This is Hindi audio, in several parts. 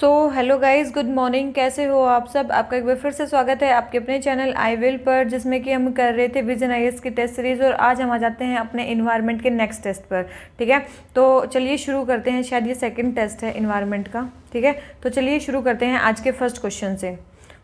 सो हेलो गाइस गुड मॉर्निंग कैसे हो आप सब आपका एक बार फिर से स्वागत है आपके अपने चैनल आई विल पर जिसमें कि हम कर रहे थे विजन आई की टेस्ट सीरीज़ और आज हम आ जाते हैं अपने इन्वायरमेंट के नेक्स्ट टेस्ट पर ठीक है तो चलिए शुरू करते हैं शायद ये सेकेंड टेस्ट है इन्वायरमेंट का ठीक है तो चलिए शुरू करते हैं आज के फर्स्ट क्वेश्चन से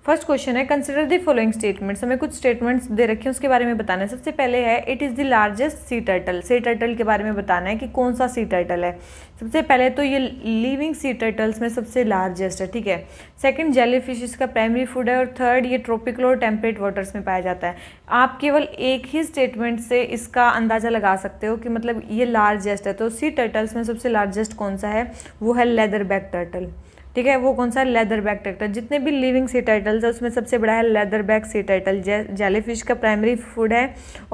फर्स्ट क्वेश्चन है कंसिडर द फॉलोइंग स्टेटमेंट्स हमें कुछ स्टेटमेंट्स दे रखे हैं उसके बारे में बताना है सबसे पहले है it is the largest sea turtle sea turtle के बारे में बताना है कि कौन सा सी टर्टल है सबसे पहले तो ये लिविंग सी टर्टल्स में सबसे लार्जेस्ट है ठीक है सेकंड जेलीफिश इसका प्राइमरी फूड है और थर्ड ये ट्रॉपिकल और टेम्परेट वाटर्स में पाया जाता है आप केवल एक ही स्टेटमेंट से इसका अंदाज़ा लगा सकते हो कि मतलब ये लार्जेस्ट है तो सी टर्टल्स में सबसे लार्जेस्ट कौन सा है वो है लेदर बैक टर्टल ठीक है वो कौन सा लेदर बैग टाइटल जितने भी लिविंग सी टाइटल्स है उसमें सबसे बड़ा है leatherback sea turtle jellyfish का प्राइमरी फूड है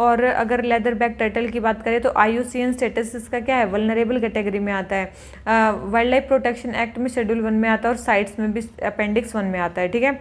और अगर लेदर बैग टाइटल की बात करें तो आईयूसीएन स्टेटस इसका क्या है वलनरेबल कैटेगरी में आता है वाइल्ड लाइफ प्रोटेक्शन एक्ट में शेड्यूल वन में आता है और साइट्स में भी अपेंडिक्स वन में आता है ठीक है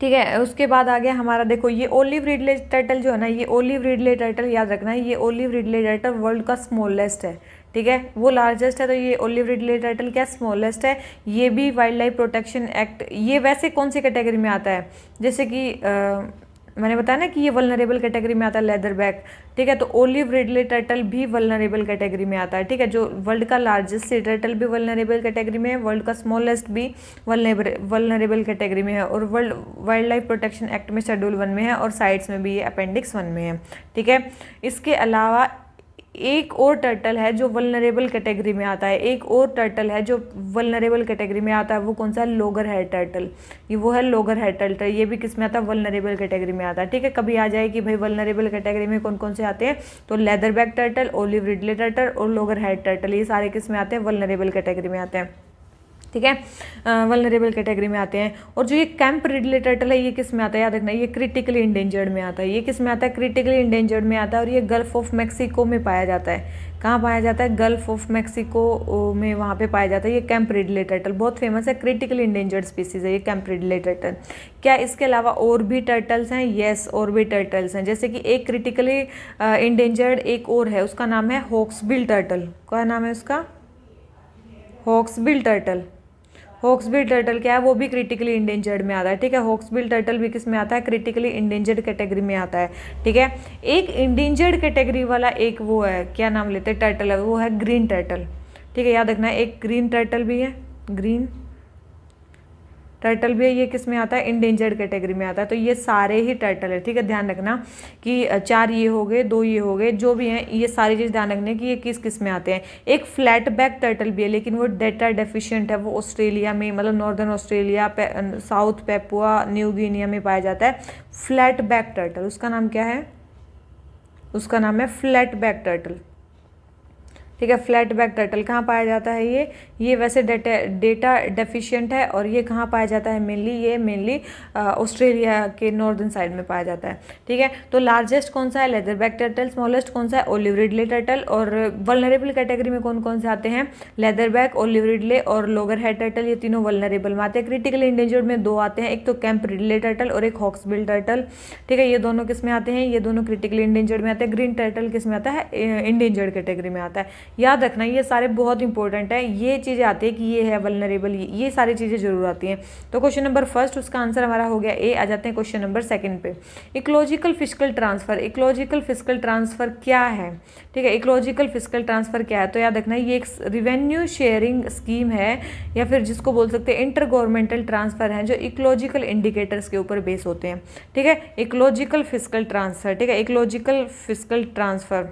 ठीक है उसके बाद आ गया हमारा देखो ये ओलिव रिडले टाइटल जो है ना ये ओलिव रिडले टाइटल याद रखना है ये ओलिव रिडले टाइटल वर्ल्ड का स्मॉलेस्ट है ठीक है वो लार्जेस्ट है तो ये ओलिव रिडले टर्टल क्या स्मॉलेस्ट है ये भी वाइल्ड लाइफ प्रोटेक्शन एक्ट ये वैसे कौन सी कैटेगरी में आता है जैसे कि मैंने बताया ना कि ये वलनरेबल कैटेगरी में आता है लेदर बैक ठीक है तो ओलिव रिडले टर्टल भी वलनरेबल कैटेगरी में आता है ठीक है जो वर्ल्ड का लार्जेस्ट सी टर्टल भी वलनरेबल कैटेगरी में है वर्ल्ड का स्मॉलेस्ट भी वलनरेबल कैटेगरी में है और world wildlife protection act में शेड्यूल वन में है और साइड्स में भी ये अपेंडिक्स वन में है ठीक है इसके अलावा एक और टर्टल है जो वलनरेबल कैटेगरी में आता है एक और टर्टल है जो वलनरेबल कैटेगरी में आता है वो कौन सा है लोगर हेड टर्टल ये वो है लोगर हेड टर्टल ये भी किस में आता है वलनरेबल कैटेगरी में आता है ठीक है कभी आ जाए कि भाई वलनरेबल कैटेगरी में कौन कौन से आते हैं तो leatherback turtle olive ridley turtle और लोगर हेड टर्टल ये सारे किस में आते हैं वलनरेबल कैटेगरी में आते हैं ठीक है वलनरेबल कैटेगरी में आते हैं और जो ये कैंप रिलेटेड है ये किस में आता है याद रखना ये क्रिटिकली इंडेंजर्ड में आता है ये किस में आता है क्रिटिकली इंडेंजर्ड में आता है और ये गल्फ ऑफ मैक्सिको में पाया जाता है कहाँ पाया जाता है गल्फ ऑफ मैक्सिको में वहाँ पे पाया जाता है ये कैम्प्रिडले टर्टल बहुत फेमस है क्रिटिकली इंडेंजर्ड स्पीसीज है ये कैम्प्रिडले टर्टल क्या इसके अलावा और भी टर्टल्स हैं येस और भी टर्टल्स हैं जैसे कि एक क्रिटिकली इंडेंजर्ड एक और है उसका नाम है हॉक्सबिल टर्टल क्या नाम है उसका हॉक्सबिल टर्टल हॉक्सबिल टर्टल क्या है वो भी क्रिटिकली इंडेंजर्ड में आता है ठीक है हॉक्सबिल टर्टल भी किस में आता है क्रिटिकली इंडेंजर्ड कैटेगरी में आता है ठीक है एक इंडेंजर्ड कैटेगरी वाला एक वो है क्या नाम लेते हैं टर्टल है वो है ग्रीन टर्टल ठीक है याद रखना है एक ग्रीन टर्टल भी है ग्रीन टर्टल भी है ये किस में आता है इंडेंजर्ड कैटेगरी में आता है तो ये सारे ही टर्टल है ठीक है ध्यान रखना कि चार ये हो गए दो ये हो गए जो भी हैं ये सारी चीज़ ध्यान रखने कि ये किस किस में आते हैं एक फ्लैट बैक टर्टल भी है लेकिन वो डेटा डेफिशिएंट है वो ऑस्ट्रेलिया में मतलब northern Australia south Papua New Guinea में पाया जाता है फ्लैट बैक टर्टल उसका नाम क्या है उसका नाम है फ्लैट बैक टर्टल ठीक है फ्लैट बैक टर्टल कहाँ पाया जाता है ये ये वैसे डेटा डेटा डेफिशिएंट है और ये कहाँ पाया जाता है मेनली ये मेनली ऑस्ट्रेलिया के नॉर्दर्न साइड में पाया जाता है ठीक है तो लार्जेस्ट कौन सा है लेदर बैक टर्टल स्मॉलेस्ट कौन सा है ओलिवरिडले टर्टल और वलनरेबल कैटेगरी में कौन कौन से आते हैं लेदर बैक ओलिवरिडले और लोअर हेड टर्टल ये तीनों वलनरेबल में आते हैं क्रिटिकली इंडेंजर्ड में दो आते हैं एक तो कैंप रिडले टर्टल और एक हॉक्सबिल टर्टल ठीक है ये दोनों किस में आते हैं ये दोनों क्रिटिकली इंडेंजर्ड में आते हैं ग्रीन टर्टल किस में आता है इंडेंजर्ड कैटेगरी में आता है याद रखना ये सारे बहुत इंपॉर्टेंट है ये चीज़ें आती है कि ये है वलनरेबल ये ये सारी चीज़ें जरूर आती हैं तो क्वेश्चन नंबर फर्स्ट उसका आंसर हमारा हो गया ए आ जाते हैं क्वेश्चन नंबर सेकंड पे ecological fiscal transfer ecological fiscal transfer क्या है ठीक है इकोलॉजिकल फिजिकल ट्रांसफ़र क्या है तो याद रखना ये एक रिवेन्यू शेयरिंग स्कीम है या फिर जिसको बोल सकते हैं इंटर गवर्नमेंटल ट्रांसफ़र हैं जो इकोलॉजिकल इंडिकेटर्स के ऊपर बेस होते हैं ठीक है इकोलॉजिकल फिजिकल ट्रांसफ़र ठीक है इकोलॉजिकल फिजिकल ट्रांसफ़र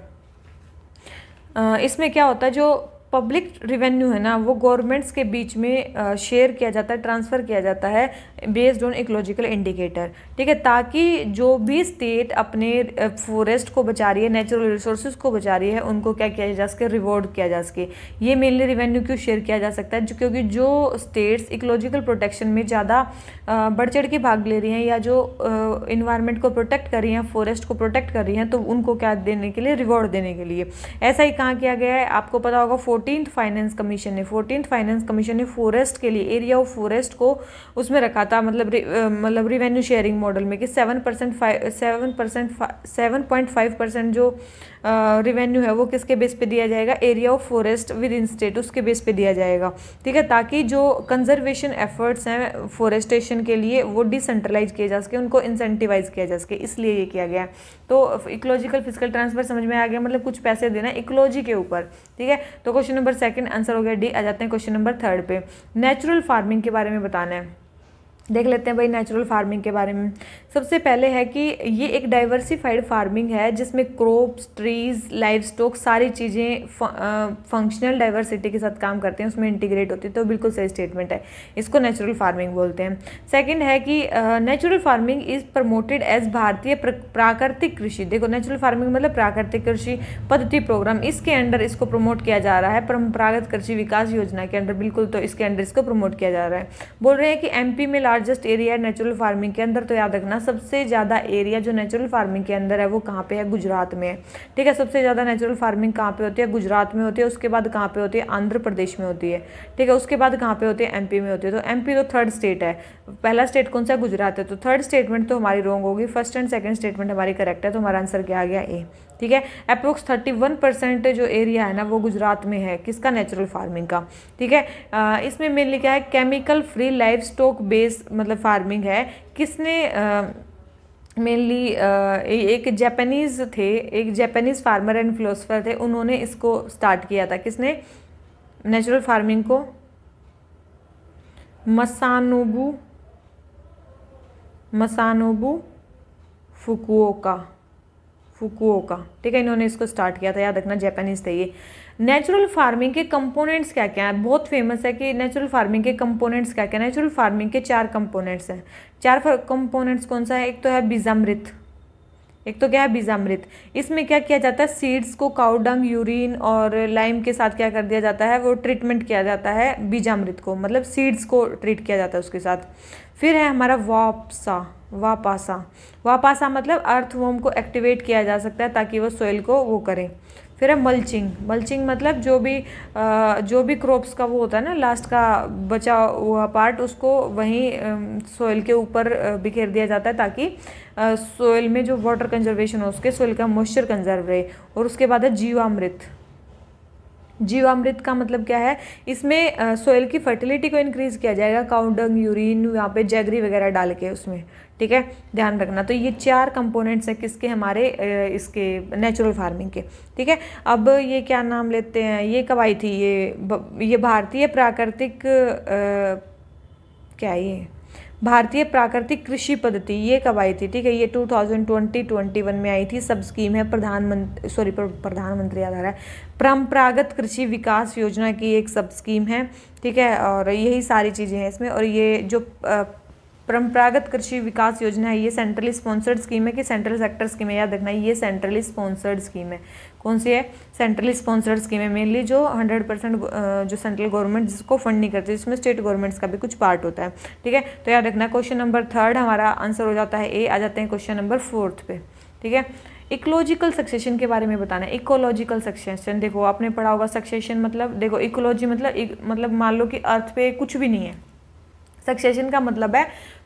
इसमें क्या होता है जो पब्लिक रिवेन्यू है ना वो गवर्नमेंट्स के बीच में शेयर किया जाता है ट्रांसफ़र किया जाता है बेस्ड ऑन इकोलॉजिकल इंडिकेटर ठीक है ताकि जो भी स्टेट अपने फॉरेस्ट को बचा रही है नेचुरल रिसोर्स को बचा रही है उनको क्या किया जा सके रिवॉर्ड किया जा सके ये मेनली रिवेन्यू क्यों शेयर किया जा सकता है क्योंकि जो स्टेट्स इकोलॉजिकल प्रोटेक्शन में ज़्यादा बढ़ चढ़ के भाग ले रही हैं या जो इन्वायरमेंट को प्रोटेक्ट कर रही हैं फॉरेस्ट को प्रोटेक्ट कर रही हैं तो उनको क्या देने के लिए रिवॉर्ड देने के लिए ऐसा ही कहाँ किया गया है आपको पता होगा फोटो फोर्टीन फाइनेंस कमीशन ने फोर्टीन फाइनेंस कमीशन ने फॉरेस्ट के लिए एरिया ऑफ फॉरेस्ट को उसमें रखा था मतलब मतलब रिवेन्यू शेयरिंग मॉडल में कि seven percent five seven percent seven point five percent जो रिवेन्यू है वो किसके बेस पे दिया जाएगा area of forest within state उसके बेस पे दिया जाएगा ठीक है ताकि जो कंजर्वेशन एफर्ट्स हैं फॉरेस्टेशन के लिए वो डिसेंट्रलाइज किया जा सके उनको इंसेंटिवाइज किया जा सके इसलिए ये किया गया है तो इकोलॉजिकल फिजिकल ट्रांसफर समझ में आ गया मतलब कुछ पैसे देना इकोलॉजी के ऊपर ठीक है तो क्वेश्चन नंबर सेकंड आंसर हो गया डी आ जाते हैं क्वेश्चन नंबर थर्ड पे नेचुरल फार्मिंग के बारे में बताना है देख लेते हैं भाई नेचुरल फार्मिंग के बारे में सबसे पहले है कि ये एक डाइवर्सिफाइड फार्मिंग है जिसमें क्रॉप्स ट्रीज लाइव स्टॉक सारी चीज़ें फंक्शनल डाइवर्सिटी के साथ काम करते हैं उसमें इंटीग्रेट होती है तो बिल्कुल सही स्टेटमेंट है इसको नेचुरल फार्मिंग बोलते हैं सेकंड है कि natural farming is promoted as Bharatiya Prakritik कृषि देखो नेचुरल फार्मिंग मतलब प्राकृतिक कृषि पद्धति प्रोग्राम इसके अंडर इसको प्रमोट किया जा रहा है परंपरागत कृषि विकास योजना के अंडर बिल्कुल तो इसके अंडर इसको प्रमोट किया जा रहा है बोल रहे हैं कि एम में लार्जेस्ट एरिया है नेचुरल फार्मिंग के अंदर तो याद रखना सबसे ज़्यादा एरिया जो नेचुरल फार्मिंग के अंदर है वो कहाँ पे है गुजरात में है ठीक है सबसे ज़्यादा नेचुरल फार्मिंग कहाँ पे होती है गुजरात में होती है उसके बाद कहाँ पे होती है आंध्र प्रदेश में होती है ठीक है उसके बाद कहाँ पे होती है एमपी में होती है तो एमपी तो थर्ड स्टेट है पहला स्टेट कौन सा गुजरात है तो थर्ड स्टेटमेंट तो हमारी रॉन्ग होगी फर्स्ट एंड सेकेंड स्टेटमेंट हमारी करेक्ट है तो हमारा आंसर क्या आ गया ए ठीक है अप्रोक्स थर्टी वन परसेंट जो एरिया है ना वो गुजरात में है किसका नेचुरल फार्मिंग का ठीक है आ, इसमें मेनली लिखा है chemical free livestock base मतलब फार्मिंग है किसने आ, मेनली एक जैपनीज थे एक जैपनीज फार्मर एंड फिलोसफर थे उन्होंने इसको स्टार्ट किया था किसने नेचुरल फार्मिंग को मसानोबू मसानोबू फुकुओका फुकुओका ठीक है इन्होंने इसको स्टार्ट किया था याद रखना जैपनीज़ थे ये नेचुरल फार्मिंग के कंपोनेंट्स क्या क्या हैं बहुत फेमस है कि नेचुरल फार्मिंग के कंपोनेंट्स क्या क्या नेचुरल फार्मिंग के चार कंपोनेंट्स हैं चार कंपोनेंट्स कौन सा है एक तो है बीजामृत एक तो क्या है बीजामृत इसमें क्या किया जाता है सीड्स को काउडंग यूरिन और लाइम के साथ क्या कर दिया जाता है वो ट्रीटमेंट किया जाता है बीजामृत को मतलब सीड्स को ट्रीट किया जाता है उसके साथ फिर है हमारा वापसा वापासा वापासा मतलब अर्थवोम को एक्टिवेट किया जा सकता है ताकि वो सोइल को वो करें फिर है मल्चिंग मल्चिंग मतलब जो भी जो भी क्रॉप्स का वो होता है ना लास्ट का बचा हुआ पार्ट उसको वहीं सोइल के ऊपर बिखेर दिया जाता है ताकि सोइल में जो वाटर कंजर्वेशन हो उसके सोइल का मॉइस्चर कंजर्व रहे और उसके बाद है जीवामृत जीवामृत का मतलब क्या है इसमें सोइल की फर्टिलिटी को इंक्रीज़ किया जाएगा काउंडंग यूरिन यहाँ पे जैगरी वगैरह डाल के उसमें ठीक है ध्यान रखना तो ये चार कंपोनेंट्स हैं किसके हमारे इसके नेचुरल फार्मिंग के ठीक है अब ये क्या नाम लेते हैं ये कब आई थी ये ये भारतीय प्राकृतिक क्या ये भारतीय प्राकृतिक कृषि पद्धति ये कब आई थी ठीक है ये 2020 21 में आई थी सब स्कीम है प्रधानमंत्री सॉरी प्रधानमंत्री आधार है परंपरागत कृषि विकास योजना की एक सब स्कीम है ठीक है और यही सारी चीज़ें हैं इसमें और ये जो आ, परंपरागत कृषि विकास योजना है ये सेंट्रली स्पॉन्सर्ड स्कीम है कि सेंट्रल सेक्टर स्कीम है याद रखना ये सेंट्रली स्पॉन्सर्ड स्कीम है कौन सी है सेंट्रली स्पॉन्सर्ड स्कीम है मेनली जो 100 परसेंट जो सेंट्रल गवर्नमेंट जिसको फंड नहीं करती जिसमें स्टेट गवर्नमेंट्स का भी कुछ पार्ट होता है ठीक है तो याद रखना क्वेश्चन नंबर थर्ड हमारा आंसर हो जाता है ए आ जाते हैं क्वेश्चन नंबर फोर्थ पे ठीक है इकोलॉजिकल सक्सेशन के बारे में बताना है इकोलॉजिकल सक्सेशन देखो आपने पढ़ा होगा सक्सेशन मतलब देखो इकोलॉजी मतलब मतलब मान लो कि अर्थ पे कुछ भी नहीं है सक्सेशन का मतलब है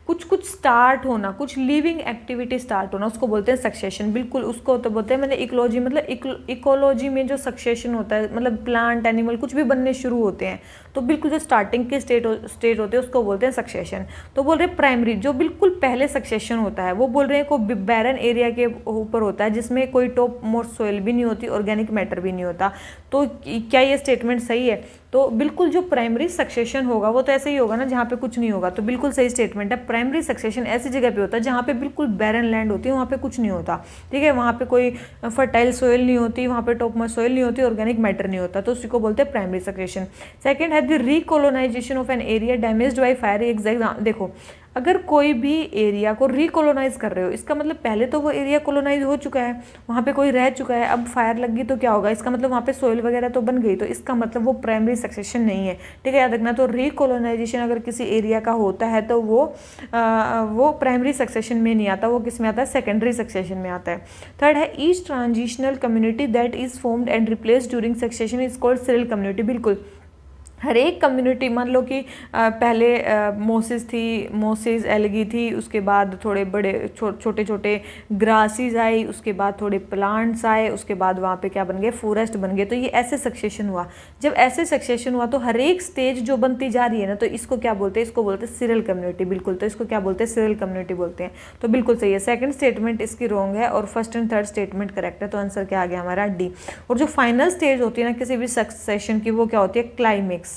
कुछ कुछ स्टार्ट होना कुछ लिविंग एक्टिविटी स्टार्ट होना उसको बोलते हैं सक्सेशन बिल्कुल उसको तो बोलते हैं मैंने इकोलॉजी मतलब इकोलॉजी में जो सक्सेशन होता है मतलब प्लांट एनिमल कुछ भी बनने शुरू होते हैं तो बिल्कुल जो स्टार्टिंग के स्टेट हो, होते हैं उसको बोलते हैं सक्सेशन तो बोल रहे हैं प्राइमरी जो बिल्कुल पहले सक्सेशन होता है वो बोल रहे हैं को बैरन एरिया के ऊपर होता है जिसमें कोई टॉप मोस्ट सोयल भी नहीं होती ऑर्गेनिक मैटर भी नहीं होता तो क्या ये स्टेटमेंट सही है तो बिल्कुल जो प्राइमरी सक्सेशन होगा वो तो ऐसे ही होगा ना जहाँ पे कुछ नहीं होगा तो बिल्कुल सही स्टेटमेंट है प्राइमरी सक्सेशन ऐसी जगह पे होता है जहाँ पे बिल्कुल बैरन लैंड होती है वहाँ पे कुछ नहीं होता ठीक है वहाँ पे कोई फर्टाइल सोयल नहीं होती वहाँ पे टॉप मोस्ट सोयल नहीं होती ऑर्गेनिक मैटर नहीं होता तो उसी को बोलते हैं प्राइमरी सक्सेशन सेकेंड है है the recolonisation of an area damage by fire exam देखो अगर कोई भी एरिया को रिकोलोनाइज कर रहे हो इसका मतलब पहले तो वो एरिया कोलोनाइज हो चुका है वहाँ पे कोई रह चुका है अब फायर लग गई तो क्या होगा इसका मतलब वहाँ पे सोयल वगैरह तो बन गई तो इसका मतलब वो प्राइमरी सक्सेशन नहीं है ठीक है याद रखना तो रिकोलोनाइजेशन अगर किसी एरिया का होता है तो वो आ, वो प्राइमरी सक्सेशन में नहीं आता वो किस में आता है सेकेंडरी सक्सेशन में आता है थर्ड है east transitional community that is formed and replace during succession is called seral community बिल्कुल हर एक कम्युनिटी मान लो कि पहले मोसिस थी मोसिस एलगी थी उसके बाद थोड़े बड़े छो, छोटे छोटे ग्रासीज आई उसके बाद थोड़े प्लांट्स आए उसके बाद वहाँ पे क्या बन गए फॉरेस्ट बन गए तो ये ऐसे सक्सेशन हुआ जब ऐसे सक्सेशन हुआ तो हर एक स्टेज जो बनती जा रही है ना तो इसको क्या बोलते हैं इसको बोलते हैं सिरल कम्युनिटी बिल्कुल तो इसको क्या बोलते हैं सिरल कम्युनिटी बोलते हैं तो बिल्कुल सही है सेकेंड स्टेटमेंट इसकी रॉन्ग है और first and third statement correct है तो आंसर क्या आ गया हमारा डी और जो फाइनल स्टेज होती है ना किसी भी सक्सेशन की वो क्या होती है क्लाइमेक्स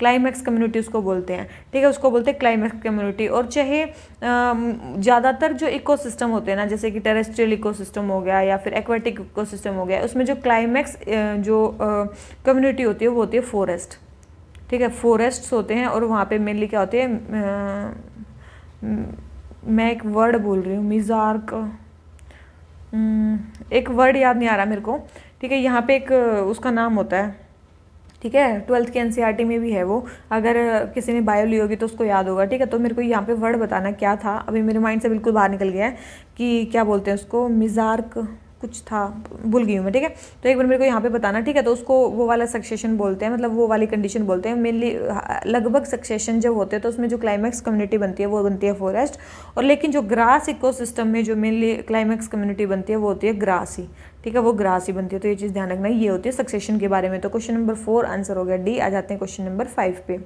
क्लाइमैक्स कम्युनिटी उसको बोलते हैं ठीक है उसको बोलते हैं क्लाइमैक्स कम्युनिटी और चाहे ज़्यादातर जो इकोसिस्टम होते हैं ना जैसे कि टेरेस्ट्रियल इकोसिस्टम हो गया या फिर एक्वेटिक इकोसिस्टम हो गया उसमें जो क्लाइमैक्स जो कम्युनिटी होती है वो होती है फॉरेस्ट ठीक है फॉरेस्ट्स होते हैं और वहाँ पर मेनली क्या होते हैं मैं एक वर्ड बोल रही हूँ मिजार्क एक वर्ड याद नहीं आ रहा मेरे को ठीक है यहाँ पे एक उसका नाम होता है ठीक है ट्वेल्थ के एन e में भी है वो अगर किसी ने बायो ली होगी तो उसको याद होगा ठीक है तो मेरे को यहाँ पे वर्ड बताना क्या था अभी मेरे माइंड से बिल्कुल बाहर निकल गया है कि क्या बोलते हैं उसको मिजार्क कुछ था भूल गई हूँ मैं ठीक है तो एक बार मेरे को यहाँ पे बताना ठीक है तो उसको वो वाला सक्सेशन बोलते हैं मतलब वो वाली कंडीशन बोलते हैं मेनली लगभग सक्सेशन जब होते हैं तो उसमें जो क्लाइमैक्स कम्युनिटी बनती है वो बनती है फॉरेस्ट और लेकिन जो ग्रास इकोसिस्टम में जो मेनली क्लाइमैक्स कम्युनिटी बनती है वो होती है ग्रास ही ठीक है वो ग्रास ही बनती है तो ये चीज़ ध्यान रखना ये होती है सक्सेशन के बारे में तो क्वेश्चन नंबर फोर आंसर हो गया डी आ जाते हैं क्वेश्चन नंबर फाइव पे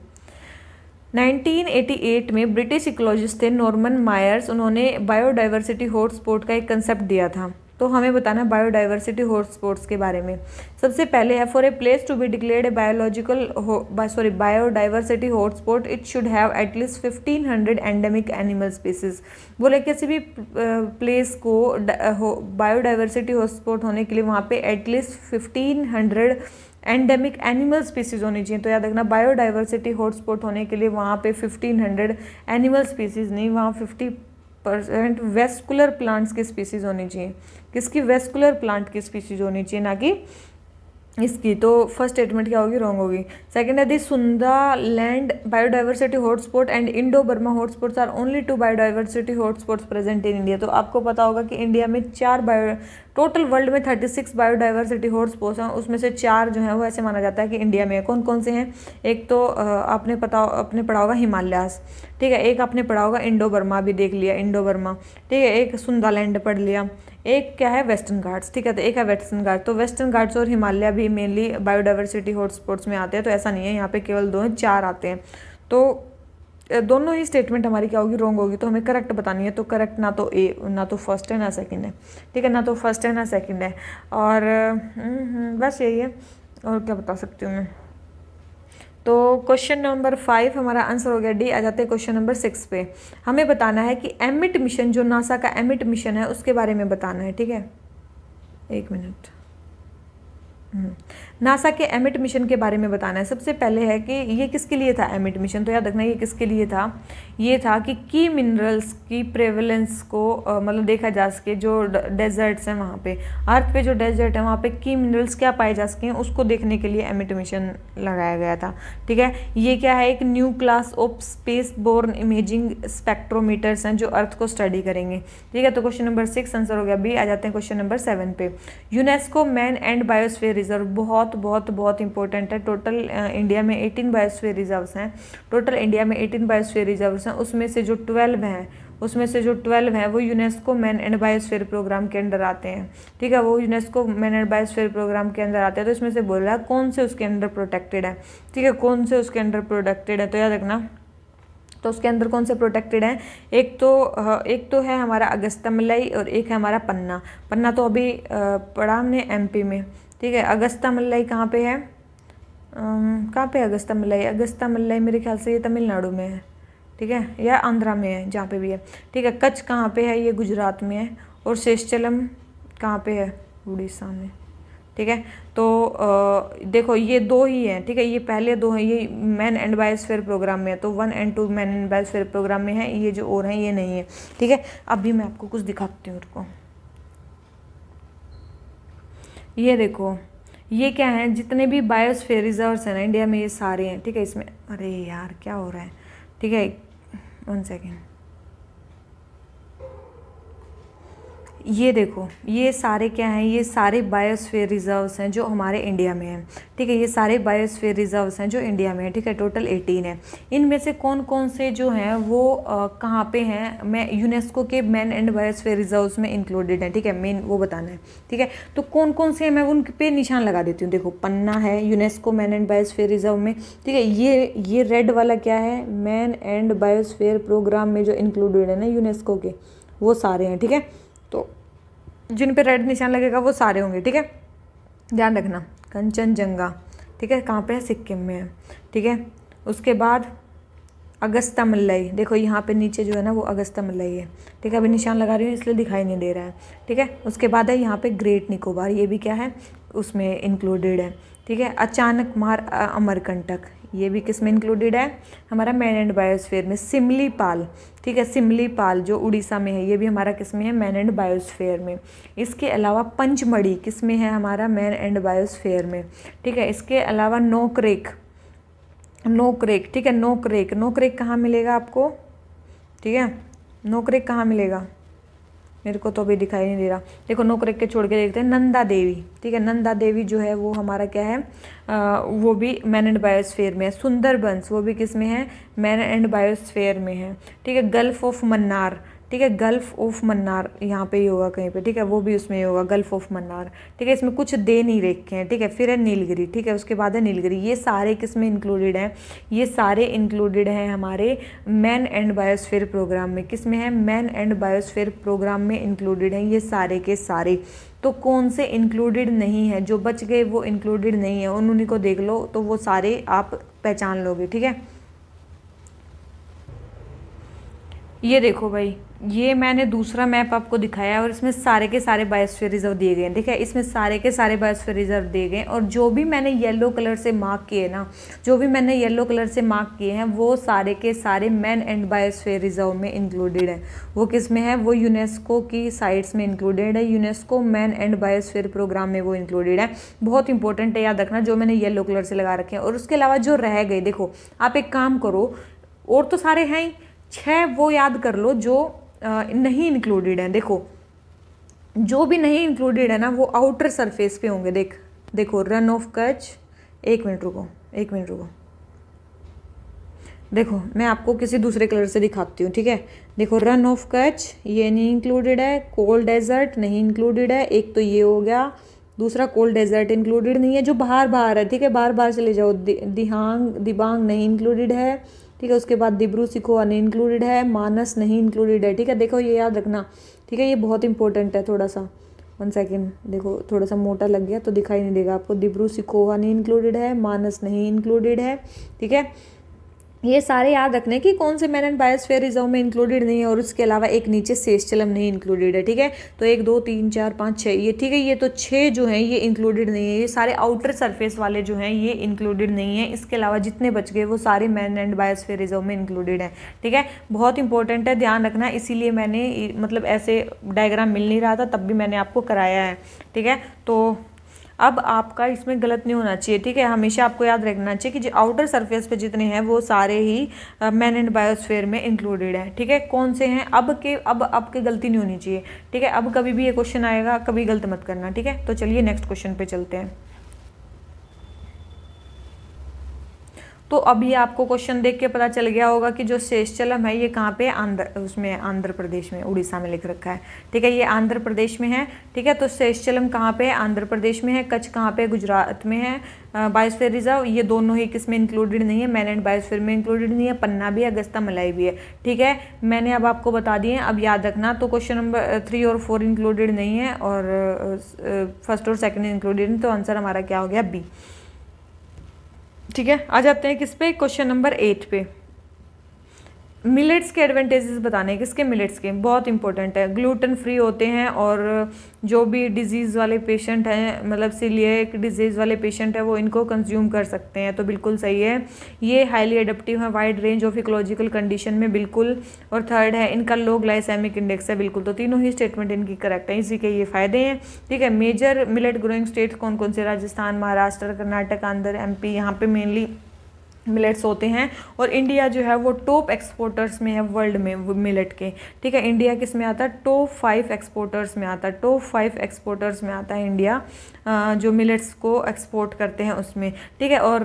1988 में ब्रिटिश इकोलॉजिस्ट थे नॉर्मन मायर्स उन्होंने बायोडाइवर्सिटी हॉटस्पॉट का एक कंसेप्ट दिया था तो हमें बताना बायोडाइवर्सिटी हॉटस्पॉट्स के बारे में सबसे पहले है for a place to be declared a biological sorry biodiversity hotspot it should have at least fifteen hundred endemic animal species बोले किसी भी प्लेस को बायोडाइवर्सिटी हॉटस्पॉट होने के लिए वहाँ पे at least fifteen hundred endemic animal species होनी चाहिए तो याद रखना बायोडाइवर्सिटी हॉटस्पॉट होने के लिए वहाँ पे 1500 एनिमल स्पीसीज नहीं वहाँ 50 परसेंट वेस्कुलर प्लांट्स के स्पीसीज होनी चाहिए किसकी वेस्कुलर प्लांट की स्पीसीज होनी चाहिए ना कि इसकी तो फर्स्ट स्टेटमेंट क्या होगी रॉन्ग होगी सेकंड है the Sundaland biodiversity hotspot and Indo Burma hotspots are only two biodiversity hotspots present in India तो आपको पता होगा कि इंडिया में चार बायो टोटल वर्ल्ड में थर्टी सिक्स बायोडाइवर्सिटी हॉटस्पॉट्स हैं उसमें से चार जो हैं वो ऐसे माना जाता है कि इंडिया में कौन कौन से हैं एक तो आपने पता आपने पढ़ा होगा हिमालयास ठीक है एक आपने पढ़ा होगा इंडो बर्मा भी देख लिया इंडो बर्मा ठीक है एक लैंड पढ़ लिया एक क्या है वेस्टर्न घाट्स ठीक है तो एक है वेस्टर्न घाट तो वेस्टर्न घाट्स और हिमालय भी मेनली बायोडाइवर्सिटी हॉटस्पॉट्स में आते हैं तो ऐसा नहीं है यहाँ पे केवल दो चार आते हैं तो दोनों ही स्टेटमेंट हमारी क्या होगी रॉन्ग होगी तो हमें करेक्ट बतानी है तो करेक्ट ना तो ए ना तो फर्स्ट है ना सेकेंड है ठीक है ना तो फर्स्ट है ना सेकेंड है और हम्म, हम्म, बस यही है और क्या बता सकती हूँ मैं तो क्वेश्चन नंबर फाइव हमारा आंसर हो गया डी आ जाते हैं क्वेश्चन नंबर सिक्स पे हमें बताना है कि एमिट मिशन जो नासा का एमिट मिशन है उसके बारे में बताना है ठीक है एक मिनट हम्म। नासा के एमिट मिशन के बारे में बताना है सबसे पहले है कि ये किसके लिए था एमिट मिशन तो याद रखना ये किसके लिए था ये था कि की मिनरल्स की प्रेवलेंस को मतलब देखा जा सके जो डेजर्ट्स हैं वहाँ पे अर्थ पे जो डेजर्ट है वहाँ पे की मिनरल्स क्या पाए जा सके उसको देखने के लिए एमिट मिशन लगाया गया था ठीक है ये क्या है एक new class of spaceborne imaging spectrometers हैं जो अर्थ को स्टडी करेंगे ठीक है तो क्वेश्चन नंबर सिक्स आंसर हो गया अभी आ जाते हैं क्वेश्चन नंबर सेवन पे UNESCO man and biosphere reserve बहुत बहुत बहुत इंपॉर्टेंट है टोटल इंडिया uh, में एटीन बायोस्फीयर रिजर्व्स हैं टोटल इंडिया में एटीन बायोस्फीयर रिजर्व्स हैं उसमें से जो ट्वेल्व हैं उसमें से जो ट्वेल्व हैं वो UNESCO man and biosphere programme के अंदर आते हैं ठीक है वो UNESCO man and biosphere programme के अंदर आते हैं तो इसमें से बोल रहा है कौन से उसके अंदर प्रोटेक्टेड है ठीक है कौन से उसके अंदर प्रोटेक्टेड है तो याद रखना तो उसके अंदर कौन से प्रोटेक्टेड हैं एक तो एक तो है हमारा अगस्तमलाई और एक है हमारा पन्ना पन्ना तो अभी पढ़ा हमने एमपी में ठीक है अगस्ता मल्लाई कहाँ पे है कहाँ पे अगस्ता मल्लाई अगस्ता मल्लाई मेरे ख्याल से ये तमिलनाडु में है ठीक है या आंध्रा में है जहाँ पे भी है ठीक है कच्छ कहाँ पे है ये गुजरात में है और शेषचलम कहाँ पे है उड़ीसा में ठीक है तो आ, देखो ये दो ही हैं ठीक है ये पहले दो हैं ये मैन एंड बायोस्फेयर प्रोग्राम में है तो one and two man and biosphere programme में है ये जो और हैं ये नहीं है ठीक है अभी मैं आपको कुछ दिखाती हूँ उनको ये देखो ये क्या है जितने भी बायोस्फेयर रिजर्व्स हैं ना इंडिया में ये सारे हैं ठीक है इसमें अरे यार क्या हो रहा है ठीक है वन सेकेंड ये देखो ये सारे क्या हैं ये सारे बायोस्फीयर रिजर्व्स हैं जो हमारे इंडिया में हैं ठीक है ये सारे बायोस्फीयर रिजर्व्स हैं जो इंडिया में हैं ठीक है टोटल एटीन है इनमें से कौन कौन से जो हैं वो कहाँ पे हैं मैं यूनेस्को के मैन एंड बायोस्फीयर रिजर्व्स में इंक्लूडेड हैं ठीक है मेन वो बताना है ठीक है तो कौन कौन से हैं मैं उन पर निशान लगा देती हूँ देखो पन्ना है UNESCO man and biosphere reserve में ठीक है ये ये रेड वाला क्या है मैन एंड बायोस्फीयर प्रोग्राम में जो इंक्लूडेड है ना यूनेस्को के वो सारे हैं ठीक है जिन पे रेड निशान लगेगा वो सारे होंगे ठीक है ध्यान रखना कंचनजंगा ठीक है कहाँ पे है सिक्किम में है ठीक है उसके बाद अगस्ता मल्लई देखो यहाँ पे नीचे जो है ना वो अगस्ता मल्लई है ठीक है अभी निशान लगा रही हूँ इसलिए दिखाई नहीं दे रहा है ठीक है उसके बाद है यहाँ पे ग्रेट निकोबार ये भी क्या है उसमें इंक्लूडेड है ठीक है अचानक मार अमरकंटक ये भी किस में इंक्लूडेड है हमारा मैन एंड बायोस्फेयर में सिमली पाल ठीक है सिमली पाल जो उड़ीसा में है ये भी हमारा किस में है मैन एंड बायोस्फेयर में इसके अलावा पंचमढ़ी किस में है हमारा मैन एंड बायोस्फेयर में ठीक है इसके अलावा नोकरेक नोकरेक ठीक है नोकरेक नोकरेक कहाँ मिलेगा आपको ठीक है नोकरेक कहाँ मिलेगा मेरे को तो अभी दिखाई नहीं दे रहा देखो नोक रख के छोड़ के देखते हैं नंदा देवी ठीक है नंदा देवी जो है वो हमारा क्या है आ, वो भी मैन एंड बायोस्फेयर में है सुंदरबंस वो भी किस में है मैन एंड बायोस्फेयर में है ठीक है गल्फ ऑफ मन्नार ठीक है गल्फ़ ऑफ मन्नार यहाँ पे ही होगा कहीं पे ठीक है वो भी उसमें ही होगा गल्फ़ ऑफ मन्नार ठीक है इसमें कुछ दे नहीं रखे हैं ठीक है फिर है नीलगिरी ठीक है उसके बाद है नीलगिरी ये सारे किस में इंक्लूडेड हैं ये सारे इंक्लूडेड हैं हमारे मैन एंड बायोस्फेयर प्रोग्राम में किस में है मैन एंड बायोस्फेयर प्रोग्राम में इंक्लूडेड हैं ये सारे के सारे तो कौन से इंक्लूडेड नहीं है जो बच गए वो इंक्लूडेड नहीं है उन उन्हीं को देख लो तो वो सारे आप पहचान लोगे ठीक है ये देखो भाई ये मैंने दूसरा मैप आपको दिखाया है और इसमें सारे के सारे बायोस्फीयर रिजर्व दिए गए हैं देखिए इसमें सारे के सारे बायोस्फीयर रिजर्व दिए गए हैं और जो भी मैंने येलो कलर से मार्क किए ना जो भी मैंने येलो कलर से मार्क किए हैं वो सारे के सारे मैन एंड बायोस्फीयर रिजर्व में इंक्लूडेड हैं वो किस में है वो यूनेस्को की साइट्स में इंक्लूडेड है UNESCO man and biosphere programme में वो इंक्लूडेड है बहुत इंपॉर्टेंट है याद रखना जो मैंने येलो कलर से लगा रखे हैं और उसके अलावा जो रह गए देखो आप एक काम करो और तो सारे हैं ही छः वो याद कर लो जो नहीं इंक्लूडेड हैं देखो जो भी नहीं इंक्लूडेड है ना वो आउटर सरफेस पे होंगे देख देखो रन ऑफ कच एक मिनट रुको एक मिनट रुको देखो मैं आपको किसी दूसरे कलर से दिखाती हूँ ठीक है देखो रन ऑफ कच ये नहीं इंक्लूडेड है कोल्ड डेजर्ट नहीं इंक्लूडेड है एक तो ये हो गया दूसरा कोल्ड डेजर्ट इंक्लूडेड नहीं है जो बाहर बाहर है ठीक है बाहर बाहर चले जाओ दिहांग दिबांग नहीं इंक्लूडेड है ठीक है उसके बाद दिब्रू सिखो अन इंक्लूडेड है मानस नहीं इंक्लूडेड है ठीक है देखो ये याद रखना ठीक है ये बहुत इंपॉर्टेंट है थोड़ा सा वन सेकेंड देखो थोड़ा सा मोटा लग गया तो दिखाई नहीं देगा आपको दिब्रू सिखो अन इंक्लूडेड है मानस नहीं इंक्लूडेड है ठीक है ये सारे याद रखने कि कौन से मैन एंड बायोस्फेयर रिजर्व में इंक्लूडेड नहीं है और उसके अलावा एक नीचे सेस्टलम नहीं इंक्लूडेड है ठीक है तो एक दो तीन चार पाँच छः ये ठीक है ये तो छः जो हैं ये इंक्लूडेड नहीं है ये सारे आउटर सरफेस वाले जो हैं ये इंक्लूडेड नहीं है इसके अलावा जितने बच गए वो सारे मैन एंड बायोस्फेयर रिजर्व में इंक्लूडेड हैं ठीक है बहुत इंपॉर्टेंट है ध्यान रखना इसीलिए मैंने मतलब ऐसे डायग्राम मिल नहीं रहा था तब भी मैंने आपको कराया है ठीक है तो अब आपका इसमें गलत नहीं होना चाहिए ठीक है हमेशा आपको याद रखना चाहिए कि जो आउटर सरफेस पे जितने हैं वो सारे ही मैन एंड बायोस्फेयर में इंक्लूडेड है ठीक है कौन से हैं अब के अब आपके गलती नहीं होनी चाहिए ठीक है अब कभी भी ये क्वेश्चन आएगा कभी गलत मत करना ठीक है तो चलिए नेक्स्ट क्वेश्चन पर चलते हैं तो अभी आपको क्वेश्चन देख के पता चल गया होगा कि जो शेषचलम है ये कहाँ पे आंध्र उसमें आंध्र प्रदेश में उड़ीसा में लिख रखा है ठीक है ये आंध्र प्रदेश में है ठीक है तो शेषचलम कहाँ पे है आंध्र प्रदेश में है कच्छ कहाँ पे गुजरात में है बायोस्फेयर रिजर्व ये दोनों ही किस में इंक्लूडेड नहीं है एंड बायोस्फेयर में इंक्लूडेड नहीं है पन्ना भी है अगस्ता मलाई भी है ठीक है मैंने अब आपको बता दिए अब याद रखना तो क्वेश्चन नंबर थ्री और फोर इंक्लूडेड नहीं है और फर्स्ट और सेकेंड इंक्लूडेड तो आंसर हमारा क्या हो गया बी ठीक है आ जाते हैं किस पे क्वेश्चन नंबर एट पे मिलेट्स के एडवांटेजेस बताने हैं किसके मिलेट्स के बहुत इंपॉर्टेंट है ग्लूटन फ्री होते हैं और जो भी डिजीज़ वाले पेशेंट हैं मतलब सीलिए डिजीज़ वाले पेशेंट है वो इनको कंज्यूम कर सकते हैं तो बिल्कुल सही है ये हाईली एडप्टिव है wide range of ecological condition में बिल्कुल और थर्ड है इनका लो ग्लाइसेमिक इंडेक्स है बिल्कुल तो तीनों ही स्टेटमेंट इनकी करेक्ट है इसी के ये फ़ायदे हैं ठीक है मेजर मिलेट ग्रोइंग स्टेट्स कौन कौन से राजस्थान महाराष्ट्र कर्नाटक आंध्र एम पी यहाँ पर मेनली मिलेट्स होते हैं और इंडिया जो है वो टॉप एक्सपोर्टर्स में है वर्ल्ड में मिलेट के ठीक है इंडिया किस में आता है टॉप फाइव एक्सपोर्टर्स में आता है टॉप फाइव एक्सपोर्टर्स में आता है इंडिया जो मिलेट्स को एक्सपोर्ट करते हैं उसमें ठीक है और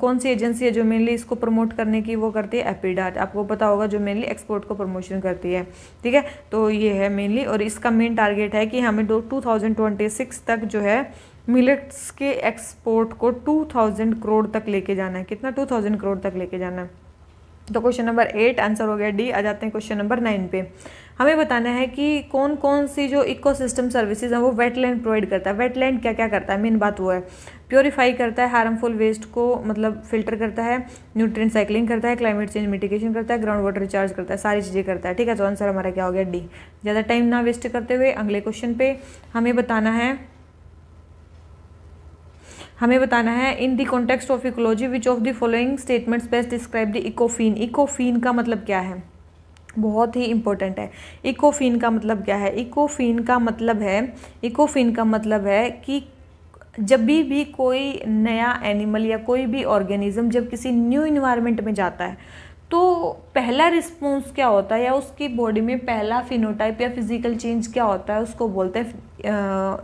कौन सी एजेंसी है जो मेनली इसको प्रमोट करने की वो करती है एपीडाट आपको पता होगा जो मेनली एक्सपोर्ट को प्रमोशन करती है ठीक है तो ये है मेनली और इसका मेन टारगेट है कि हमें टू तक जो है मिलेट्स के एक्सपोर्ट को 2000 करोड़ तक लेके जाना है कितना 2000 करोड़ तक लेके जाना है तो क्वेश्चन नंबर एट आंसर हो गया डी आ जाते हैं क्वेश्चन नंबर नाइन पे हमें बताना है कि कौन कौन सी जो इकोसिस्टम सर्विसेज हैं वो वेटलैंड प्रोवाइड करता है वेटलैंड क्या क्या करता है मेन बात वो है प्योरीफाई करता है हार्मफुल वेस्ट को मतलब फिल्टर करता है न्यूट्रिएंट साइकिलिंग करता है क्लाइमेट चेंज मिटिगेशन करता है ग्राउंड वाटर रिचार्ज करता है सारी चीज़ें करता है ठीक है तो आंसर हमारा क्या हो गया डी ज़्यादा टाइम ना वेस्ट करते हुए अगले क्वेश्चन पे हमें बताना है हमें बताना है in the context of ecology which of the following statements best describe the ecophene ecophene का मतलब क्या है बहुत ही इंपॉर्टेंट है इकोफीन का मतलब क्या है इकोफीन का मतलब है इकोफीन का मतलब है कि जब भी भी कोई नया एनिमल या कोई भी ऑर्गेनिज्म जब किसी न्यू इन्वायरमेंट में जाता है तो पहला रिस्पॉन्स क्या होता है या उसकी बॉडी में पहला फिनोटाइप या फिजिकल चेंज क्या होता है उसको बोलते हैं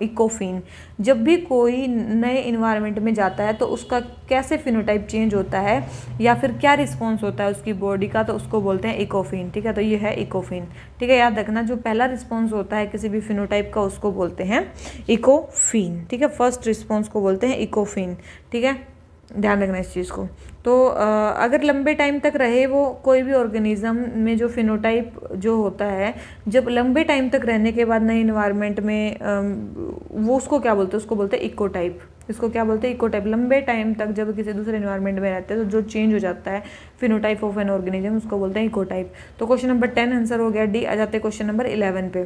इकोफिन जब भी कोई नए इन्वायरमेंट में जाता है तो उसका कैसे फिनोटाइप चेंज होता है या फिर क्या रिस्पॉन्स होता है उसकी बॉडी का तो उसको बोलते हैं इकोफिन ठीक है तो ये है इकोफिन ठीक है याद रखना जो पहला रिस्पॉन्स होता है किसी भी फिनोटाइप का उसको बोलते हैं इकोफिन ठीक है फर्स्ट रिस्पॉन्स को बोलते हैं इकोफिन ठीक है ध्यान रखना इस चीज़ को तो अगर लंबे टाइम तक रहे वो कोई भी ऑर्गेनिज्म में जो फिनोटाइप जो होता है जब लंबे टाइम तक रहने के बाद नए इन्वायरमेंट में वो उसको क्या बोलते हैं उसको बोलते हैं इको टाइप इसको क्या बोलते हैं इको टाइप लंबे टाइम तक जब किसी दूसरे इन्वायरमेंट में रहते हैं तो जो चेंज हो जाता है फिनोटाइप ऑफ एन ऑर्गेनिज्म उसको बोलते हैं इको टाइप तो क्वेश्चन नंबर टेन आंसर हो गया डी आ जाते क्वेश्चन नंबर इलेवन पे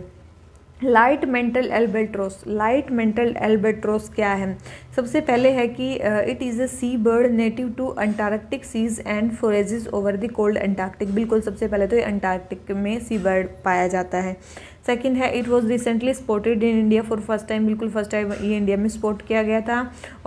light mantled albatross light mantled albatross क्या है सबसे पहले है कि it is a seabird native to Antarctic seas and forages over the cold Antarctic बिल्कुल सबसे पहले तो ये अंटार्कटिक में सी बर्ड पाया जाता है सेकंड है it was recently spotted in India for first time बिल्कुल फर्स्ट टाइम ये इंडिया में स्पोर्ट किया गया था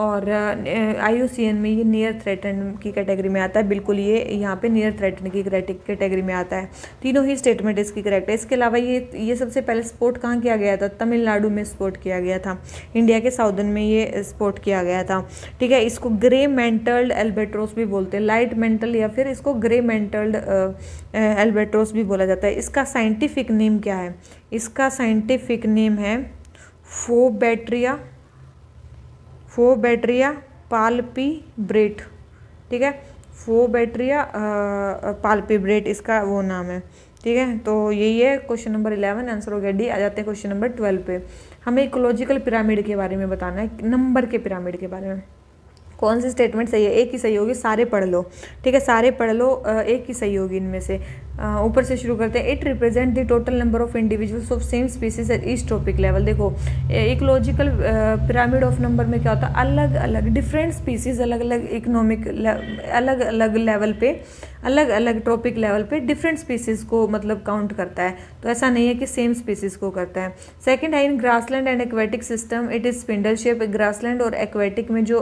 और आई में ये नियर थ्रेटन की कैटेगरी में आता है बिल्कुल ये यहाँ पे नियर थ्रेटन की कैटेगरी में आता है तीनों ही स्टेटमेंट इसकी करेक्ट है इसके अलावा ये ये सबसे पहले स्पोर्ट कहाँ किया गया था तमिलनाडु में स्पोर्ट किया गया था इंडिया के साउदर्न में ये स्पोर्ट किया गया था ठीक है इसको ग्रे मेंटल्ड एल्बेट्रोस भी बोलते हैं लाइट मेंटल या फिर इसको ग्रे मेंटल्ड एल्बेट्रोस भी बोला जाता है इसका साइंटिफिक नेम क्या है इसका साइंटिफिक नेम है फोबैट्रिया फोबैट्रिया ब्रेट ठीक है फोबैट्रिया ब्रेट इसका वो नाम है ठीक है तो यही है क्वेश्चन नंबर इलेवन आंसर हो गया डी आ जाते हैं क्वेश्चन नंबर ट्वेल्व पे हमें इकोलॉजिकल पिरामिड के बारे में बताना है नंबर के पिरामिड के बारे में कौन सी स्टेटमेंट सही है एक ही सही होगी सारे पढ़ लो ठीक है सारे पढ़ लो एक ही सही होगी इनमें से ऊपर से शुरू करते हैं it represent the total number of individuals of same species at each trophic level देखो एक लॉजिकल पिरामिड ऑफ नंबर में क्या होता है अलग अलग डिफरेंट स्पीसीज अलग अलग इकोनॉमिक अलग अलग लेवल पे अलग अलग टॉपिक लेवल पे डिफरेंट स्पीसीज को मतलब काउंट करता है तो ऐसा नहीं है कि सेम स्पीसीज को करता है सेकंड है in grassland and aquatic system it is spindle shape grassland और एक्वेटिक में जो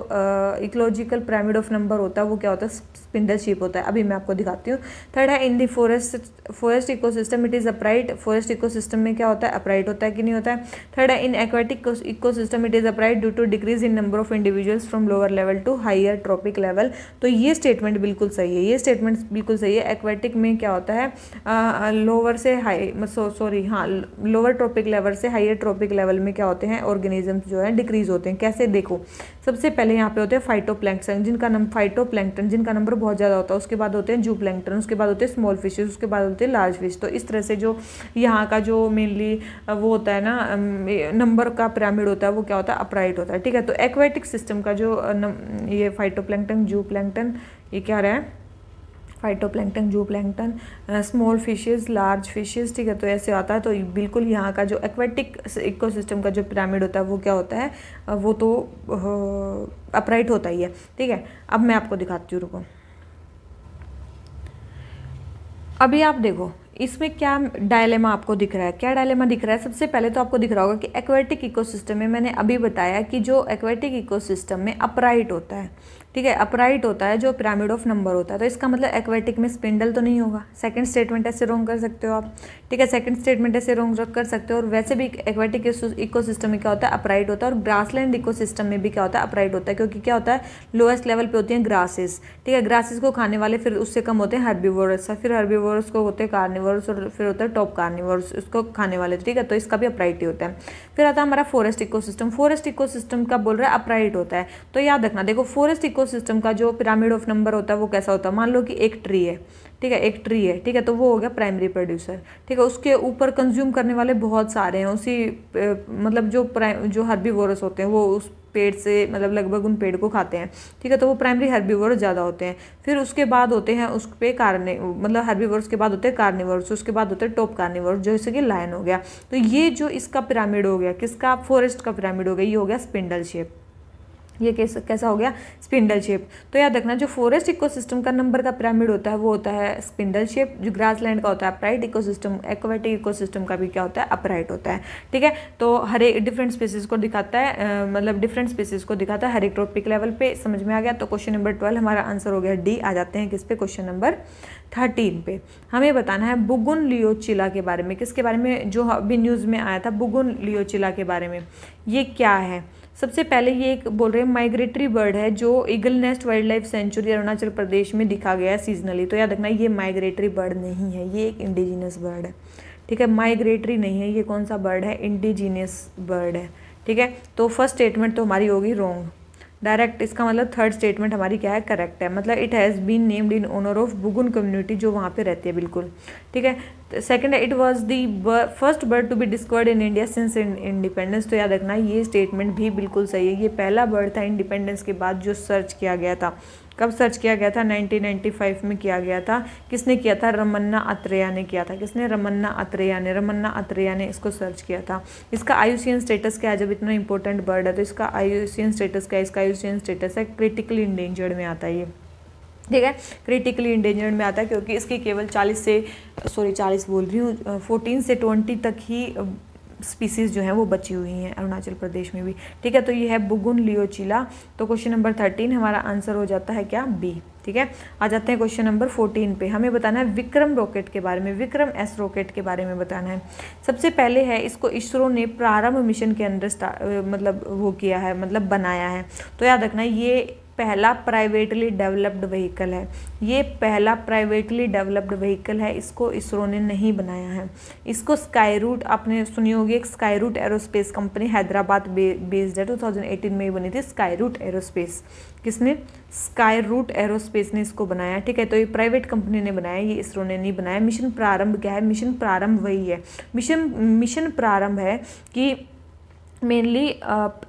इकोलॉजिकल पिरामिड ऑफ नंबर होता है वो क्या होता है स्पिंडल शेप होता है अभी मैं आपको दिखाती हूँ थर्ड है in the forest forest forest ecosystem it is upright forest ecosystem में क्या होता है अपराइट होता है कि नहीं होता है थर्ड है in aquatic ecosystem it is upright due to decrease in number of individuals from lower level to higher trophic level तो ये स्टेटमेंट बिल्कुल सही है ये स्टेटमेंट बिल्कुल सही है एक्वाटिक में क्या होता है लोअर से हाई सॉरी हाँ लोअर ट्रॉपिक लेवल से हायर ट्रॉपिक लेवल में क्या होते हैं ऑर्गेनिजम्स जो है डिक्रीज होते हैं कैसे देखो सबसे पहले यहाँ पे होते हैं फाइटोप्लैंक्टन जिनका नम फाइटोप्लैंक्टन जिनका नंबर बहुत ज़्यादा होता है उसके बाद होते हैं जू प्लैंक्टन उसके बाद होते हैं स्मॉल फिशेज फिर उसके बाद होते हैं लार्ज फिश तो इस तरह से जो यहाँ का जो मेनली वो होता है ना नंबर का पिरामिड होता है वो क्या होता है अपराइट होता है ठीक है तो एक्वेटिक सिस्टम का जो न, ये फाइटोप्लैंकटन जू प्लैंकटन ये क्या रहा है phyto phytoplankton zoo plankton small fishes large fishes ठीक है तो ऐसे आता है तो बिल्कुल यहाँ का जो एक्वेटिक इकोसिस्टम का जो पिरामिड होता है वो क्या होता है वो तो अपराइट होता ही है ठीक है अब मैं आपको दिखाती हूँ रुको अभी आप देखो इसमें क्या डायलेमा आपको दिख रहा है क्या डायलेमा दिख रहा है सबसे पहले तो आपको दिख रहा होगा कि एक्वेटिक इकोसिस्टम में मैंने अभी बताया कि जो एक्वेटिक इकोसिस्टम में अपराइट होता है ठीक है अपराइट होता है जो पिरामिड ऑफ नंबर होता है तो इसका मतलब एक्वेटिक में स्पिंडल तो नहीं होगा सेकंड स्टेटमेंट ऐसे रोंग कर सकते हो आप ठीक है सेकंड स्टेटमेंट ऐसे रोंग कर सकते हो और वैसे भी एक्वेटिक सिस्टम में क्या होता है अपराइट होता है और ग्रासलैंड इको में भी क्या होता है अपराइट होता है क्योंकि क्या होता है लोएस्ट लेवल पर होती हैं ग्रासेस ठीक है ग्रासेस को खाने वाले फिर उससे कम होते हैं हर्बीवोरस फिर हर्बीवोरस को होते हैं कार्निवर्स और फिर होता है टॉप कार्निवर्स उसको खाने वाले ठीक है तो इसका भी अपराइट ही होता है फिर आता है हमारा फॉरेस्ट इको फॉरेस्ट इको का बोल रहा है अपराइट होता है तो याद रखना देखो फॉरेस्ट इको सिस्टम का जो पिरामिड ऑफ नंबर होता है वो कैसा होता है मान लो कि एक ट्री है ठीक है एक ट्री है ठीक है तो वो हो गया प्राइमरी प्रोड्यूसर ठीक है उसके ऊपर कंज्यूम करने वाले बहुत सारे हैं उसी मतलब जो जो हर्बी होते हैं वो उस पेड़ से मतलब लगभग उन पेड़ को खाते हैं ठीक है तो वो प्राइमरी हर्बी ज़्यादा होते हैं फिर उसके बाद होते हैं उस पर कारने मतलब हर्बी के बाद होते हैं कार्निवर्स उसके बाद होते हैं टॉप कार्निवर्स जैसे कि लायन हो गया तो ये जो इसका पिरामिड हो गया किसका फॉरेस्ट का पिरामिड हो गया ये हो गया स्पिंडल शेप ये कैसा कैसा हो गया स्पिंडल शेप तो याद रखना जो फॉरेस्ट इकोसिस्टम का नंबर का पिरामिड होता है वो होता है स्पिंडल शेप जो ग्रासलैंड का होता है अपराइट इकोसिस्टम एक्वेटिक इकोसिस्टम का भी क्या होता है अपराइट होता है ठीक है तो हर एक डिफरेंट स्पीसीज को दिखाता है मतलब डिफरेंट स्पीसीज को दिखाता है हर एक ट्रॉपिक लेवल पे समझ में आ गया तो क्वेश्चन नंबर ट्वेल्व हमारा आंसर हो गया डी आ जाते हैं किस पे क्वेश्चन नंबर थर्टीन पे हमें बताना है बुगुन लियोचिला के बारे में किसके बारे में जो अभी न्यूज़ में आया था बुगुन लियोचिला के बारे में ये क्या है सबसे पहले ये एक बोल रहे हैं माइग्रेटरी बर्ड है जो Eagle Nest wildlife sanctuary Arunachal Pradesh में दिखा गया है सीजनली तो याद रखना ये माइग्रेटरी बर्ड नहीं है ये एक इंडिजीनियस बर्ड है ठीक है माइग्रेटरी नहीं है ये कौन सा बर्ड है इंडिजीनियस बर्ड है ठीक है तो फर्स्ट स्टेटमेंट तो हमारी होगी रॉन्ग डायरेक्ट इसका मतलब थर्ड स्टेटमेंट हमारी क्या है करेक्ट है मतलब it has been named in honour of Bugun community जो वहाँ पे रहती है बिल्कुल ठीक है सेकंड है it was the first bird to be discovered in India since independence तो याद रखना ये स्टेटमेंट भी बिल्कुल सही है ये पहला बर्ड था इंडिपेंडेंस के बाद जो सर्च किया गया था कब सर्च किया गया था 1995 में किया गया था किसने किया था रमन्ना अत्रेया ने किया था किसने रमन्ना अत्रेया ने रमन्ना अत्रेया ने इसको सर्च किया था इसका आयुषियन स्टेटस क्या है जब इतना इंपॉर्टेंट बर्ड है तो इसका आयुषियन स्टेटस क्या है इसका आयुषियन स्टेटस है क्रिटिकली इंडेंजर्ड में आता है ये ठीक है क्रिटिकली इंडेंजर्ड में आता है क्योंकि इसकी केवल 40 से सॉरी 40 बोल रही हूँ 14 से 20 तक ही स्पीसीज़ जो हैं वो बची हुई हैं अरुणाचल प्रदेश में भी ठीक है तो ये है बुगुन लियोचिला तो क्वेश्चन नंबर थर्टीन हमारा आंसर हो जाता है क्या बी ठीक है आ जाते हैं क्वेश्चन नंबर फोर्टीन पे हमें बताना है विक्रम रॉकेट के बारे में विक्रम एस रॉकेट के बारे में बताना है सबसे पहले है इसको इसरो ने प्रारंभ मिशन के अंदर मतलब वो किया है मतलब बनाया है तो याद रखना ये पहला प्राइवेटली डेवलप्ड व्हीकल है ये पहला प्राइवेटली डेवलप्ड व्हीकल है इसको इसरो ने नहीं बनाया है इसको स्काई रूट आपने सुनी होगी एक Skyroot Aerospace company Hyderabad बे, बेस्ड है 2018 में बनी थी स्काई रूट एरोस्पेस किसने स्काई रूट एरोस्पेस ने इसको बनाया ठीक है तो ये प्राइवेट कंपनी ने बनाया ये इसरो ने नहीं बनाया मिशन प्रारंभ क्या है मिशन प्रारंभ वही है मिशन मिशन प्रारंभ है कि मेनली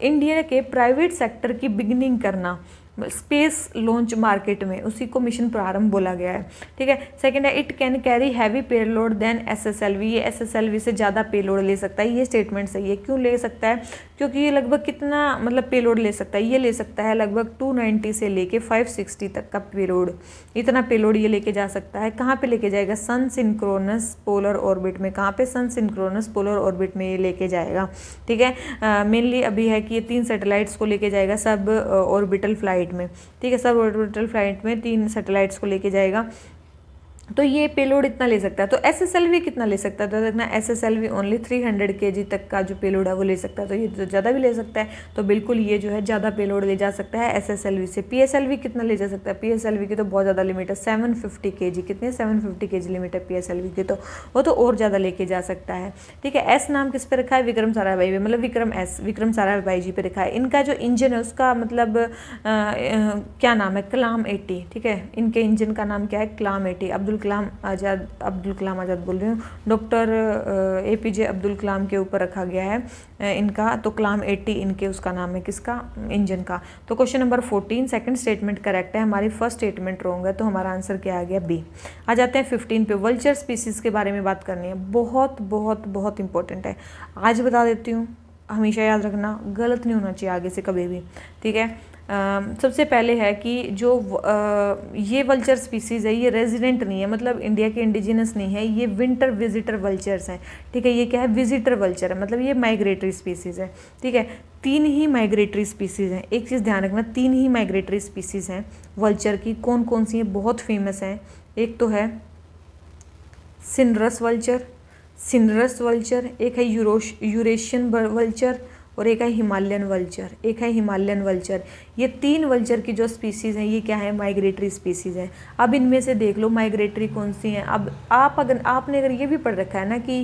इंडिया के प्राइवेट सेक्टर की बिगनिंग करना स्पेस लॉन्च मार्केट में उसी को मिशन प्रारंभ बोला गया है ठीक है सेकंड है it can carry heavy payload than SSLV ये एसएसएलवी से ज़्यादा पेलोड ले सकता है ये स्टेटमेंट सही है क्यों ले सकता है क्योंकि ये लगभग कितना मतलब पेलोड ले सकता है ये ले सकता है लगभग 290 से लेके 560 तक का पेलोड इतना पेलोड ये लेके जा सकता है कहाँ पे लेके जाएगा सन सिंक्रोनस पोलर ऑर्बिट में कहाँ पे सन सिंक्रोनस पोलर ऑर्बिट में ये लेके जाएगा ठीक है मेनली अभी है कि ये तीन सेटेलाइट्स को लेके जाएगा सब ऑर्बिटल फ्लाइट में ठीक है सब ऑर्बिटल फ्लाइट में तीन सेटेलाइट्स को लेके जाएगा तो ये पेलोड इतना ले सकता है तो एस एस एल वी कितना ले सकता है तो देखना S S L V only three hundred K G तक का जो पेलोड है वो ले सकता है तो ये तो ज़्यादा भी ले सकता है तो बिल्कुल ये जो है ज़्यादा पेलोड ले जा सकता है एस एस एल वी से पी एस एल वी कितना ले जा सकता है पी एस एल वी की तो बहुत ज़्यादा लिमिट है सेवन फिफ्टी के जी कितने seven fifty K G limit है पी एस एल वी की तो वो तो और ज़्यादा लेके जा सकता है ठीक है एस नाम किस पर रखा है विक्रम सारा भाई मतलब विक्रम एस विक्रम सारा भाई जी पे रखा है इनका जो इंजन है उसका मतलब क्या नाम है कलाम एटी ठीक है इनके इंजन का नाम क्या है कलाम एटी अब्दुल कलाम आज़ाद अब्दुल कलाम आज़ाद बोल रही हूँ doctor A P J Abdul Kalam के ऊपर रखा गया है इनका तो कलाम एटी इनके उसका नाम है किसका इंजन का तो question number fourteen second statement correct है हमारी फर्स्ट स्टेटमेंट रॉन्ग है तो हमारा आंसर क्या आ गया बी आ जाते हैं फिफ्टीन पे वल्चर स्पीसीज़ के बारे में बात करनी है बहुत बहुत बहुत इंपॉर्टेंट है आज बता देती हूँ हमेशा याद रखना गलत नहीं होना चाहिए आगे से कभी भी ठीक है सबसे पहले है कि जो ये वल्चर स्पीसीज़ है ये रेजिडेंट नहीं है मतलब इंडिया के इंडिजिनस नहीं है ये विंटर विजिटर वल्चर्स हैं ठीक है ये क्या है विजिटर वल्चर है मतलब ये माइग्रेटरी स्पीसीज़ है ठीक है तीन ही माइग्रेटरी स्पीसीज़ हैं एक चीज़ ध्यान रखना तीन ही माइग्रेटरी स्पीसीज़ हैं वल्चर की कौन कौन सी हैं बहुत फेमस हैं एक तो है सिनरस वल्चर सिनरस वल्चर एक है यूरोश यूरेशियन वल्चर और एक है हिमालयन वल्चर एक है हिमालयन वल्चर ये तीन वल्चर की जो स्पीसीज़ हैं ये क्या है माइग्रेटरी स्पीसीज़ हैं अब इनमें से देख लो माइग्रेटरी कौन सी हैं अब आप अगर आपने अगर ये भी पढ़ रखा है ना कि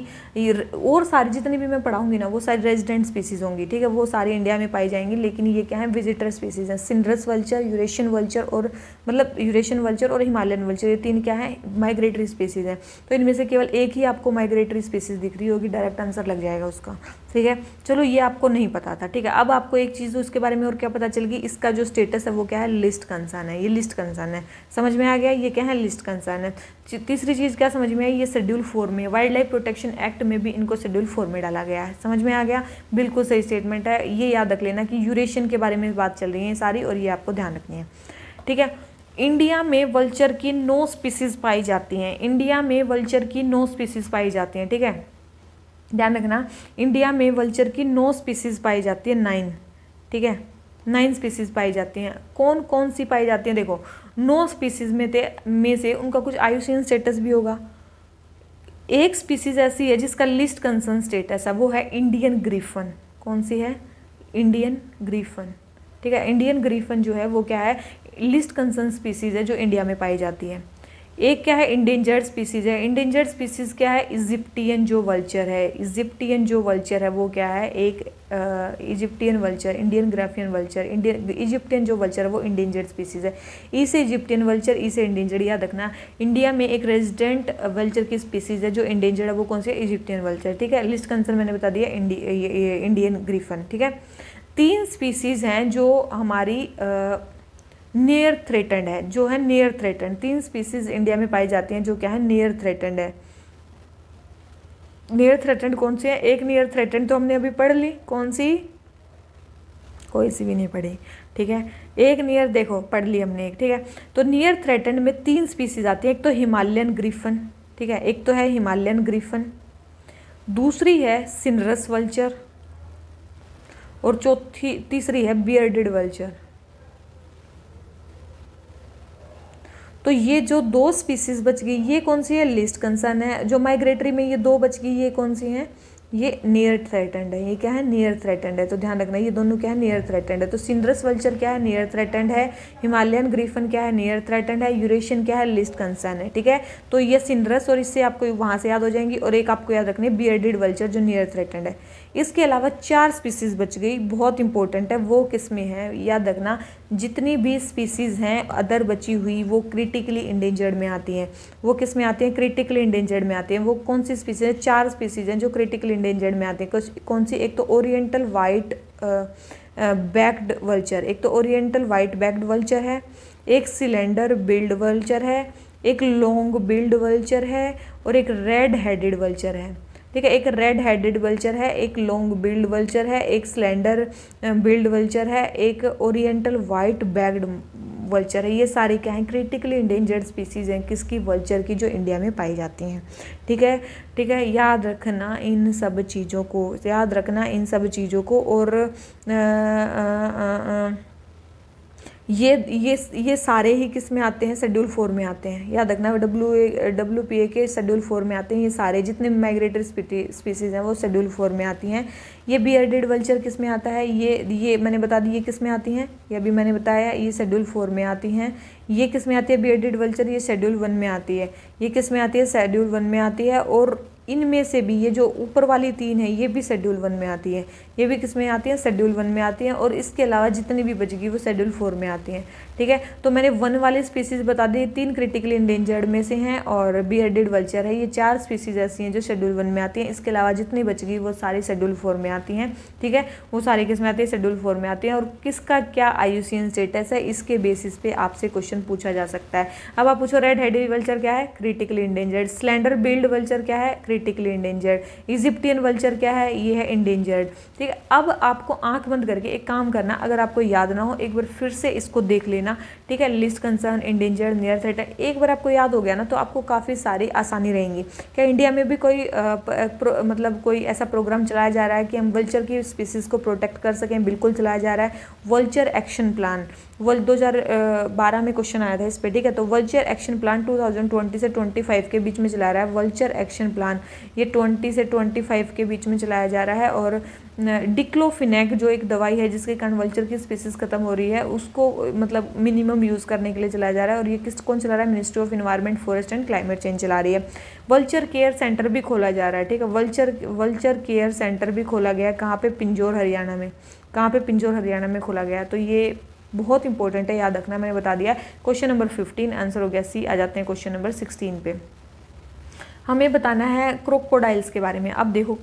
और सारी जितनी भी मैं पढ़ाऊँगी ना वो सारी रेजिडेंट स्पीसीज़ होंगी ठीक है वो सारे इंडिया में पाई जाएंगी लेकिन ये क्या है विजिटर स्पीसीज़ हैं सिंड्रस वल्चर यूरेशियन वल्चर और मतलब यूरेशियन वल्चर और हिमालयन वल्चर ये तीन क्या है माइग्रेटरी स्पीसीज़ हैं तो इनमें से केवल एक ही आपको माइग्रेटरी स्पीसीज़ दिख रही होगी डायरेक्ट आंसर लग जाएगा उसका ठीक है चलो ये आपको नहीं पता था ठीक है अब आपको एक चीज़ उसके बारे में और क्या पता चल गई इसका इसका जो स्टेटस है वो क्या है लिस्ट कंसर्न है ये लिस्ट कंसर्न है समझ में आ गया ये क्या है लिस्ट कंसर्न है तीसरी चीज़ क्या समझ में आई ये शेड्यूल फोर में वाइल्ड लाइफ प्रोटेक्शन एक्ट में भी इनको शेड्यूल फोर में डाला गया है समझ में आ गया बिल्कुल सही स्टेटमेंट है ये याद रख लेना कि यूरेशन के बारे में बात चल रही है सारी और ये आपको ध्यान रखनी है ठीक है इंडिया में वल्चर की नो स्पीसीज पाई जाती हैं इंडिया में वल्चर की नो स्पीसीज पाई जाती हैं ठीक है ध्यान रखना इंडिया में वल्चर की नो स्पीसीज पाई जाती है नाइन ठीक है नाइन स्पीसीज पाई जाती हैं कौन कौन सी पाई जाती हैं देखो नौ स्पीसीज में थे में से उनका कुछ आयुषीन स्टेटस भी होगा एक स्पीसीज ऐसी है जिसका लिस्ट कंसर्न स्टेटस है वो है इंडियन ग्रीफन कौन सी है इंडियन ग्रीफन ठीक है इंडियन ग्रीफन जो है वो क्या है लिस्ट कंसर्न स्पीसीज है जो इंडिया में पाई जाती है एक क्या है इंडेंजर्ड स्पीसीज़ है इंडेंजर्ड स्पीसीज़ क्या है इजिप्टियन जो वल्चर है इजिप्टियन जो वल्चर है वो क्या है एक Egyptian vulture Indian griffon vulture Indian Egyptian जो वल्चर है वो इंडेंजर्ड स्पीसीज़ है ई से इजिप्टियन वल्चर ई से इंडेंजर्ड याद रखना इंडिया में एक रेजिडेंट वल्चर की स्पीसीज़ है जो इंडेंजर्ड है वो कौन सी है इजिप्टियन वल्चर ठीक है लिस्ट कंसर मैंने बता दिया इंडियन ग्रीफन ठीक है तीन स्पीसीज़ हैं जो हमारी नियर थ्रेटेंड है जो है नियर थ्रेटेंड तीन स्पीसीज इंडिया में पाई जाती हैं जो क्या है नियर थ्रेटेंड है नियर थ्रेटेंड कौन सी है एक नियर थ्रेटेंड तो हमने अभी पढ़ ली कौन सी कोई सी भी नहीं पढ़ी ठीक है एक नियर देखो पढ़ ली हमने एक ठीक है तो नियर थ्रेटेंड में तीन स्पीसीज आती है एक तो हिमालयन ग्रीफन ठीक है एक तो है हिमालयन ग्रीफन दूसरी है सिनरस वल्चर और चौथी तीसरी है बियर्डेड वल्चर तो ये जो दो स्पीसीज बच गई ये कौन सी है लिस्ट कंसर्न है जो माइग्रेटरी में ये दो बच गई ये कौन सी हैं ये नियर थ्रेटेंड है ये क्या है नियर थ्रेटेंड है तो ध्यान रखना ये दोनों क्या है नियर थ्रेटेंड है तो सिंड्रस वल्चर क्या है नियर थ्रेटेंड है हिमालयन ग्रीफन क्या है नियर थ्रेटेंड है यूरेशियन क्या है लिस्ट कंसर्न है ठीक है तो ये सिंड्रस और इससे आपको वहाँ से याद हो जाएंगी और एक आपको याद रखनी है बियरडेड वल्चर जो नियर थ्रेटेंड है इसके अलावा चार स्पीसीज़ बच गई बहुत इंपॉर्टेंट है वो किस में है याद रखना जितनी भी स्पीसीज़ हैं अदर बची हुई वो क्रिटिकली इंडेंजर्ड में आती हैं वो किस में आती हैं क्रिटिकली इंडेंजर्ड में आती हैं वो कौन सी स्पीसीज़ हैं चार स्पीसीज़ हैं जो क्रिटिकली इंडेंजर्ड में आती हैं कौन सी एक तो ओरिएंटल वाइट बैक्ड वल्चर एक तो ओरिएंटल वाइट बैक्ड वल्चर है एक सिलेंडर बिल्ड वल्चर है एक लॉन्ग बिल्ड वल्चर है और एक रेड हेडेड वल्चर है ठीक है एक रेड हेडेड वल्चर है एक लॉन्ग बिल्ड वल्चर है एक स्लेंडर बिल्ड वल्चर है एक ओरिएंटल वाइट बैग्ड वल्चर है ये सारे क्या हैं क्रिटिकली इंडेंजर्ड स्पीसीज हैं किसकी वल्चर की जो इंडिया में पाई जाती हैं ठीक है ठीक है याद रखना इन सब चीज़ों को याद रखना इन सब चीज़ों को और आ, आ, आ, आ, ये ये ये सारे ही किस में आते हैं शेड्यूल फोर में आते हैं याद रखना डब्ल्यू डब्ल्यू पी ए के शेड्यूल फोर में आते हैं ये सारे जितने माइग्रेटरी स्पीसीज़ हैं वो शेड्यूल फोर में आती हैं ये बियर्डेड वल्चर किस में आता है ये ये मैंने बता दी ये किस में आती हैं ये अभी मैंने बताया ये शेड्यूल फोर में आती हैं ये किस में आती है बियर्डेड वल्चर ये शेड्यूल वन में आती है ये किस में आती है शेड्यूल वन में आती है और इनमें से भी ये जो ऊपर वाली तीन है ये भी शेड्यूल वन में आती है ये भी किस में आती हैं शेड्यूल वन में आती हैं और इसके अलावा जितनी भी बचेगी वो शेड्यूल फोर में आती हैं ठीक है तो मैंने वन वाली स्पीसीज़ बता दी तीन क्रिटिकली इंडेंजर्ड में से हैं और बी एडेड वल्चर है ये चार स्पीसीज़ ऐसी हैं जो शेड्यूल वन में आती हैं इसके अलावा जितनी बचगी वो सारी शेड्यूल फोर में आती हैं ठीक है वो सारी किस में आती है शेड्यूल फोर में आती हैं और किसका क्या आई स्टेटस है इसके बेसिस पे आपसे क्वेश्चन पूछा जा सकता है अब आप पूछो रेड हेडेड वल्चर क्या है critically endangered slender billed vulture क्या है क्रिटिकली इंडेंजर्ड इजिप्टियन वल्चर क्या है ये है इंडेंजर्ड ठीक ठीक है अब आपको आंख बंद करके एक काम करना अगर आपको याद ना हो एक बार फिर से इसको देख लेना ठीक है least concern endanger near threaten एक बार आपको याद हो गया ना तो आपको काफ़ी सारी आसानी रहेंगी क्या इंडिया में भी कोई आ, प्र, मतलब कोई ऐसा प्रोग्राम चलाया जा रहा है कि हम वल्चर की स्पीसीज़ को प्रोटेक्ट कर सकें बिल्कुल चलाया जा रहा है वल्चर एक्शन प्लान वर्ल्ड 2012 में क्वेश्चन आया था इस पर ठीक है तो वर्ल्चर एक्शन प्लान 2020 से 25 के बीच में चला रहा है वर्ल्चर एक्शन प्लान ये 20 से 25 के बीच में चलाया जा रहा है और डिक्लोफिनेक जो एक दवाई है जिसके कारण वल्चर की स्पीसीज खत्म हो रही है उसको मतलब मिनिमम यूज़ करने के लिए चलाया जा रहा है और ये किस कौन चला रहा है ministry of environment forest and climate change चला रही है वल्चर केयर सेंटर भी खोला जा रहा है ठीक है वल्चर वल्चर केयर सेंटर भी खोला गया है कहाँ पर पिंजौर हरियाणा में कहाँ पर पिंजौर हरियाणा में खोला गया तो ये बहुत इंपॉर्टेंट है याद रखना मैंने बता दिया क्वेश्चन नंबर फिफ्टीन आंसर हो गया सी आ जाते हैं क्वेश्चन नंबर सिक्सटीन पे हमें बताना है क्रोकोडाइल्स के बारे में अब देखो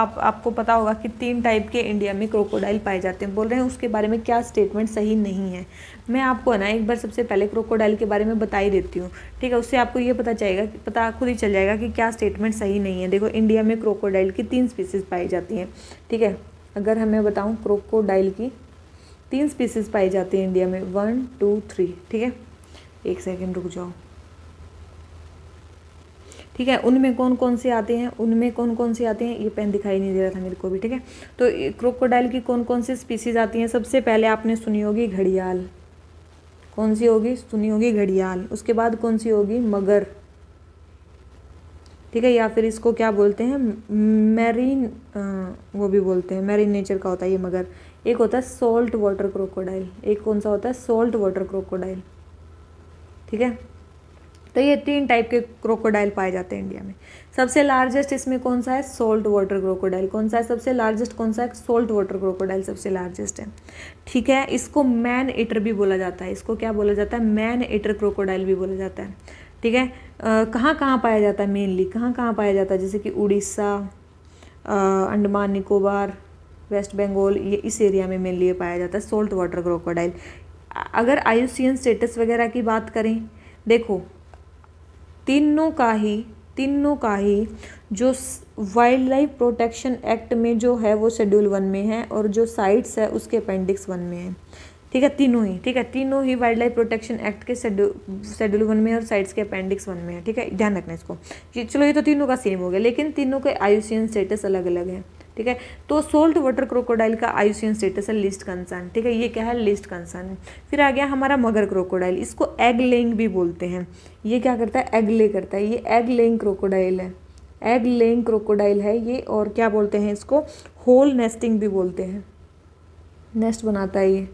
आप आपको पता होगा कि तीन टाइप के इंडिया में क्रोकोडाइल पाए जाते हैं बोल रहे हैं उसके बारे में क्या स्टेटमेंट सही नहीं है मैं आपको है ना एक बार सबसे पहले क्रोकोडाइल के बारे में बता ही देती हूँ ठीक है उससे आपको ये पता चलेगा पता खुद ही चल जाएगा कि क्या स्टेटमेंट सही नहीं है देखो इंडिया में क्रोकोडाइल की तीन स्पीसीज पाई जाती हैं ठीक है अगर हमें बताऊँ क्रोकोडाइल की तीन स्पीसीज पाई जाती हैं इंडिया में वन टू थ्री ठीक है एक सेकेंड रुक जाओ ठीक है उनमें कौन कौन से आते हैं उनमें कौन कौन से आते हैं ये पेन दिखाई नहीं दे रहा था मेरे को भी ठीक है तो क्रोकोडाइल की कौन कौन सी स्पीसीज आती हैं सबसे पहले आपने सुनी होगी घड़ियाल कौन सी होगी सुनी होगी घड़ियाल उसके बाद कौन सी होगी मगर ठीक है या फिर इसको क्या बोलते हैं मैरीन वो भी बोलते हैं मैरीन नेचर का होता है ये मगर एक होता है सॉल्ट वाटर क्रोकोडाइल एक कौन सा होता है सॉल्ट वाटर क्रोकोडाइल ठीक है तो ये तीन टाइप के क्रोकोडाइल पाए जाते हैं इंडिया में सबसे लार्जेस्ट इसमें कौन सा है सॉल्ट वाटर क्रोकोडाइल कौन सा है सबसे लार्जेस्ट कौन सा है सॉल्ट वाटर क्रोकोडाइल सबसे लार्जेस्ट है ठीक है इसको मैन ईटर भी बोला जाता है इसको क्या बोला जाता है मैन ईटर क्रोकोडाइल भी बोला जाता है ठीक है कहाँ कहाँ पाया जाता है मेनली कहाँ कहाँ पाया जाता है जैसे कि उड़ीसा अंडमान निकोबार वेस्ट बंगाल ये इस एरिया में मेनली पाया जाता है सोल्ट वाटर क्रोकोडाइल अगर आयुसियन स्टेटस वगैरह की बात करें देखो तीनों का ही तीनों का ही जो वाइल्ड लाइफ प्रोटेक्शन एक्ट में जो है वो शेड्यूल वन में है और जो साइट्स है उसके अपेंडिक्स वन में है ठीक है तीनों ही ठीक है तीनों ही वाइल्ड लाइफ प्रोटेक्शन एक्ट के शेड्यूल वन में और साइट्स के अपेंडिक्स वन में है ठीक है ध्यान रखना इसको चलो ये तो तीनों का सेम हो गया लेकिन तीनों के आयुषियन स्टेटस अलग अलग है ठीक है तो सोल्ट वाटर क्रोकोडाइल का आयुषियन स्टेटस है लिस्ट कंसर्न ठीक है ये क्या है लिस्ट कंसर्न फिर आ गया हमारा मगर क्रोकोडाइल इसको एग लेइंग भी बोलते हैं ये क्या करता है एग ले करता है ये एग लेइंग क्रोकोडाइल है एग लेइंग क्रोकोडाइल है ये और क्या बोलते हैं इसको होल नेस्टिंग भी बोलते हैं नेस्ट बनाता है ये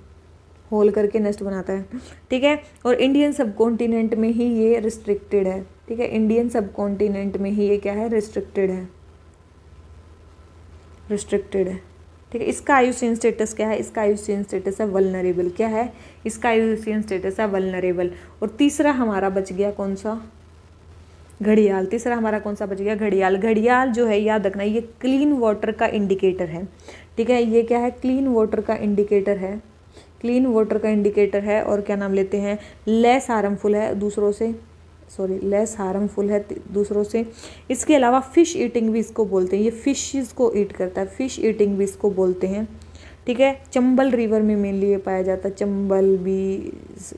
होल करके नेस्ट बनाता है ठीक है और इंडियन सब कॉन्टिनेंट में ही ये रिस्ट्रिक्टेड है ठीक है इंडियन सब कॉन्टिनेंट में ही ये क्या है रिस्ट्रिक्टेड है रिस्ट्रिक्टेड है ठीक है इसका आयुषीन स्टेटस क्या है इसका आयुषीन स्टेटस है वलनरेबल क्या है इसका आयुषीन स्टेटस है वलनरेबल और तीसरा हमारा बच गया कौन सा घड़ियाल तीसरा हमारा कौन सा बच गया घड़ियाल घड़ियाल जो है याद रखना ये क्लीन वाटर का इंडिकेटर है ठीक है ये क्या है क्लीन वाटर का इंडिकेटर है क्लीन वाटर का इंडिकेटर है और क्या नाम लेते हैं लेस हार्मफुल है दूसरों से सॉरी लेस हार्मफुल है दूसरों से इसके अलावा फ़िश ईटिंग भी इसको बोलते हैं ये फ़िशेज़ को ईट करता है फ़िश ईटिंग भी इसको बोलते हैं ठीक है चंबल रिवर में मेनली ये पाया जाता है चंबल भी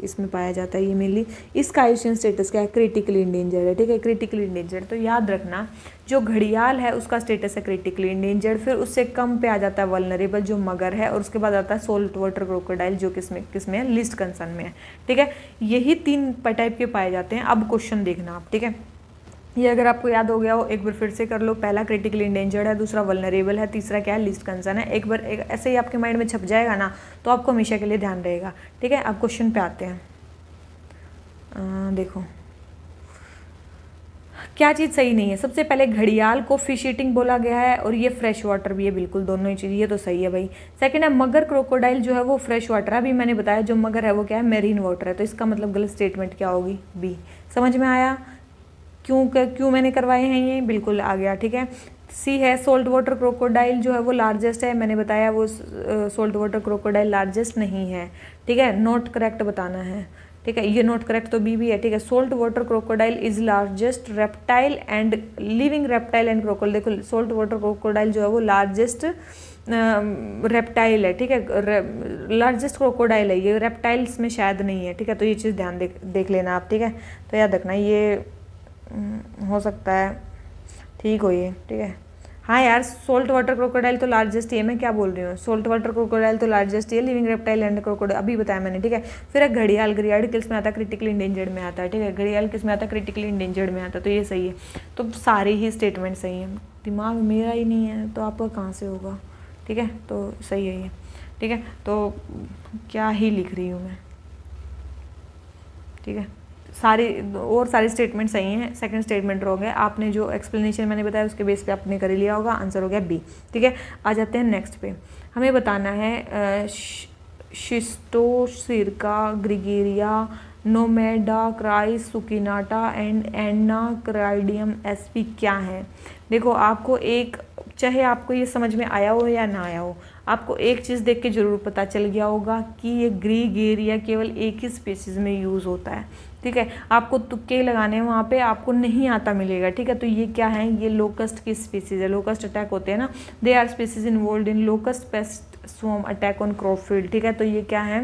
इसमें पाया जाता है ये मेनली इसका आयुष्यन स्टेटस क्या है क्रिटिकली इंडेंजर्ड है ठीक है क्रिटिकली इंडेंजर्ड तो याद रखना जो घड़ियाल है उसका स्टेटस है क्रिटिकली इंडेंजर्ड फिर उससे कम पे आ जाता है वलनरेबल जो मगर है और उसके बाद आता है सोल्ट वाटर क्रोकोडाइल जो किस में किस में है लिस्ट कंसर्न में है ठीक है यही तीन टाइप के पाए जाते हैं अब क्वेश्चन देखना आप ठीक है ये अगर आपको याद हो गया हो एक बार फिर से कर लो पहला क्रिटिकली इंडेंजर्ड है दूसरा वलनरेबल है तीसरा क्या है लिस्ट कंसर्न है एक बार एक, ऐसे ही आपके माइंड में छप जाएगा ना तो आपको हमेशा के लिए ध्यान रहेगा ठीक है आप क्वेश्चन पे आते हैं आ, देखो क्या चीज़ सही नहीं है सबसे पहले घड़ियाल को फिश ईटिंग बोला गया है और ये फ्रेश वाटर भी है बिल्कुल दोनों ही चीज़ ये तो सही है भाई सेकंड है मगर क्रोकोडाइल जो है वो फ्रेश वाटर है अभी मैंने बताया जो मगर है वो क्या है मेरीन वाटर है तो इसका मतलब गलत स्टेटमेंट क्या होगी बी समझ में आया क्यों कर, क्यों मैंने करवाए हैं ये बिल्कुल आ गया ठीक है सी है सोल्ट वाटर क्रोकोडाइल जो है वो लार्जेस्ट है मैंने बताया वो सोल्ट वाटर क्रोकोडाइल लार्जेस्ट नहीं है ठीक है नॉट करेक्ट बताना है ठीक है ये नॉट करेक्ट तो बी भी है ठीक है salt water crocodile is largest reptile and living reptile and crocodile देखो सोल्ट वाटर क्रोकोडाइल जो है वो लार्जेस्ट रेप्टाइल है ठीक है लार्जेस्ट क्रोकोडाइल है ये रेप्टाइल्स में शायद नहीं है ठीक है तो ये चीज़ ध्यान देख देख लेना आप ठीक है तो याद रखना ये हम्म, हो सकता है ठीक हो ये ठीक है हाँ यार सोल्ट वाटर क्रोकोडाइल तो लार्जेस्ट ये मैं क्या बोल रही हूँ सोल्ट वाटर क्रोकोडाइल तो लार्जेस्ट ये लिविंग रेप्टाइल एंड क्रोकोडाइल अभी बताया मैंने ठीक है फिर एक घड़ियाल घड़ियाल किस में आता है क्रिटिकली इंडेंजर्ड में आता है ठीक है घड़ियाल किस में आता है क्रिटिकली इंडेंजर्ड में आता तो ये सही है तो सारे ही स्टेटमेंट सही है दिमाग मेरा ही नहीं है तो आपका कहाँ से होगा ठीक है तो सही है ये ठीक है तो क्या ही लिख रही हूँ मैं ठीक है सारे और सारे स्टेटमेंट सही हैं सेकंड स्टेटमेंट रहोगे है आपने जो एक्सप्लेनेशन मैंने बताया उसके बेस पे आपने कर लिया होगा आंसर हो गया बी ठीक है आ जाते हैं नेक्स्ट पे हमें बताना है Schistocerca gregaria Nomadacris succincta and Anacridium S क्या है देखो आपको एक चाहे आपको ये समझ में आया हो या ना आया हो आपको एक चीज़ देख के ज़रूर पता चल गया होगा कि ये ग्रीगेरिया केवल एक ही स्पेसिस में यूज़ होता है ठीक है आपको तुक्के लगाने वहाँ पे आपको नहीं आता मिलेगा ठीक है तो ये क्या है ये लोकस्ट की स्पीसीज है लोकस्ट अटैक होते हैं ना they are species involved in locust pest swarm attack on field ठीक है तो ये क्या है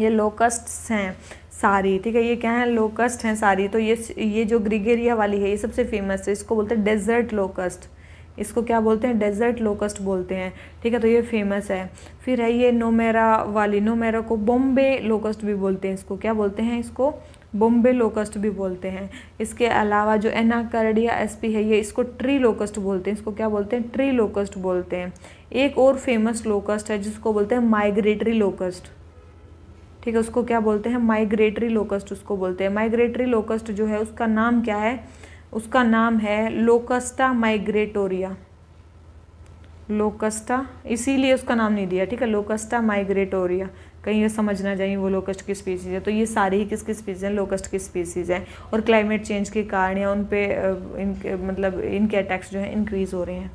ये लोकस्ट्स हैं सारी ठीक है ये क्या है लोकस्ट हैं सारी तो ये ये जो ग्रिगेरिया वाली है ये सबसे फेमस है इसको बोलते हैं डेजर्ट लोकस्ट इसको क्या बोलते हैं डेजर्ट लोकस्ट बोलते हैं ठीक है तो ये फेमस है फिर है ये नोमेरा वाली नोमेरा को बॉम्बे लोकस्ट भी बोलते हैं इसको क्या बोलते हैं इसको बॉम्बे लोकस्ट भी बोलते हैं इसके अलावा जो एस पी है ये इसको ट्री लोकस्ट बोलते हैं इसको क्या बोलते हैं ट्री लोकस्ट बोलते हैं एक और फेमस लोकस्ट है जिसको बोलते हैं माइग्रेटरी लोकस्ट ठीक है उसको क्या बोलते हैं माइग्रेटरी लोकस्ट उसको बोलते हैं माइग्रेटरी लोकस्ट जो है उसका नाम क्या है उसका नाम है लोकस्टा माइग्रेटोरिया लोकस्टा इसीलिए उसका नाम नहीं दिया ठीक है लोकस्टा माइग्रेटोरिया कहीं ये समझ ना जाए वो लोकस्ट की स्पीसीज़ है तो ये सारी ही किसकी स्पीसीज़ हैं लोकस्ट की स्पीसीज़ हैं और क्लाइमेट चेंज के कारण या उन पर इन मतलब इनके अटैक्स जो हैं इंक्रीज़ हो रहे हैं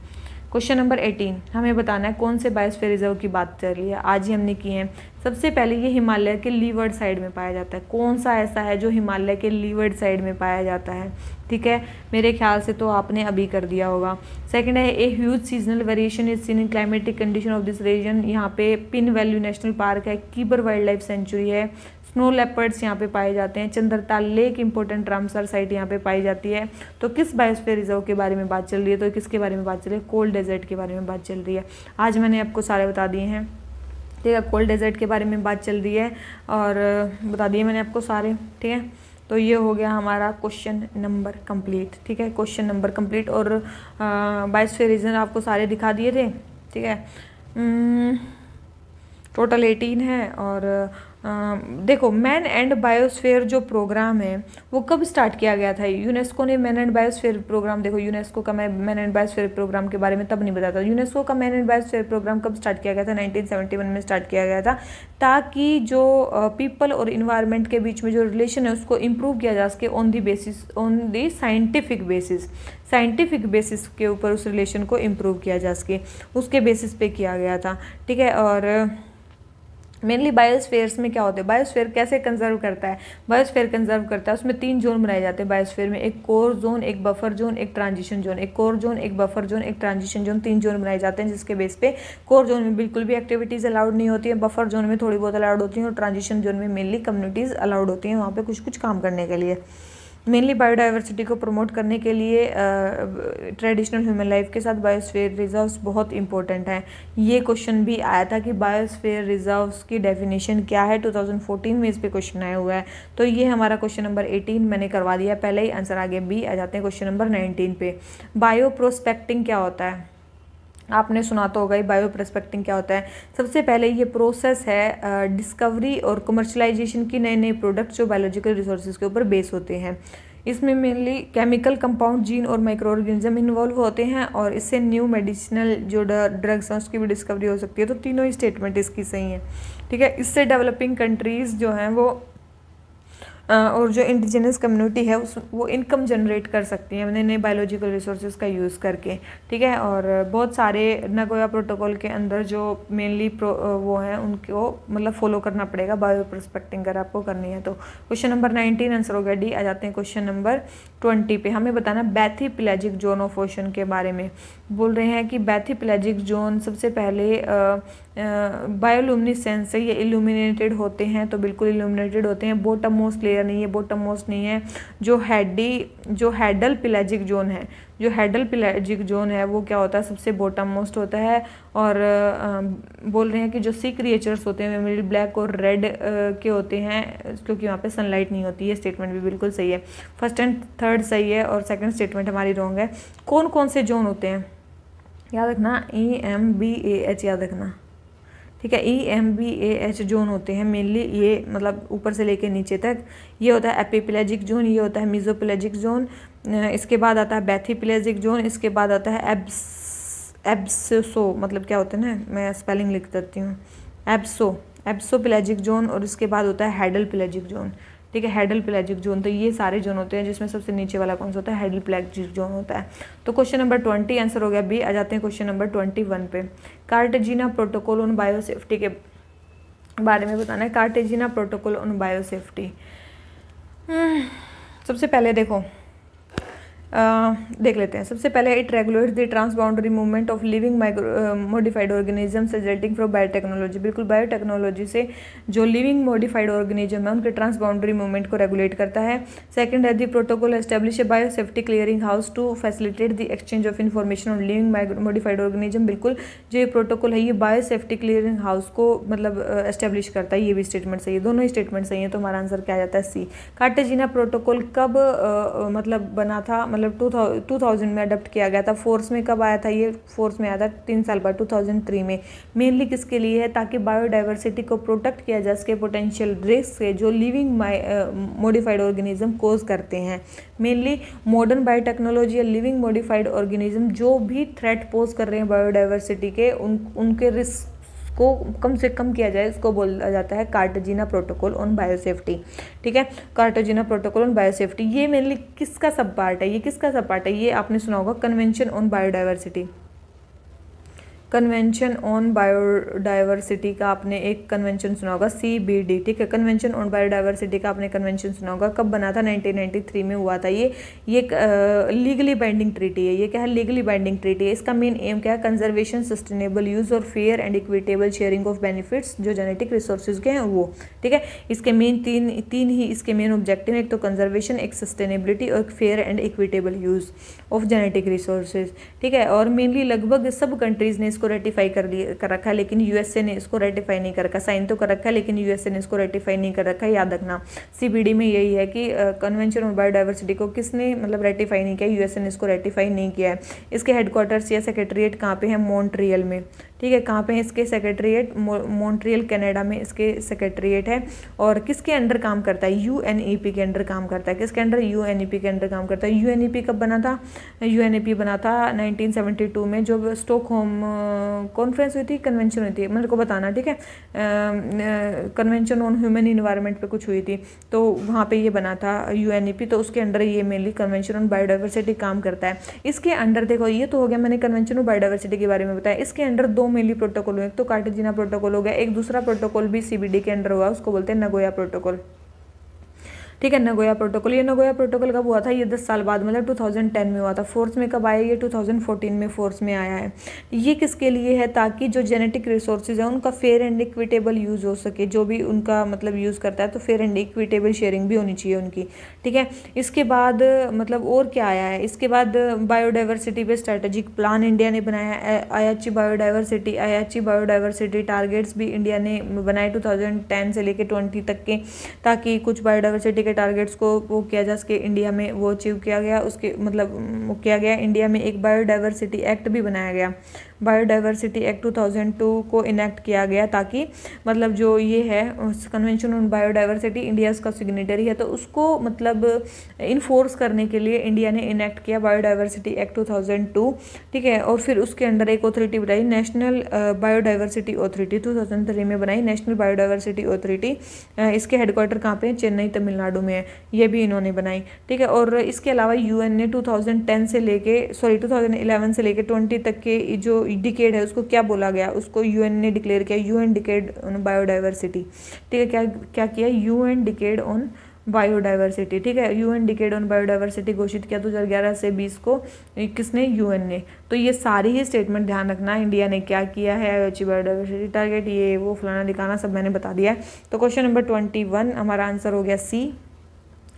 क्वेश्चन नंबर एटीन हमें बताना है कौन से बायोस्फीयर रिजर्व की बात कर रही है आज ही हमने की है सबसे पहले ये हिमालय के लीवर्ड साइड में पाया जाता है कौन सा ऐसा है जो हिमालय के लीवर्ड साइड में पाया जाता है ठीक है मेरे ख्याल से तो आपने अभी कर दिया होगा सेकंड है a huge seasonal variation is seen in climatic condition of this region यहाँ पे पिन वैल्यू नेशनल पार्क है कीबर वाइल्ड लाइफ सेंचुरी है स्नो लेपर्ड्स यहाँ पे पाए जाते हैं Chandratal lake important Ramsar site यहाँ पे पाई जाती है तो किस बायोस्फीयर रिजर्व के बारे में बात चल रही है तो किसके बारे में बात चल रही है कोल्ड डेजर्ट के बारे में बात चल रही है आज मैंने आपको सारे बता दिए हैं ठीक है कोल्ड डेजर्ट के बारे में बात चल रही है और बता दिए मैंने आपको सारे ठीक है तो ये हो गया हमारा क्वेश्चन नंबर कंप्लीट ठीक है क्वेश्चन नंबर कंप्लीट और बाईस फिर रीज़न आपको सारे दिखा दिए थे ठीक है टोटल एटीन है और देखो मैन एंड बायोस्फेयर जो प्रोग्राम है वो कब स्टार्ट किया गया था यूनेस्को ने मैन एंड बायोस्फेयर प्रोग्राम देखो यूनेस्को का मैं मैन एंड बायोस्फेयर प्रोग्राम के बारे में तब नहीं बताता यूनेस्को का मैन एंड बायोस्फेयर प्रोग्राम कब स्टार्ट किया गया था 1971 में स्टार्ट किया गया था ताकि जो पीपल और इन्वायरमेंट के बीच में जो रिलेशन है उसको इम्प्रूव किया जा सके on the basis on the scientific basis scientific basis के ऊपर उस रिलेशन को इम्प्रूव किया जा सके उसके बेसिस पे किया गया था ठीक है और मेनली बायोस्फेयर्स में क्या होते हैं बायोस्फेयर कैसे कंजर्व करता है बायोस्फेयर कंजर्व करता है उसमें तीन जोन बनाए जाते हैं बायोस्फेयर में एक कोर जोन एक बफर जोन एक ट्रांजिशन जोन एक कोर जोन एक बफर जोन एक ट्रांजिशन जोन तीन जोन बनाए जाते हैं जिसके बेस पे कोर जोन में बिल्कुल भी एक्टिविटीज़ अलाउड नहीं होती है बफर जोन में थोड़ी बहुत अलाउड होती हैं और ट्रांजिशन जोन में मेनली कम्युनिटीज़ अलाउड होती हैं वहाँ पर कुछ कुछ काम करने के लिए मेनली बायोडाइवर्सिटी को प्रमोट करने के लिए ट्रेडिशनल ह्यूमन लाइफ के साथ बायोस्फीयर रिजर्व्स बहुत इंपॉर्टेंट हैं ये क्वेश्चन भी आया था कि बायोस्फीयर रिजर्व्स की डेफिनेशन क्या है 2014 में इस पर क्वेश्चन आया हुआ है तो ये हमारा क्वेश्चन नंबर 18 मैंने करवा दिया पहले ही आंसर आगे भी आ जाते हैं क्वेश्चन नंबर नाइनटीन पे बायो प्रोस्पेक्टिंग क्या होता है आपने सुना तो होगा ही बायो प्रस्पेक्टिंग क्या होता है सबसे पहले ये प्रोसेस है डिस्कवरी और कमर्शलाइजेशन की नए नए प्रोडक्ट जो बायोलॉजिकल रिसोर्सेज के ऊपर बेस होते हैं इसमें मेनली केमिकल कंपाउंड जीन और माइक्रो ऑर्गेनिज्म इन्वॉल्व होते हैं और इससे न्यू मेडिसिनल जो ड्रग्स हैं उसकी भी डिस्कवरी हो सकती है तो तीनों ही स्टेटमेंट इसकी सही हैं ठीक है इससे डेवलपिंग कंट्रीज़ जो हैं वो और जो इंडिजिनस कम्युनिटी है उस वो इनकम जनरेट कर सकती है नए नए बायोलॉजिकल रिसोर्स का यूज़ करके ठीक है और बहुत सारे नगोया प्रोटोकॉल के अंदर जो मेनली वो हैं उनको मतलब फॉलो करना पड़ेगा बायो प्रोस्पेक्टिंग अगर आपको करनी है तो क्वेश्चन नंबर नाइनटीन आंसर हो गया डी आ जाते हैं क्वेश्चन नंबर ट्वेंटी पे हमें बताना bathypelagic zone of ocean के बारे में बोल रहे हैं कि बैथी प्लेजिक जोन सबसे पहले आ, बायोलूमिनेसेंस से ये इल्यूमिनेटेड होते हैं तो बिल्कुल इल्यूमिनेटेड होते हैं बोटम मोस्ट लेयर नहीं है बोटम मोस्ट नहीं है जो हेडी जो हेडल पिलेजिक जोन है जो हेडल पिलेजिक जोन है वो क्या होता है सबसे बोटम मोस्ट होता है और आ, बोल रहे हैं कि जो सी क्रिएचर्स होते हैं वे ब्लैक और रेड के होते हैं क्योंकि वहाँ पर सनलाइट नहीं होती है स्टेटमेंट भी बिल्कुल सही है फर्स्ट एंड थर्ड सही है और सेकेंड स्टेटमेंट हमारी रॉन्ग है कौन कौन से जोन होते हैं याद रखना E M B A H याद रखना ठीक है E M B A H zone होते हैं मेनली ये मतलब ऊपर से लेके नीचे तक ये होता है एपीपिलेजिक जोन ये होता है मिजोपिलेजिक जोन इसके बाद आता है बैथीपिलेजिक जोन इसके बाद आता है एब्स एब्सो मतलब क्या होता है ना मैं स्पेलिंग लिख देती हूँ एब्सो प्लेजिक जोन और इसके बाद होता है हेडल प्लेजिक जोन ठीक है हेडल प्लेजिक जोन तो ये सारे जोन होते हैं जिसमें सबसे नीचे वाला कौन सा होता है हेडल प्लेजिक जोन होता है तो क्वेश्चन नंबर ट्वेंटी आंसर हो गया बी आ जाते हैं क्वेश्चन नंबर ट्वेंटी वन पे कार्टेजीना प्रोटोकॉल ऑन बायोसेफ्टी के बारे में बताना है कार्टेजीना प्रोटोकॉल ऑन बायोसेफ्टी सबसे पहले देखो देख लेते हैं सबसे पहले it regulate the transboundary movement of living modified organisms resulting from biotechnology बिल्कुल बायोटेक्नोलॉजी से जो लिविंग मॉडिफाइड ऑर्गेनिज्म है उनके ट्रांसबाउंड्री मूवमेंट को रेगुलेट करता है सेकंड है the protocol establish a biosafety clearing house to facilitate the exchange of information on living modified organism बिल्कुल जो ये प्रोटोकॉल है ये बायो सेफ्टी क्लियरिंग हाउस को मतलब एस्टेब्लिश करता है ये भी स्टेटमेंट सही है दोनों ही स्टेटमेंट सही है तो हमारा आंसर क्या आ जाता है सी कार्टेजिना प्रोटोकॉल कब मतलब बना था मतलब मतलब टू थाउ टू थाउजेंड में अडप्ट किया गया था फोर्स में कब आया था ये फोर्स में आया था तीन साल बाद टू थाउजेंड थ्री में मेनली किसके लिए है ताकि बायोडाइवर्सिटी को प्रोटेक्ट किया जा सके पोटेंशियल रिस्क से जो लिविंग मॉडिफाइड ऑर्गेनिज्म कोज करते हैं मेनली मॉडर्न बायोटेक्नोलॉजी या लिविंग मॉडिफाइड ऑर्गेनिज्म जो भी थ्रेट पोज कर रहे हैं बायोडाइवर्सिटी के उन उनके रिस्क इसको कम से कम किया जाए इसको बोला जाता है कार्टोजीना प्रोटोकॉल ऑन बायोसेफ्टी ठीक है कार्टोजिना प्रोटोकॉल ऑन बायोसेफ्टी ये मेनली किसका सब पार्ट है ये किसका सब पार्ट है ये आपने सुना होगा convention on biodiversity convention on biodiversity का आपने एक कन्वेंशन सुना होगा सी बी डी ठीक है कन्वेंशन ऑन बायोडाइवर्सिटी का आपने कन्वेंशन सुना होगा कब बना था 1993 में हुआ था ये ये लीगली बाइंडिंग ट्रीटी है ये क्या है लीगली बाइंडिंग ट्रीटी है इसका मेन एम क्या है कंजर्वेशन सस्टेनेबल यूज़ और fair and equitable sharing of benefits जो जेनेटिक रिसोर्स के हैं वो ठीक है इसके मेन तीन तीन ही इसके मेन ऑब्जेक्टिव एक तो कंजर्वेशन एक सस्टेनेबिलिटी और fair and equitable use of genetic resources ठीक है और मेनली लगभग सब कंट्रीज़ ने इसको रेटिफाई कर लिए कर रखा है लेकिन यूएसए ने इसको रेटिफाई नहीं कर रखा साइन तो कर रखा है लेकिन यूएसए ने इसको रेटिफाई नहीं कर रखा है याद रखना सीबीडी में यही है कि कन्वेंशन ऑन बायोडाइवर्सिटी को किसने मतलब रेटिफाई नहीं किया यूएसए ने इसको रेटिफाई नहीं किया है इसके हेडक्वार्टर्स या सेक्रेटरीट कहाँ पे है मॉन्ट्रियल में ठीक है कहाँ पे है इसके सेक्रेटरीट मॉन्ट्रियल कनाडा में इसके सेक्रेटरीट है और किसके अंडर काम करता है यू e के अंडर काम करता है किसके अंडर यू e के अंडर काम करता है यू e कब बना था यू बना था 1972 में जब स्टोक कॉन्फ्रेंस हुई थी कन्वेंशन हुई थी मेरे को बताना ठीक है कन्वेंशन ऑन ह्यूमन इन्वायरमेंट पर कुछ हुई थी तो वहाँ पर ये बना था यू तो उसके अंडर ये मेनली कन्वेंशन ऑन बायोडाइवर्सिटी काम करता है इसके अंडर देखो ये तो हो गया मैंने कन्वेंशन ऑन बायोडाइवर्सिटी के बारे में बताया इसके अंडर दो मेनली प्रोटोकॉल हुए एक तो कार्टेजिना प्रोटोकॉल हो गया एक दूसरा प्रोटोकॉल भी सीबीडी के अंडर हुआ उसको बोलते हैं नगोया प्रोटोकॉल ठीक है नगोया प्रोटोकॉल ये नगोया प्रोटोकॉल कब हुआ था ये दस साल बाद मतलब 2010 में हुआ था फोर्थ में कब आया ये 2014 में फोर्थ में आया है ये किसके लिए है ताकि जो जेनेटिक रिसोर्सेज है उनका फेयर एंड इक्विटेबल यूज़ हो सके जो भी उनका मतलब यूज़ करता है तो फेयर एंड इक्विटेबल शेयरिंग भी होनी चाहिए उनकी ठीक है इसके बाद मतलब और क्या आया है इसके बाद बायोडाइवर्सिटी पे स्ट्रेटेजिक प्लान इंडिया ने बनाया Aichi biodiversity Aichi biodiversity targets भी इंडिया ने बनाए 2010 से लेकर 20 तक के ताकि कुछ बायोडाइवर्सिटी के टारगेट्स को वो किया जा सके इंडिया में वो अचीव किया गया उसके मतलब किया गया इंडिया में एक बायोडाइवर्सिटी एक्ट भी बनाया गया बायोडाइवर्सिटी एक्ट 2002 को इनेक्ट किया गया ताकि मतलब जो ये है कन्वेंशन ऑन बायोडाइवर्सिटी इंडिया का सिग्नेटरी है तो उसको मतलब इन्फोर्स करने के लिए इंडिया ने इनेक्ट किया बायोडाइवर्सिटी एक्ट 2002 ठीक है और फिर उसके अंडर एक अथॉरिटी बनाई नेशनल बायोडाइवर्सिटी अथॉरिटी टू में बनाई नेशनल बायोडाइवर्सिटी अथॉरिटी इसके हेडक्वार्टर कहाँ पर चेन्नई तमिलनाडु में है ये भी इन्होंने बनाई ठीक है और इसके अलावा यू ने टू से लेके सॉरी टू से लेके ट्वेंटी तक के जो डिकेड है उसको क्या बोला गया उसको यूएन ने डिक्लेयर किया यूएन डिकेड ऑन बायोडाइवर्सिटी ठीक है क्या क्या किया यूएन डिकेड ऑन बायोडाइवर्सिटी ठीक है यूएन डिकेड ऑन बायोडाइवर्सिटी घोषित किया दो तो हज़ार ग्यारह से बीस को किसने यूएन ने तो ये सारी ही स्टेटमेंट ध्यान रखना इंडिया ने क्या किया है अच्छी बायोडाइवर्सिटी टारगेट ये वो फलाना दिखाना सब मैंने बता दिया है तो क्वेश्चन नंबर ट्वेंटी वन हमारा आंसर हो गया सी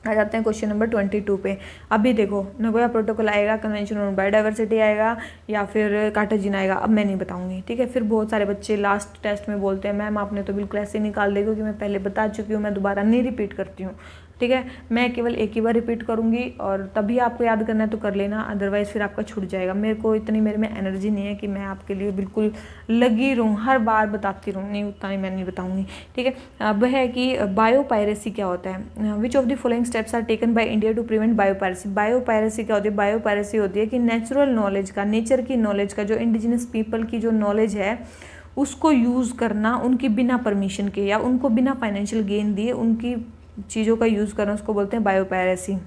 आ जाते हैं क्वेश्चन नंबर ट्वेंटी टू पे अभी देखो नगोया प्रोटोकॉल आएगा कन्वेंशन ऑन बायोडाइवर्सिटी आएगा या फिर काटाजिन आएगा अब मैं नहीं बताऊंगी ठीक है फिर बहुत सारे बच्चे लास्ट टेस्ट में बोलते हैं मैम आपने तो बिल्कुल ऐसे निकाल दे क्योंकि मैं पहले बता चुकी हूँ मैं दोबारा नहीं रिपीट करती हूँ ठीक है मैं केवल एक ही बार रिपीट करूँगी और तभी आपको याद करना है तो कर लेना अदरवाइज़ फिर आपका छूट जाएगा मेरे को इतनी मेरे में एनर्जी नहीं है कि मैं आपके लिए बिल्कुल लगी रहूँ हर बार बताती रहूँ नहीं उतना ही मैं नहीं बताऊँगी ठीक है अब है कि बायो पायरेसी क्या होता है which of the following steps are taken by India to prevent bio piracy bio piracy क्या होती है बायो पायरेसी होती है कि नेचुरल नॉलेज का नेचर की नॉलेज का जो इंडिजिनस पीपल की जो नॉलेज है उसको यूज़ करना उनकी बिना परमिशन के या उनको बिना फाइनेंशियल गेन दिए उनकी चीज़ों का यूज़ करना उसको बोलते हैं बायोपैरेसी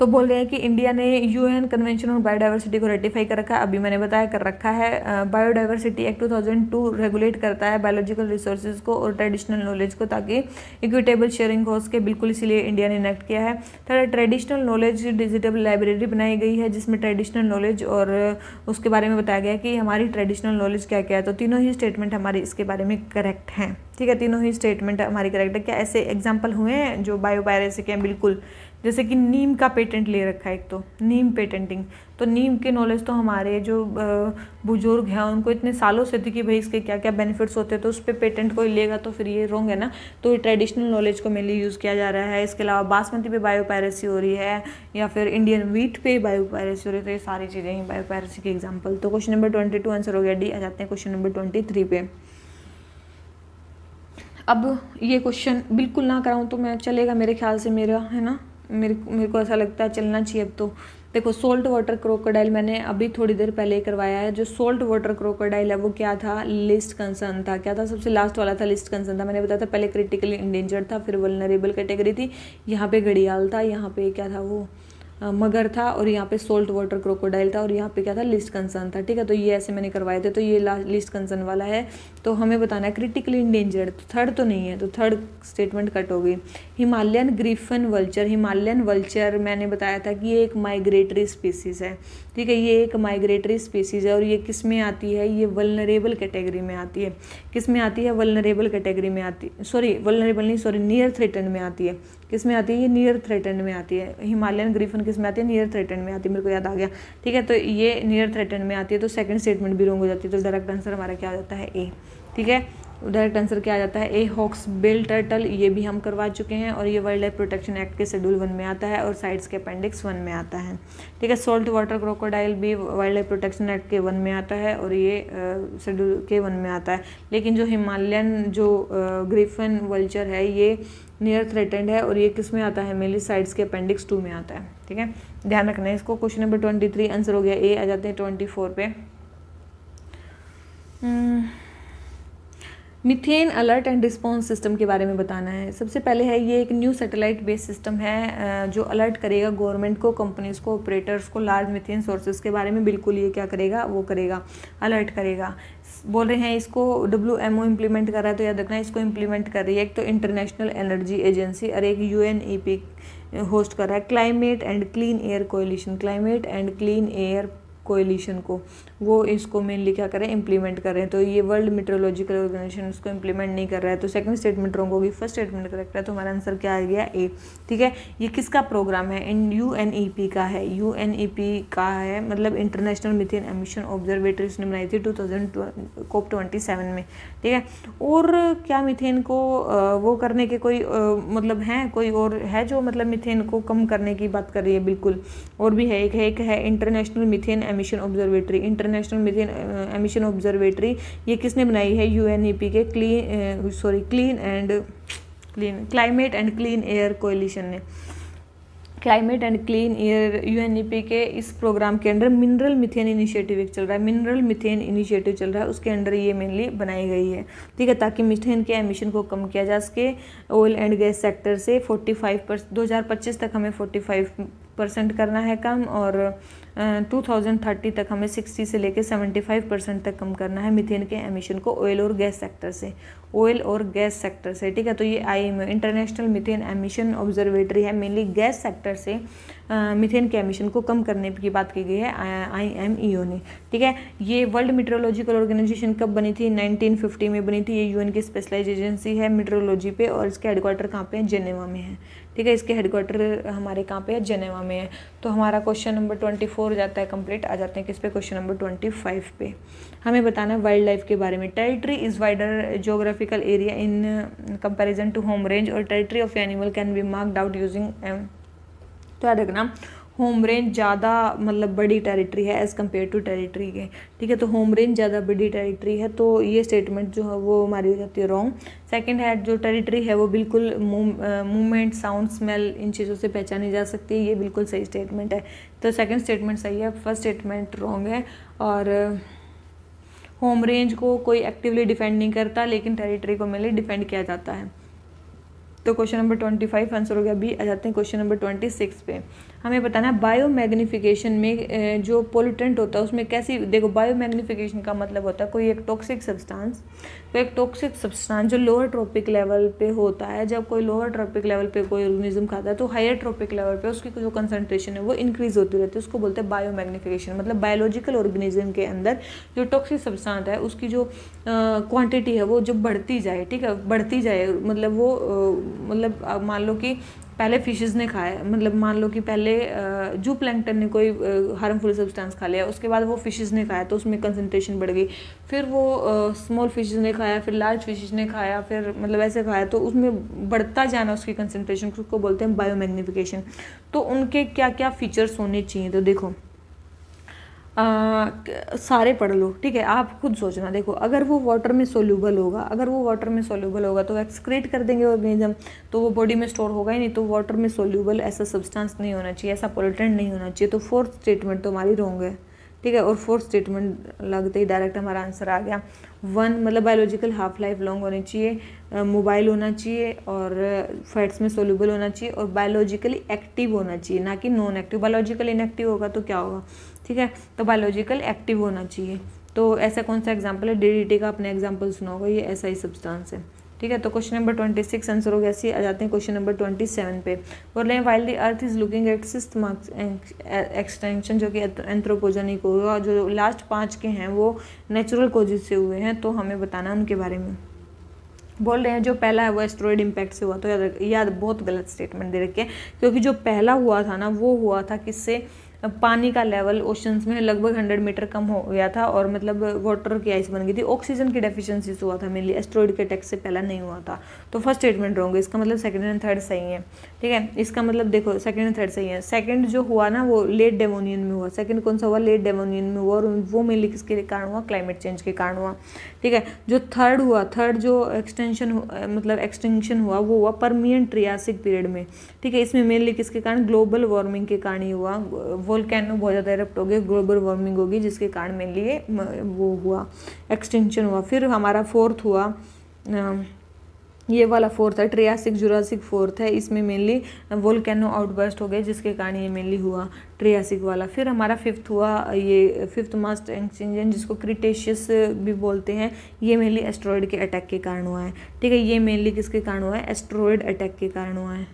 तो बोल रहे हैं कि इंडिया ने U N convention on biodiversity को रेटिफाई कर रखा है अभी मैंने बताया कर रखा है बायोडाइवर्सिटी एक्ट 2002 रेगुलेट करता है बायोलॉजिकल रिसोर्सेज को और ट्रेडिशनल नॉलेज को ताकि इक्विटेबल शेयरिंग हो सके बिल्कुल इसीलिए इंडिया ने इनेक्ट किया है third traditional knowledge digital library बनाई गई है जिसमें ट्रेडिशनल नॉलेज और उसके बारे में बताया गया कि हमारी ट्रेडिशनल नॉलेज क्या क्या है तो तीनों ही स्टेटमेंट हमारी इसके बारे में करेक्ट हैं ठीक है तीनों ही स्टेटमेंट हमारी करेक्ट है क्या ऐसे एग्जाम्पल हुए हैं जो बायो पायरेसी हैं बिल्कुल जैसे कि नीम का पेटेंट ले रखा है एक तो नीम पेटेंटिंग तो नीम के नॉलेज तो हमारे जो बुजुर्ग हैं उनको इतने सालों से थी कि भाई इसके क्या क्या बेनिफिट्स होते हैं तो उस पर पेटेंट कोई लेगा तो फिर ये रोंग है ना तो ट्रेडिशनल नॉलेज को मेनली यूज़ किया जा रहा है इसके अलावा बासमती पे बायोपायरेसी हो रही है या फिर इंडियन वीट पे बायोपायरेसी हो रही है तो ये सारी चीज़ें हैं बायोपायरेसी की एग्जाम्पल तो question number twenty two answer हो गया डी आ जाते हैं क्वेश्चन नंबर ट्वेंटी थ्री पे अब ये क्वेश्चन बिल्कुल ना कराऊँ तो मैं चलेगा मेरे ख्याल से मेरा है ना मेरे मेरे को ऐसा लगता है चलना चाहिए अब तो देखो सोल्ट वाटर क्रोकोडाइल मैंने अभी थोड़ी देर पहले करवाया है जो सोल्ट वाटर क्रोकोडाइल है वो क्या था लिस्ट कंसर्न था क्या था सबसे लास्ट वाला था लिस्ट कंसर्न था मैंने बताया था पहले क्रिटिकली इंडेंजर्ड था फिर वलनरेबल कैटेगरी थी यहाँ पे घड़ियाल था यहाँ पे क्या था वो मगर था और यहाँ पे सोल्ट वाटर क्रोकोडाइल था और यहाँ पे क्या था लिस्ट कंसर्न था ठीक है तो ये ऐसे मैंने करवाए थे तो ये लिस्ट कंसर्न वाला है तो हमें बताना है क्रिटिकली इंडेंजर्ड तो थर्ड तो नहीं है तो थर्ड स्टेटमेंट कट हो गई Himalayan griffon vulture Himalayan vulture मैंने बताया था कि ये एक माइग्रेटरी स्पीसीज़ है ठीक है ये एक माइग्रेटरी स्पीसीज़ है और ये किस में आती है ये वलनरेबल कैटेगरी में आती है किस में आती है वलनरेबल कैटेगरी में आती सॉरी वलनरेबल नहीं सॉरी नियर थ्रेटन में आती है किस में आती है ये नियर थ्रेटन में आती है हिमालयन ग्रीफन किस में आती है नियर थ्रेटन में आती है मेरे को याद आ गया ठीक है तो ये नियर थ्रेटन में आती है तो सेकंड स्टेटमेंट भी रोंग हो जाती है तो डायरेक्ट आंसर हमारा क्या हो जाता है ए ठीक है डायरेक्ट आंसर क्या आ जाता है ए हॉक्स बिल टर्टल ये भी हम करवा चुके हैं और ये वाइल्ड लाइफ प्रोटेक्शन एक्ट के शेड्यूल वन में आता है और साइड्स के अपेंडिक्स वन में आता है ठीक है सोल्ट वाटर क्रोकोडाइल भी वाइल्ड लाइफ प्रोटेक्शन एक्ट के वन में आता है और ये शेड्यूल के वन में आता है लेकिन जो हिमालयन जो ग्रीफन वल्चर है ये नियर थ्रेटेंड है और ये किस में आता है मेनली साइड्स के अपेंडिक्स टू में आता है ठीक है ध्यान रखना है इसको question number twenty three answer हो गया ए आ जाते हैं ट्वेंटी फोर पे hmm. Methane alert and response system के बारे में बताना है सबसे पहले है ये एक न्यू सैटेलाइट बेस्ड सिस्टम है जो अलर्ट करेगा गवर्नमेंट को कंपनीज को ऑपरेटर्स को लार्ज मिथेन सोर्सेज के बारे में बिल्कुल ये क्या करेगा वो करेगा अलर्ट करेगा बोल रहे हैं इसको डब्ल्यू एम ओ इम्प्लीमेंट कर रहा है तो याद रखना इसको इम्प्लीमेंट कर रही है एक तो इंटरनेशनल एनर्जी एजेंसी और एक U N E P host कर रहा है climate and clean air coalition climate and clean air coalition को वो इसको मेनली क्या करें इंप्लीमेंट करें तो ये वर्ल्ड मेट्रोलॉजिकल ऑर्गेनाइजेशन उसको इंप्लीमेंट नहीं कर रहा है तो सेकंड स्टेटमेंट रॉन्ग होगी फर्स्ट स्टेटमेंट करेक्ट है तो हमारा आंसर क्या आ गया ए ठीक है ये किसका प्रोग्राम है इन यू का है यू का है मतलब इंटरनेशनल मिथेन एमिशन ऑब्जर्वेटरी उसने बनाई थी two thousand COP twenty seven में ठीक है और क्या मिथेन को वो करने के कोई मतलब हैं कोई और है जो मतलब मिथेन को कम करने की बात कर रही है बिल्कुल और भी है एक है एक है international methane emission observatory inter international methane emission observatory ये किसने बनाई है यू e के clean sorry clean and clean climate and clean air coalition ने climate and clean air U के इस प्रोग्राम के अंडर मिनरल मिथेन इनिशिएटिव एक चल रहा है मिनरल मिथेन इनिशिएटिव चल रहा है उसके अंडर ये मेनली बनाई गई है ठीक है ताकि मिथेन के एमिशन को कम किया जा सके ऑयल एंड गैस सेक्टर से 45 फाइव पर दो तक हमें 45 परसेंट करना है कम और टू थाउजेंड थर्टी तक हमें सिक्सटी से लेकर सेवेंटी फाइव परसेंट तक कम करना है मिथेन के एमिशन को ऑयल और गैस सेक्टर से ऑयल और गैस सेक्टर से ठीक है तो ये I international methane emission observatory है मेनली गैस सेक्टर से मिथेन के एमिशन को कम करने की बात की गई है आई एम ओ ने ठीक है ये वर्ल्ड मेट्रोलॉजिकल ऑर्गेनाइजेशन कब बनी थी 1950 में बनी थी ये यूएन की स्पेशलाइज एजेंसी है मेट्रोलॉजी पे और इसके हेडक्वार्टर कहाँ पे हैं जेनेवा में है ठीक है इसके हेडक्वार्टर हमारे कहाँ पे है जनेवा में है तो हमारा क्वेश्चन नंबर ट्वेंटी फोर हो जाता है कंप्लीट आ जाते हैं किस पे क्वेश्चन नंबर ट्वेंटी फाइव पे हमें बताना है वाइल्ड लाइफ के बारे में territory is wider geographical area in comparison to home range और territory of animal can be marked out using तो याद रखना होम रेंज ज़्यादा मतलब बड़ी टेरिटरी है एज़ कम्पेयर टू टेरिटरी के ठीक है तो होम रेंज ज़्यादा बड़ी टेरिटरी है तो ये स्टेटमेंट जो है वो हमारी हो जाती है रॉन्ग सेकेंड है जो टेरिटरी है वो बिल्कुल मूवमेंट साउंड स्मेल इन चीज़ों से पहचानी जा सकती है ये बिल्कुल सही स्टेटमेंट है तो सेकेंड स्टेटमेंट सही है फर्स्ट स्टेटमेंट रॉन्ग है और होम रेंज को कोई एक्टिवली डिफेंड नहीं करता लेकिन टेरिटरी को मिले डिफेंड किया जाता है तो question number twenty five answer हो गया बी आ जाते हैं क्वेश्चन नंबर ट्वेंटी सिक्स पे हमें बताना बायो मैग्नीफिकेशन में जो पोल्यूटेंट होता है उसमें कैसी देखो बायो मैग्नीफिकेशन का मतलब होता है कोई एक टॉक्सिक सब्सटेंस कोई एक टॉक्सिक सब्सटेंस जो लोअर ट्रॉपिक लेवल पे होता है जब कोई लोअर ट्रॉपिक लेवल पे कोई ऑर्गेनिज्म खाता है तो हायर ट्रॉपिक लेवल पे उसकी जो कंसनट्रेशन है वो इंक्रीज होती रहती है उसको बोलते हैं बायो मैग्नीफिकेशन मतलब बायोलॉजिकल ऑर्गेनिज्म के अंदर जो टॉक्सिक सब्सटेंस है उसकी जो क्वान्टिटी है वो जो बढ़ती जाए ठीक है बढ़ती जाए मतलब वो मतलब मान लो कि पहले फिशेस ने खाया मतलब मान लो कि पहले जू प्लैंकटन ने कोई हार्मफुल सब्सटेंस खा लिया उसके बाद वो फिशेस ने खाया तो उसमें कंसनट्रेशन बढ़ गई फिर वो स्मॉल फिशेस ने खाया फिर लार्ज फिशेस ने खाया फिर मतलब ऐसे खाया तो उसमें बढ़ता जाना उसकी कंसनट्रेशन उसको बोलते हैं बायोमैग्निफिकेशन तो उनके क्या क्या फीचर्स होने चाहिए तो देखो आ, सारे पढ़ लो ठीक है आप खुद सोचना देखो अगर वो वाटर में सोल्यूबल होगा अगर वो वाटर में सोल्यूबल होगा तो एक्सक्रेट कर देंगे ऑर्गेनिज्म तो वो बॉडी में स्टोर होगा ही नहीं तो वाटर में सोल्यूबल ऐसा सब्सटेंस नहीं होना चाहिए ऐसा पोल्यूटेंट नहीं होना चाहिए तो फोर्थ स्टेटमेंट तो हमारी रॉन्ग है ठीक है और फोर्थ स्टेटमेंट लगते ही डायरेक्ट हमारा आंसर आ गया वन मतलब बायोलॉजिकल हाफ लाइफ लॉन्ग होनी चाहिए मोबाइल होना चाहिए और फैट्स में सोल्यूबल होना चाहिए और बायोलॉजिकली एक्टिव होना चाहिए ना कि नॉन एक्टिव बायोलॉजिकल इनएक्टिव होगा तो क्या होगा ठीक है तो बायोलॉजिकल एक्टिव होना चाहिए तो ऐसा कौन सा एग्जाम्पल है डी का अपने एग्जाम्पल सुना होगा ये ऐसा ही सब्सटेंस है ठीक है तो question number twenty six answer हो गया सी आ जाते हैं क्वेश्चन नंबर ट्वेंटी सेवन पे बोल रहे हैं while the earth is looking at sixth mass extinction जो कि एंथ्रोपोजेनिक होगा जो लास्ट पाँच के हैं वो नेचुरल कोजिज से हुए हैं तो हमें बताना उनके बारे में बोल रहे हैं जो पहला है वो एस्ट्रॉयड इम्पैक्ट से हुआ तो याद याद बहुत गलत स्टेटमेंट दे रखे क्योंकि जो पहला हुआ था ना वो हुआ था किससे पानी का लेवल ओशंस में लगभग हंड्रेड मीटर कम हो गया था और मतलब वाटर की आइस बन गई थी ऑक्सीजन की डेफिशिएंसी हुआ था मेनली एस्ट्रॉइड के अटैक से पहला नहीं हुआ था तो फर्स्ट स्टेटमेंट रहोगे इसका मतलब सेकंड एंड थर्ड सही है ठीक है इसका मतलब देखो सेकंड एंड थर्ड सही है सेकंड जो हुआ ना वो लेट डेमोनियन में हुआ सेकंड कौन सा हुआ लेट डेमोनियन में हुआ और वो मेनली किसके कारण हुआ क्लाइमेट चेंज के कारण हुआ ठीक है जो थर्ड हुआ थर्ड जो एक्सटेंशन मतलब एक्सटेंशन हुआ वो हुआ परमियन ट्रियासिक पीरियड में ठीक है इसमें मेनली किसके कारण ग्लोबल वार्मिंग के कारण ही हुआ वोल्केनो बहुत ज़्यादा एरप्ट हो गया ग्लोबल वार्मिंग होगी जिसके कारण मेनली वो हुआ एक्सटेंशन हुआ फिर हमारा फोर्थ हुआ ये वाला फोर्थ है ट्रियासिक जुरासिक फोर्थ है इसमें मेनली वोल्केनो आउटबर्स्ट हो गए जिसके कारण ये मेनली हुआ ट्रियासिक वाला फिर हमारा फिफ्थ हुआ ये फिफ्थ मास्ट एक्सचेंजन जिसको क्रिटेशियस भी बोलते हैं ये मेनली एस्ट्रॉयड के अटैक के कारण हुआ है ठीक है ये मेनली किसके कारण हुआ है एस्ट्रॉयड अटैक के कारण हुआ है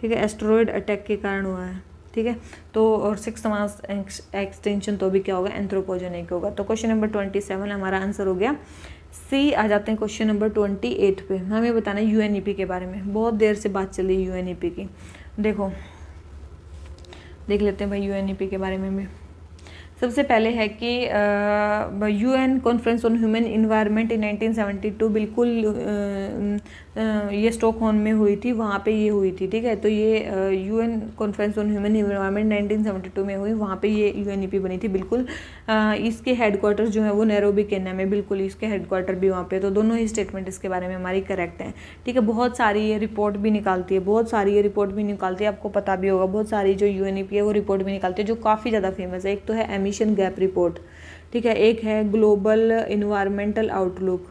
ठीक है एस्ट्रॉयड अटैक के कारण हुआ है ठीक है तो और सिक्स मास एक्सटेंशन तो भी क्या होगा एंथ्रोपोजेनिक होगा तो क्वेश्चन नंबर ट्वेंटी सेवन हमारा आंसर हो गया सी आ जाते हैं क्वेश्चन नंबर ट्वेंटी एट पे हमें बताना है यूएनईपी e के बारे में बहुत देर से बात चल रही है यूएनईपी e की देखो देख लेते हैं भाई यूएनईपी e के बारे में भी सबसे पहले है कि UN conference on human environment in 1972 बिल्कुल ये स्टॉकहोम में हुई थी वहाँ पे ये हुई थी ठीक है तो ये UN conference on human environment 1972 में हुई वहाँ पे ये यूएनईपी e बनी थी बिल्कुल इसके हेडक्वार्टर जो है वो नैरोबी केन्या में बिल्कुल इसके हेडक्वार्टर भी वहाँ पे तो दोनों ही स्टेटमेंट इसके बारे में हमारी करेक्ट हैं ठीक है बहुत सारी ये रिपोर्ट भी निकालती है बहुत सारी ये रिपोर्ट भी निकालती है आपको पता भी होगा बहुत सारी जो यू e है वो रिपोर्ट भी निकालती है जो काफ़ी ज़्यादा फेमस है एक तो है एमिशन गैप रिपोर्ट ठीक है एक है ग्लोबल इन्वायरमेंटल आउटलुक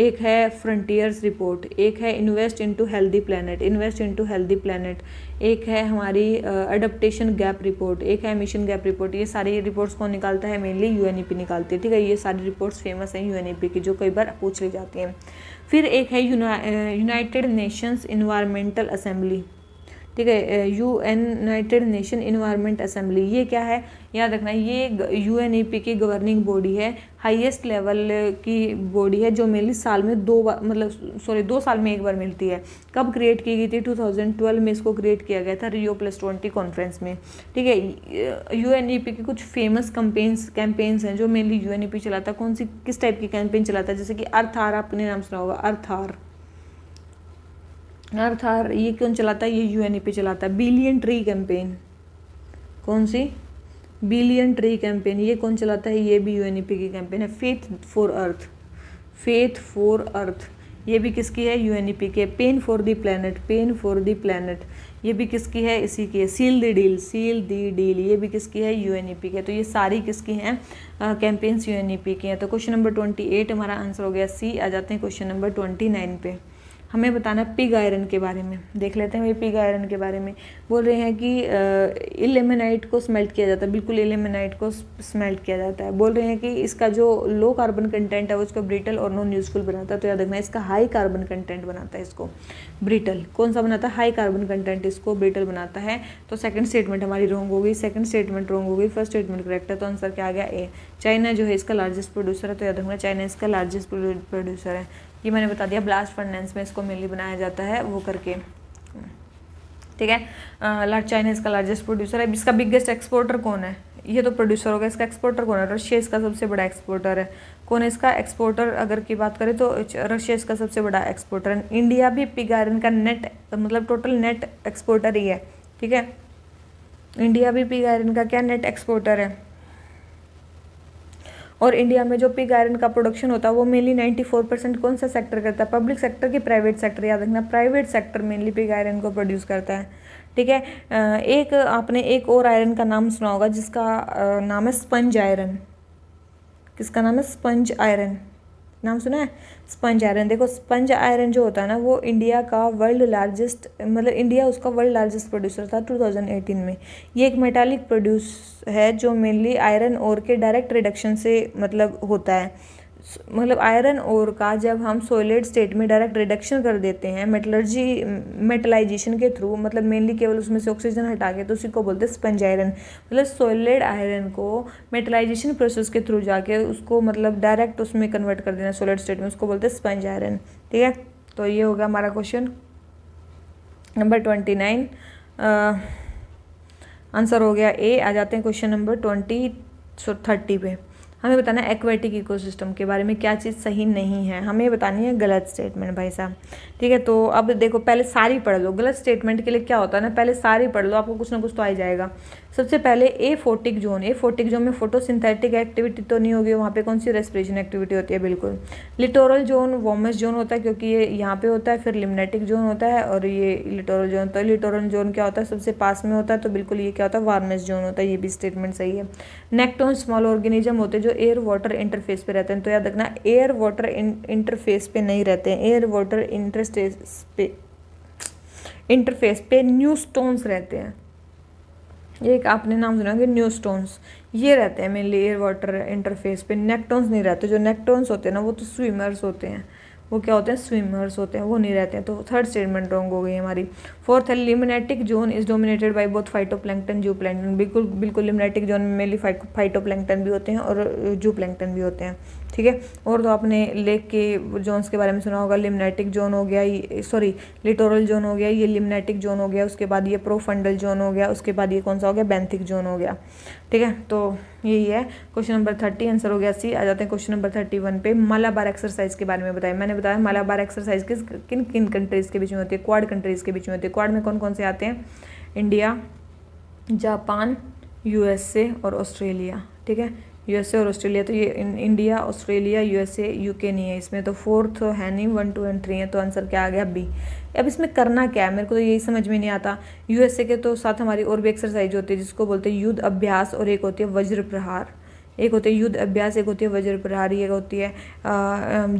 एक है फ्रंटियर्स रिपोर्ट एक है invest into healthy planet invest into healthy planet एक है हमारी अडप्टेशन गैप रिपोर्ट एक है मिशन गैप रिपोर्ट ये सारी रिपोर्ट्स कौन निकालता है मेनली यू निकालती है ठीक है ये सारी रिपोर्ट्स फेमस हैं यू की जो कई बार पूछ ली जाती हैं फिर एक है यूनाइटेड नेशंस इन्वायरमेंटल असेंबली ठीक है U N United Nation environment assembly ये क्या है याद रखना ये यू एन ई पी की गवर्निंग बॉडी है हाईएस्ट लेवल की बॉडी है जो मेनली साल में दो बार मतलब सॉरी दो साल में एक बार मिलती है कब क्रिएट की गई थी 2012 में इसको क्रिएट किया गया था रियो प्लस ट्वेंटी कॉन्फ्रेंस में ठीक है यू एन ई पी की कुछ फेमस कंपेन्स कैंपेन्स हैं जो mainly U N E P चलाता कौन सी किस टाइप की कैंपेन चलाता है जैसे कि आर आपने नाम सुना होगा अर्थ आर अर्थात ये कौन चलाता है ये ई e पे चलाता है बिलियन ट्री कैंपेन कौन सी बिलियन ट्री कैंपेन ये कौन चलाता है ये भी e पी की कैंपेन है faith for earth faith for earth ये भी किसकी है यूएनईपी e की है pen for the planet pen for the planet ये भी किसकी है इसी की है seal the deal seal the deal ये भी किसकी है यूएनईपी की है तो ये सारी किसकी हैं कैंपेन्स पी की हैं तो क्वेश्चन नंबर ट्वेंटी एट हमारा आंसर हो गया सी आ जाते हैं क्वेश्चन नंबर ट्वेंटी नाइन पे हमें बताना पिग आयरन के बारे में देख लेते हैं भाई पिग आयरन के बारे में बोल रहे हैं कि इलेमेनाइट को स्मेल्ट किया जाता है बिल्कुल इलेमेनाइट को स्मेल्ट किया जाता है बोल रहे हैं कि इसका जो लो कार्बन कंटेंट है वो इसको ब्रिटल और नॉन यूजफुल बनाता है तो याद रखना इसका हाई कार्बन कंटेंट बनाता है इसको ब्रिटल कौन सा बनाता है हाई कार्बन कंटेंट इसको ब्रिटल बनाता है तो सेकेंड स्टेटमेंट हमारी रॉन्ग होगी सेकेंड स्टेटमेंट रॉन्ग होगी फर्स्ट स्टेटमेंट करेक्ट है तो आंसर क्या आ गया ए चाइना जो है इसका लार्जेस्ट प्रोड्यूसर है तो याद रखना चाइना इसका लार्जेस्ट प्रोड्यूसर है ये मैंने बता दिया ब्लास्ट फर्नेंस में इसको मेनली बनाया जाता है वो करके ठीक है लार्ज चाइना इसका लार्जेस्ट प्रोड्यूसर है इसका बिगेस्ट एक्सपोर्टर कौन है ये तो प्रोड्यूसर होगा इसका एक्सपोर्टर कौन है रशिया इसका सबसे बड़ा एक्सपोर्टर है कौन है इसका एक्सपोर्टर अगर की बात करें तो रशिया इसका सबसे बड़ा एक्सपोर्टर है इंडिया भी पिग आयरन का नेट मतलब टोटल नेट एक्सपोर्टर ही है ठीक है इंडिया भी पिग आयरन का क्या नेट एक्सपोर्टर है और इंडिया में जो पिग आयरन का प्रोडक्शन होता है वो मेनली 94 परसेंट कौन सा सेक्टर करता है पब्लिक सेक्टर की प्राइवेट सेक्टर याद रखना private sector mainly pig iron को प्रोड्यूस करता है ठीक है एक आपने एक और आयरन का नाम सुना होगा जिसका नाम है स्पंज आयरन किसका नाम है स्पंज आयरन नाम सुना है स्पंज आयरन देखो स्पंज आयरन जो होता है ना वो इंडिया का वर्ल्ड लार्जेस्ट मतलब इंडिया उसका वर्ल्ड लार्जेस्ट प्रोड्यूसर था 2018 में ये एक मेटालिक प्रोड्यूस है जो मेनली आयरन और के डायरेक्ट रिडक्शन से मतलब होता है मतलब आयरन ओर का जब हम सोलिड स्टेट में डायरेक्ट रिडक्शन कर देते हैं मेटलर्जी मेटलाइजेशन के थ्रू मतलब मेनली केवल उसमें से ऑक्सीजन हटा के तो उसी को बोलते हैं स्पंज आयरन मतलब सोलिड आयरन को मेटलाइजेशन प्रोसेस के थ्रू जाके उसको मतलब डायरेक्ट उसमें कन्वर्ट कर देना सोलिड स्टेट में उसको बोलते हैं स्पंज आयरन ठीक है तो ये होगा हमारा question number twenty nine answer हो गया ए आ जाते हैं question number twenty so thirty पे हमें बताना है एक्वेटिक इको के बारे में क्या चीज़ सही नहीं है हमें बतानी है गलत स्टेटमेंट भाई साहब ठीक है तो अब देखो पहले सारी पढ़ लो गलत स्टेटमेंट के लिए क्या होता है ना पहले सारी पढ़ लो आपको कुछ ना कुछ तो आ ही जाएगा सबसे पहले aphotic zone aphotic zone में फोटोसिंथेटिक एक्टिविटी तो नहीं होगी वहाँ पे कौन सी रेस्पिरेशन एक्टिविटी होती है बिल्कुल लिटोरल जोन वॉमस जोन होता है क्योंकि ये यहाँ पे होता है फिर लिमनेटिक जोन होता है और ये लिटोरल जोन होता है लिटोरल जोन क्या होता है सबसे पास में होता है तो बिल्कुल ये क्या होता है वार्मेस जोन होता है ये भी स्टेटमेंट सही है नेक्टोन स्मॉल ऑर्गेनिज्म होते हैं जो एयर वाटर इंटरफेस पे रहते हैं तो याद रखना एयर वाटर इंटरफेस पर नहीं रहते हैं एयर वाटर इंटरस्टेस पे इंटरफेस पे न्यू स्टोन्स रहते हैं एक आपने नाम सुना कि न्यू स्टोन्स ये रहते हैं मेनली एयर वाटर इंटरफेस पे नेकटोन्स नहीं रहते जो नेकटोन्स होते हैं ना वो तो स्विमर्स होते हैं वो क्या होते हैं स्विमर्स होते हैं वो नहीं रहते हैं तो थर्ड स्टेटमेंट रॉन्ग हो गई हमारी फोर्थ है limnetic zone is dominated by both phyto phytoplankton zoo plankton बिल्कुल बिल्कुल लिमनेटिक जोन में मेनली प्लैंगटन भी होते हैं और जू प्लैंकटन भी होते हैं ठीक है और तो आपने लेक के जोन्स के बारे में सुना होगा लिमनेटिक जोन हो गया सॉरी लिटोरल जोन हो गया ये लिमनेटिक जोन हो गया उसके बाद ये प्रोफंडल जोन हो गया उसके बाद ये कौन सा हो गया बैंथिक जोन हो गया ठीक है तो यही है क्वेश्चन नंबर थर्टी आंसर हो गया सी आ जाते हैं क्वेश्चन नंबर थर्टी वन पे मालाबार एक्सरसाइज के बारे में बताया मैंने बताया मालाबार एक्सरसाइज किस किन किन कंट्रीज़ के बीच में होती है क्वाड कंट्रीज़ के बीच में होती है क्वाड में कौन कौन से आते हैं इंडिया जापान यूएसए और ऑस्ट्रेलिया ठीक है यूएसए और ऑस्ट्रेलिया तो ये इंडिया ऑस्ट्रेलिया यूएसए यूके नहीं है इसमें तो फोर्थ है नहीं वन टू एंड थ्री है तो आंसर क्या आ गया बी अब इसमें करना क्या है मेरे को तो यही समझ में नहीं आता यूएसए के तो साथ हमारी और भी एक्सरसाइज होती है जिसको बोलते हैं युद्ध अभ्यास और एक होती है वज्र प्रहार एक होती है युद्ध अभ्यास एक होती है वज्र प्रहार एक होती है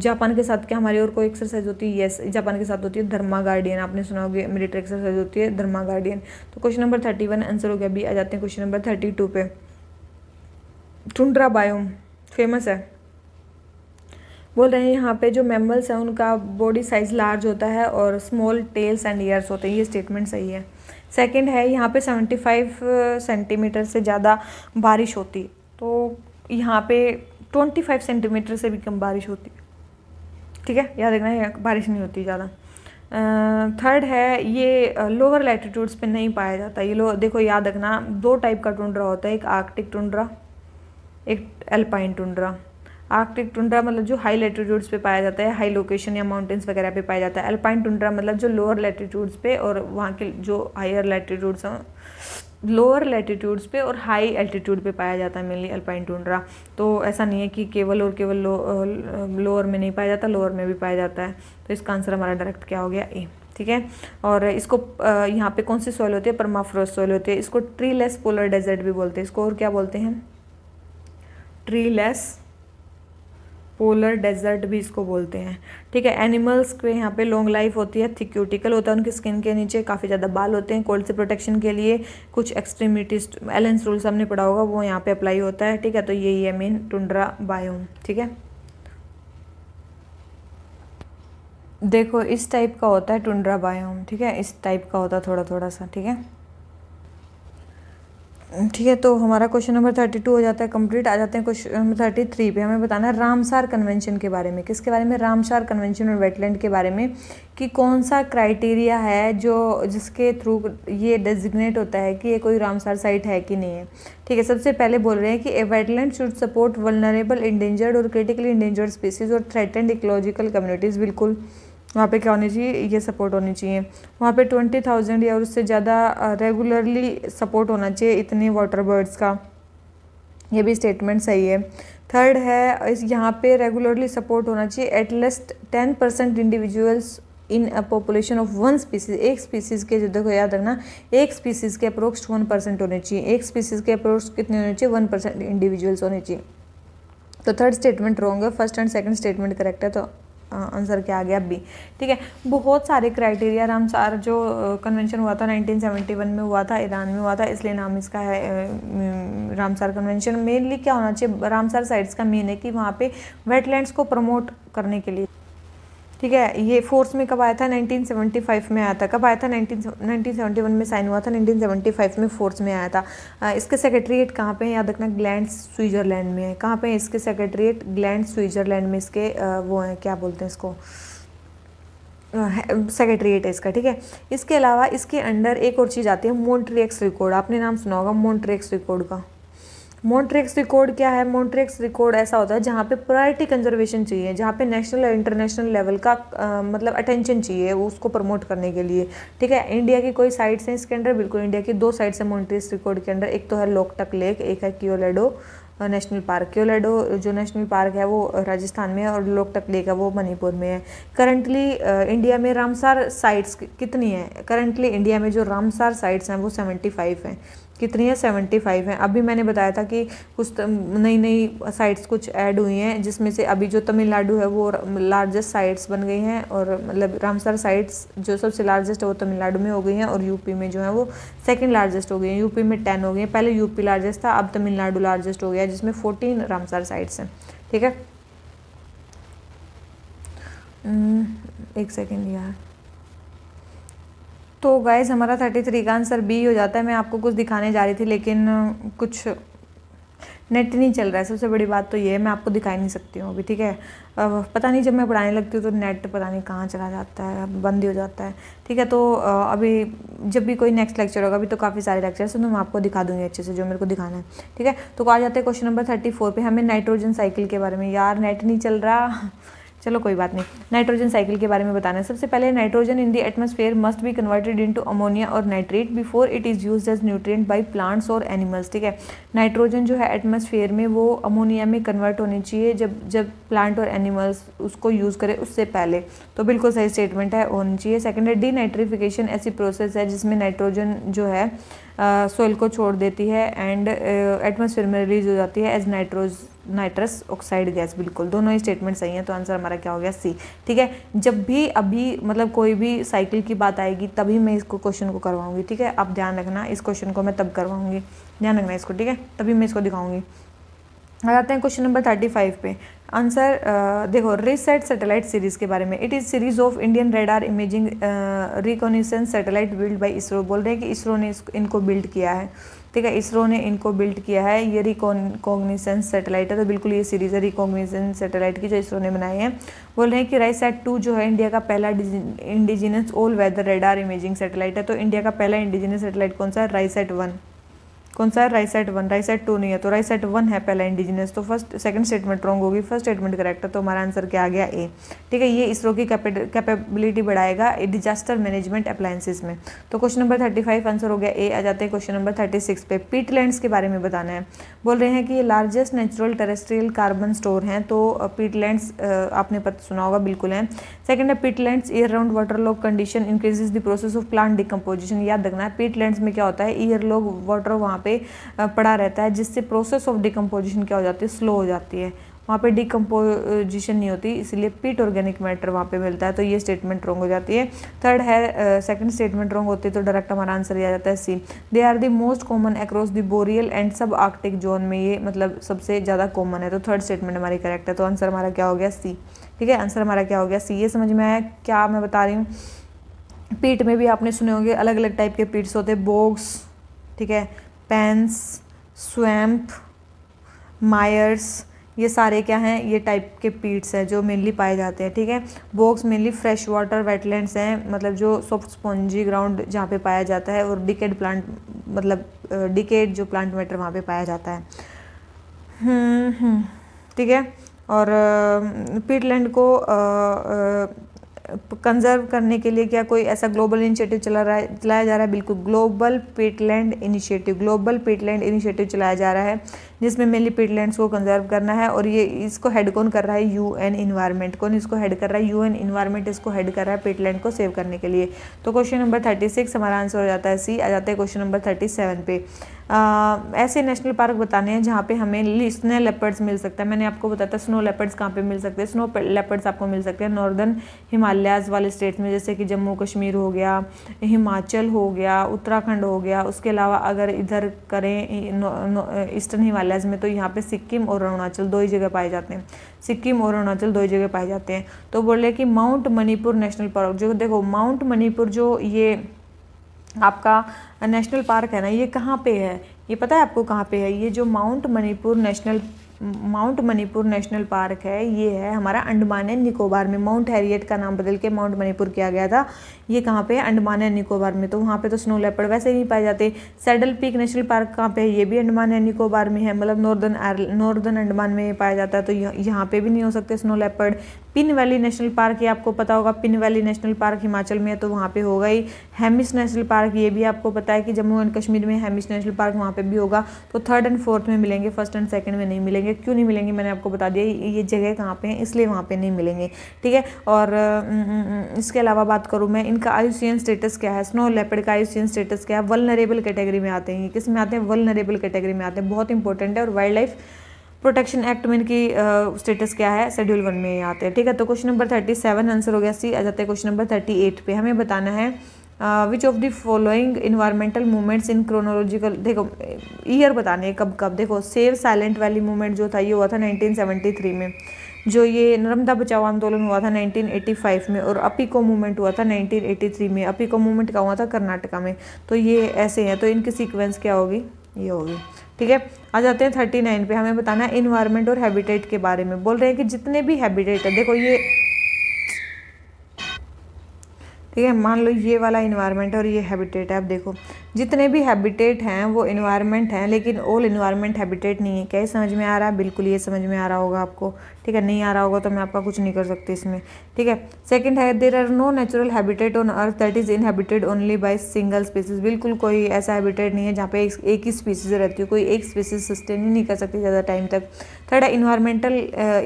जापान के साथ क्या हमारी और कोई एक्सरसाइज होती है यस जापान के साथ होती है धर्मा गार्डियन आपने सुना होगा मिलिट्री एक्सरसाइज होती है धर्मा गार्डियन तो question number thirty one answer हो गया अभी आ जाते हैं क्वेश्चन नंबर थर्टी टू पे टुंड्रा बायोम फेमस है बोल रहे हैं यहाँ पे जो मेमल्स हैं उनका बॉडी साइज़ लार्ज होता है और स्मॉल टेल्स एंड ईयर्स होते हैं ये स्टेटमेंट सही है सेकंड है यहाँ पे 75 सेंटीमीटर uh, से ज़्यादा बारिश होती तो यहाँ पे 25 सेंटीमीटर से भी कम बारिश होती ठीक है याद रखना है बारिश नहीं होती ज़्यादा थर्ड है ये लोअर लैटिट्यूड्स पे नहीं पाया जाता ये लो देखो याद रखना दो टाइप का टुंड्रा होता है एक आर्कटिक टुंड्रा एक एल्पाइन टुंड्रा आर्कटिक टुंड्रा मतलब जो हाई लेटीट्यूड्स पे पाया जाता है हाई लोकेशन या माउंटेन्स वगैरह पे पाया जाता है अल्पाइन टुंड्रा मतलब जो लोअर लेटीट्यूड्स पे और वहाँ के जो हायर लेटीट्यूड्स हैं लोअर लेटीट्यूड्स पे और हाई एल्टीट्यूड पे पाया जाता है मेनली अल्पाइन टुंड्रा तो ऐसा नहीं है कि केवल और केवल लोअर में नहीं पाया जाता लोअर में भी पाया जाता है तो इसका आंसर हमारा डायरेक्ट क्या हो गया ए ठीक है और इसको यहाँ पे कौन सी सॉइल होती है परमाफ्रोस्ट सॉइल होती है इसको ट्रीलेस पोलर डेजर्ट भी बोलते हैं इसको और क्या बोलते हैं ट्री लेस पोलर डेजर्ट भी इसको बोलते हैं ठीक है एनिमल्स के यहाँ पे लॉन्ग लाइफ होती है थिक्यूटिकल होता है उनकी स्किन के नीचे काफ़ी ज़्यादा बाल होते हैं कोल्ड से प्रोटेक्शन के लिए कुछ एक्सट्रीमिटीज एलेंस रूल्स हमने पढ़ा होगा वो यहाँ पे अप्लाई होता है ठीक है तो यही है मेन टुंड्रा बायोम ठीक है देखो इस टाइप का होता है टुंड्रा बायोम ठीक है इस टाइप का होता है थोड़ा थोड़ा सा ठीक है ठीक है तो हमारा क्वेश्चन नंबर थर्टी टू हो जाता है कंप्लीट आ जाते हैं क्वेश्चन नंबर थर्टी थ्री पे हमें बताना है रामसार कन्वेंशन के बारे में किसके बारे में रामसार कन्वेंशन और वेटलैंड के बारे में कि कौन सा क्राइटेरिया है जो जिसके थ्रू ये डेजिग्नेट होता है कि ये कोई रामसार साइट है कि नहीं है ठीक है सबसे पहले बोल रहे हैं कि a wetland should support vulnerable endangered और क्रिटिकली इंडेंजर्ड स्पीसीज और थ्रेटेंड इकोलॉजिकल कम्युनिटीज़ बिल्कुल वहाँ पे क्या होनी चाहिए ये सपोर्ट होनी चाहिए वहाँ पे ट्वेंटी थाउजेंड या उससे ज़्यादा रेगुलरली सपोर्ट होना चाहिए इतने वाटर बर्ड्स का ये भी स्टेटमेंट सही है थर्ड है इस यहाँ पे रेगुलरली सपोर्ट होना चाहिए at ten percent individuals in a population of one species एक स्पीसीज़ के जो देखो याद रखना एक स्पीसीज़ के अप्रोक्स वन परसेंट होने चाहिए एक स्पीसीज़ के अप्रोक्स कितने होने चाहिए वन परसेंट इंडिविजुअल्स होने चाहिए तो थर्ड स्टेटमेंट रॉन्ग है first and second statement correct है तो आंसर क्या आ गया बी ठीक है बहुत सारे क्राइटेरिया रामसार जो कन्वेंशन हुआ था 1971 में हुआ था ईरान में हुआ था इसलिए नाम इसका है रामसार कन्वेंशन मेनली क्या होना चाहिए रामसार साइट्स का मेन है कि वहाँ पे वेटलैंड्स को प्रमोट करने के लिए ठीक है ये फोर्स में कब आया था 1975 में आया था कब आया था 19 1971 में साइन हुआ था 1975 में फोर्स में आया था इसके सेक्रेटरीट कहाँ पे है याद रखना ग्लैंड स्विट्ज़रलैंड में है कहाँ पे है इसके सेक्रेटरीट ग्लैंड स्विट्ज़रलैंड में इसके वो हैं क्या बोलते हैं इसको सेक्रेटरीट है इसका ठीक है इसके अलावा इसके अंडर एक और चीज़ आती है मोन्ट्रेक्स रिकॉर्ड आपने नाम सुना होगा मोन्ट्रेक्स रिकॉर्ड का मॉन्ट्रेक्स रिकॉर्ड क्या है मॉन्ट्रेक्स रिकॉर्ड ऐसा होता है जहाँ पे प्रायोरिटी कंजर्वेशन चाहिए जहाँ पे नेशनल और इंटरनेशनल लेवल का आ, मतलब अटेंशन चाहिए उसको प्रमोट करने के लिए ठीक है इंडिया की कोई साइट्स हैं इसके अंदर बिल्कुल इंडिया की दो साइट्स हैं मॉन्ट्रेक्स रिकॉर्ड के अंदर एक तो है लोकटक लेक एक है क्योलेडो नेशनल पार्क क्योलेडो जो नेशनल पार्क है वो राजस्थान में है और लोकटक लेक है वो मणिपुर में है करंटली इंडिया में रामसार साइट्स कितनी हैं करंटली इंडिया में जो रामसार साइट्स हैं वो सेवेंटी फाइव हैं कितनी है सेवेंटी फाइव है अभी मैंने बताया था कि कुछ नई नई साइट्स कुछ ऐड हुई हैं जिसमें से अभी जो तमिलनाडु है वो लार्जेस्ट साइट्स बन गई हैं और मतलब रामसर साइट्स जो सबसे लार्जेस्ट है वो तमिलनाडु में हो गई हैं और यूपी में जो है वो सेकंड लार्जेस्ट हो गई हैं यूपी में टेन हो गई हैं पहले यूपी लार्जेस्ट था अब तमिलनाडु लार्जेस्ट हो गया जिसमें फोर्टीन रामसर साइट्स हैं ठीक है हम्म, एक सेकेंड यार तो गाइज हमारा थर्टी थ्री का आंसर बी हो जाता है मैं आपको कुछ दिखाने जा रही थी लेकिन कुछ नेट नहीं चल रहा है सबसे बड़ी बात तो ये है मैं आपको दिखाई नहीं सकती हूँ अभी ठीक है पता नहीं जब मैं पढ़ाने लगती हूँ तो नेट पता नहीं कहाँ चला जाता है बंद ही हो जाता है ठीक है तो अभी जब भी कोई नेक्स्ट लेक्चर होगा अभी तो काफ़ी सारे लेक्चर्स हैं तो मैं आपको दिखा दूँगी अच्छे से जो मेरे को दिखाना है ठीक है तो आ जाते हैं क्वेश्चन नंबर थर्टी फोर पर हमें नाइट्रोजन साइकिल के बारे में यार नेट नहीं चल रहा चलो कोई बात नहीं नाइट्रोजन साइकिल के बारे में बताना है सबसे पहले nitrogen in the atmosphere must be converted into ammonia और nitrate before it is use as nutrient by plants और एनिमल्स ठीक है नाइट्रोजन जो है एटमोसफेयर में वो अमोनिया में कन्वर्ट होनी चाहिए जब जब प्लांट और एनिमल्स उसको यूज़ करें उससे पहले तो बिल्कुल सही स्टेटमेंट है होनी चाहिए सेकेंड है डीनाइट्रिफिकेशन ऐसी प्रोसेस है जिसमें नाइट्रोजन जो है सोइल को छोड़ देती है एंड एटमोसफेयर में रिलीज हो जाती है as nitrogen nitrous oxide gas बिल्कुल दोनों ही स्टेटमेंट सही हैं तो आंसर हमारा क्या हो गया सी ठीक है जब भी अभी मतलब कोई भी साइकिल की बात आएगी तभी मैं इसको क्वेश्चन को करवाऊंगी ठीक है आप ध्यान रखना इस क्वेश्चन को मैं तब करवाऊंगी ध्यान रखना इसको ठीक है तभी मैं इसको दिखाऊंगी आ जाते हैं क्वेश्चन नंबर थर्टी फाइव पे आंसर देखो रिसेट सैटेलाइट सीरीज़ के बारे में it is series of Indian radar imaging reconnaissance satellite built by ISRO बोल रहे हैं कि इसरो ने इनको बिल्ड किया है ठीक है इसरो ने इनको बिल्ड किया है ये रिकॉग्निसेंस सैटेलाइट है तो बिल्कुल ये सीरीज़ है रिकॉग्निसेंस सैटेलाइट की जो इसरो ने बनाई है बोल रहे हैं कि राइस सेट टू जो है इंडिया का पहला indigenous all weather radar imaging satellite है तो इंडिया का पहला इंडिजिनस सेटेलाइट कौन सा है राइस सैट वन कौन सा है right side one right side two नहीं है तो राइट साइड वन है पहला इंडिजिनियस तो फर्स्ट सेकंड स्टेटमेंट रॉन्ग होगी फर्स्ट स्टेटमेंट करेक्ट है तो हमारा आंसर क्या आ गया ए ठीक है ये इसरो की कैपेबिलिटी बढ़ाएगा डिजास्टर मैनेजमेंट अप्लायंसेस में तो question number thirty five answer हो गया ए आ जाते हैं क्वेश्चन नंबर थर्टी सिक्स पे पीटलैंड्स के बारे में बताना है बोल रहे हैं कि ये largest natural terrestrial carbon store हैं तो पीटलैंड्स आपने पता सुना होगा बिल्कुल हैं सेकेंड है peatlands year round water lock condition increases the process of plant decomposition याद रखना है लैंड में क्या होता है ईयर लॉक वाटर वहाँ पे पड़ा रहता है जिससे प्रोसेस ऑफ डिकम्पोजिशन क्या हो जाती है स्लो हो जाती है वहाँ पे डिकम्पोजिशन नहीं होती इसलिए पीट ऑर्गेनिक मैटर वहाँ पे मिलता है तो ये स्टेटमेंट रॉन्ग हो जाती है थर्ड है सेकंड स्टेटमेंट रॉन्ग होती है तो डायरेक्ट हमारा आंसर आ जाता है C they are the most common across the boreal and subarctic zone में ये मतलब सबसे ज़्यादा कॉमन है तो थर्ड स्टेटमेंट हमारी करेक्ट है तो आंसर हमारा क्या हो गया सी ठीक है आंसर हमारा क्या हो गया सी ये समझ में आया क्या मैं बता रही हूँ पीठ में भी आपने सुने होंगे अलग अलग टाइप के पीट्स होते हैं बोग्स ठीक है पेंस स्वैम्प मायर्स ये सारे क्या हैं ये टाइप के पीट्स हैं जो मेनली पाए जाते हैं ठीक है bogs mainly fresh water wetlands हैं मतलब जो सॉफ्ट स्पॉन्जी ग्राउंड जहाँ पे पाया जाता है और डिकेड प्लांट मतलब डिकेड जो प्लांट मैटर वहाँ पे पाया जाता है हम्म, हम्म, ठीक है और पीटलैंड को कंजर्व करने के लिए क्या कोई ऐसा ग्लोबल इनिशिएटिव चला रहा है चलाया जा रहा है बिल्कुल global peatland initiative global peatland initiative चलाया जा रहा है जिसमें मेनली पिटलैंड्स को कंजर्व करना है और ये इसको हेड कौन कर रहा है यू एन इन्वायरमेंट कौन इसको हेड कर रहा है यू एन इन्वायरमेंट इसको हेड कर रहा है पीटलैंड को सेव करने के लिए तो क्वेश्चन नंबर थर्टी सिक्स हमारा आंसर हो जाता है सी आ जाता है क्वेश्चन नंबर थर्टी सेवन पे आ, ऐसे नेशनल पार्क बताने हैं जहाँ पे हमें स्नो लेपर्ड्स मिल सकता है मैंने आपको बताया था स्नो लेपर्ड्स कहाँ पे मिल सकते हैं स्नो लेपर्ड्स आपको मिल सकते हैं नॉर्दर्न हिमालयाज वाले स्टेट्स में जैसे कि जम्मू कश्मीर हो गया हिमाचल हो गया उत्तराखंड हो गया उसके अलावा अगर इधर करें ईस्टर्न हिमालय हिमालयज़ में तो यहाँ पे सिक्किम और अरुणाचल दो ही जगह पाए जाते हैं सिक्किम और अरुणाचल दो ही जगह पाए जाते हैं तो बोले कि माउंट मणिपुर नेशनल पार्क जो देखो माउंट मणिपुर जो ये आपका नेशनल पार्क है ना ये कहाँ पे है ये पता है आपको कहाँ पे है ये जो Mount Manipur national Mount Manipur national park है ये है हमारा अंडमान एंड निकोबार में माउंट हैरियट का नाम बदल के माउंट मणिपुर किया गया था ये कहाँ पे अंडमान एंड निकोबार में तो वहाँ पे तो स्नो लेपर्ड वैसे नहीं पाए जाते सैडल पीक नेशनल पार्क कहाँ पे है ये भी अंडमान एंड निकोबार में है मतलब नॉर्दर्न नॉर्दर्न अंडमान में पाया जाता है तो यहाँ पे भी नहीं हो सकते snow leopard pin valley national park ये आपको पता होगा pin valley national park Himachal में है तो वहाँ पे होगा ही हेमिस नेशनल पार्क ये भी आपको पता है कि जम्मू एंड कश्मीर में हेमिस नेशनल पार्क वहाँ पे भी होगा तो थर्ड एंड फोर्थ में मिलेंगे फर्स्ट एंड सेकंड में नहीं मिलेंगे क्यों नहीं मिलेंगे मैंने आपको बता दिया ये जगह कहाँ पर है इसलिए वहाँ पर नहीं मिलेंगे ठीक है और इसके अलावा बात करूँ मैं इनका आयुषियन स्टेटस क्या है स्नो लेपड का आयुषियन स्टेटस क्या है वलनरेबल कैटेगरी में आते हैं किस में आते हैं वलनरेबल कैटेगरी में आते हैं बहुत इंपॉर्टेंट है और वाइल्ड लाइफ प्रोटेक्शन एक्ट में इनकी स्टेटस क्या है शेड्यूल वन में आते हैं ठीक है तो question number thirty seven answer हो गया सी आ जाते हैं क्वेश्चन नंबर थर्टी एट पे हमें बताना है which of the following environmental movements in chronological देखो ईयर बताने कब कब देखो सेव साइलेंट वैली मूवमेंट जो था ये हुआ था थ्री में जो ये नर्मदा बचाओ आंदोलन हुआ था 1985 में और अपीको मूवमेंट हुआ था 1983 में अपीको मूवमेंट क्या हुआ था कर्नाटका में तो ये ऐसे हैं तो इनकी सीक्वेंस क्या होगी ये होगी ठीक है आ जाते हैं थर्टी नाइन पे हमें बताना है इन्वायरमेंट और हैबिटेट के बारे में बोल रहे हैं कि जितने भी हैबिटेट है देखो ये ठीक है मान लो ये वाला इन्वायरमेंट और ये हैबिटेट है आप देखो जितने भी हैबिटेट हैं वो इन्वायरमेंट हैं लेकिन ऑल इन्वायरमेंट हैबिटेट नहीं है क्या समझ में आ रहा है बिल्कुल ये समझ में आ रहा होगा आपको ठीक है नहीं आ रहा होगा तो मैं आपका कुछ नहीं कर सकती इसमें ठीक है सेकंड है there are no natural habitat on earth that is inhabited only by single species बिल्कुल कोई ऐसा हैबिटेट नहीं है जहाँ पे एक, एक ही स्पीसीज रहती है कोई एक स्पीसीज सस्टेन ही नहीं कर सकती ज़्यादा टाइम तक थर्ड है environmental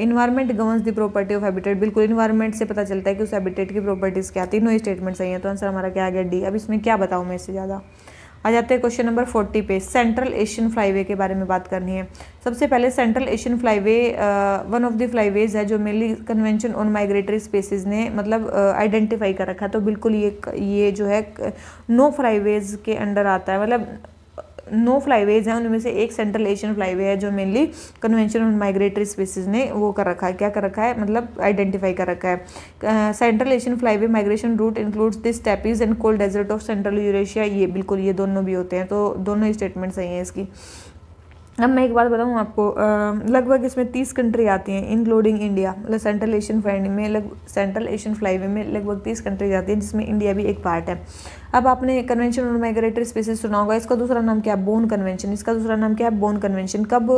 environment governs the property of habitat बिल्कुल इन्वायरमेंट से पता चलता है कि उस हैबिटेट की प्रॉपर्टीज़ क्या तीनों ही स्टेटमेंट सही है तो आंसर हमारा क्या आ गया डी अब इसमें क्या बताऊँ मैं इससे ज़्यादा आ जाते हैं क्वेश्चन नंबर फोर्टी पे सेंट्रल एशियन फ्लाईवे के बारे में बात करनी है सबसे पहले central Asian flyway one of the flyways है जो mainly convention on migratory species ने मतलब आइडेंटिफाई uh, कर रखा है तो बिल्कुल ये ये जो है नो फ्लाईवेज के अंडर आता है मतलब नौ फ्लाईवेज हैं उनमें से एक सेंट्रल एशियन फ्लाईवे है जो mainly convention on migratory species ने वो कर रखा है क्या कर रखा है मतलब आइडेंटिफाई कर रखा है central Asian flyway migration route includes this steppes and cold desert of central Eurasia ये बिल्कुल ये दोनों भी होते हैं तो दोनों ही स्टेटमेंट सही हैं इसकी अब मैं एक बात बताऊँ आपको लगभग इसमें तीस कंट्री आती हैं इंक्लूडिंग इंडिया मतलब सेंट्रल एशियन फ्लाईवे में लग सेंट्रल एशियन फ्लाईवे में लगभग तीस कंट्रीज आती हैं जिसमें इंडिया भी एक पार्ट है अब आपने कन्वेंशन और माइग्रेटरी स्पीसीज सुना होगा इसका दूसरा नाम क्या है बोन कन्वेंशन इसका दूसरा नाम क्या है बोन कन्वेंशन कब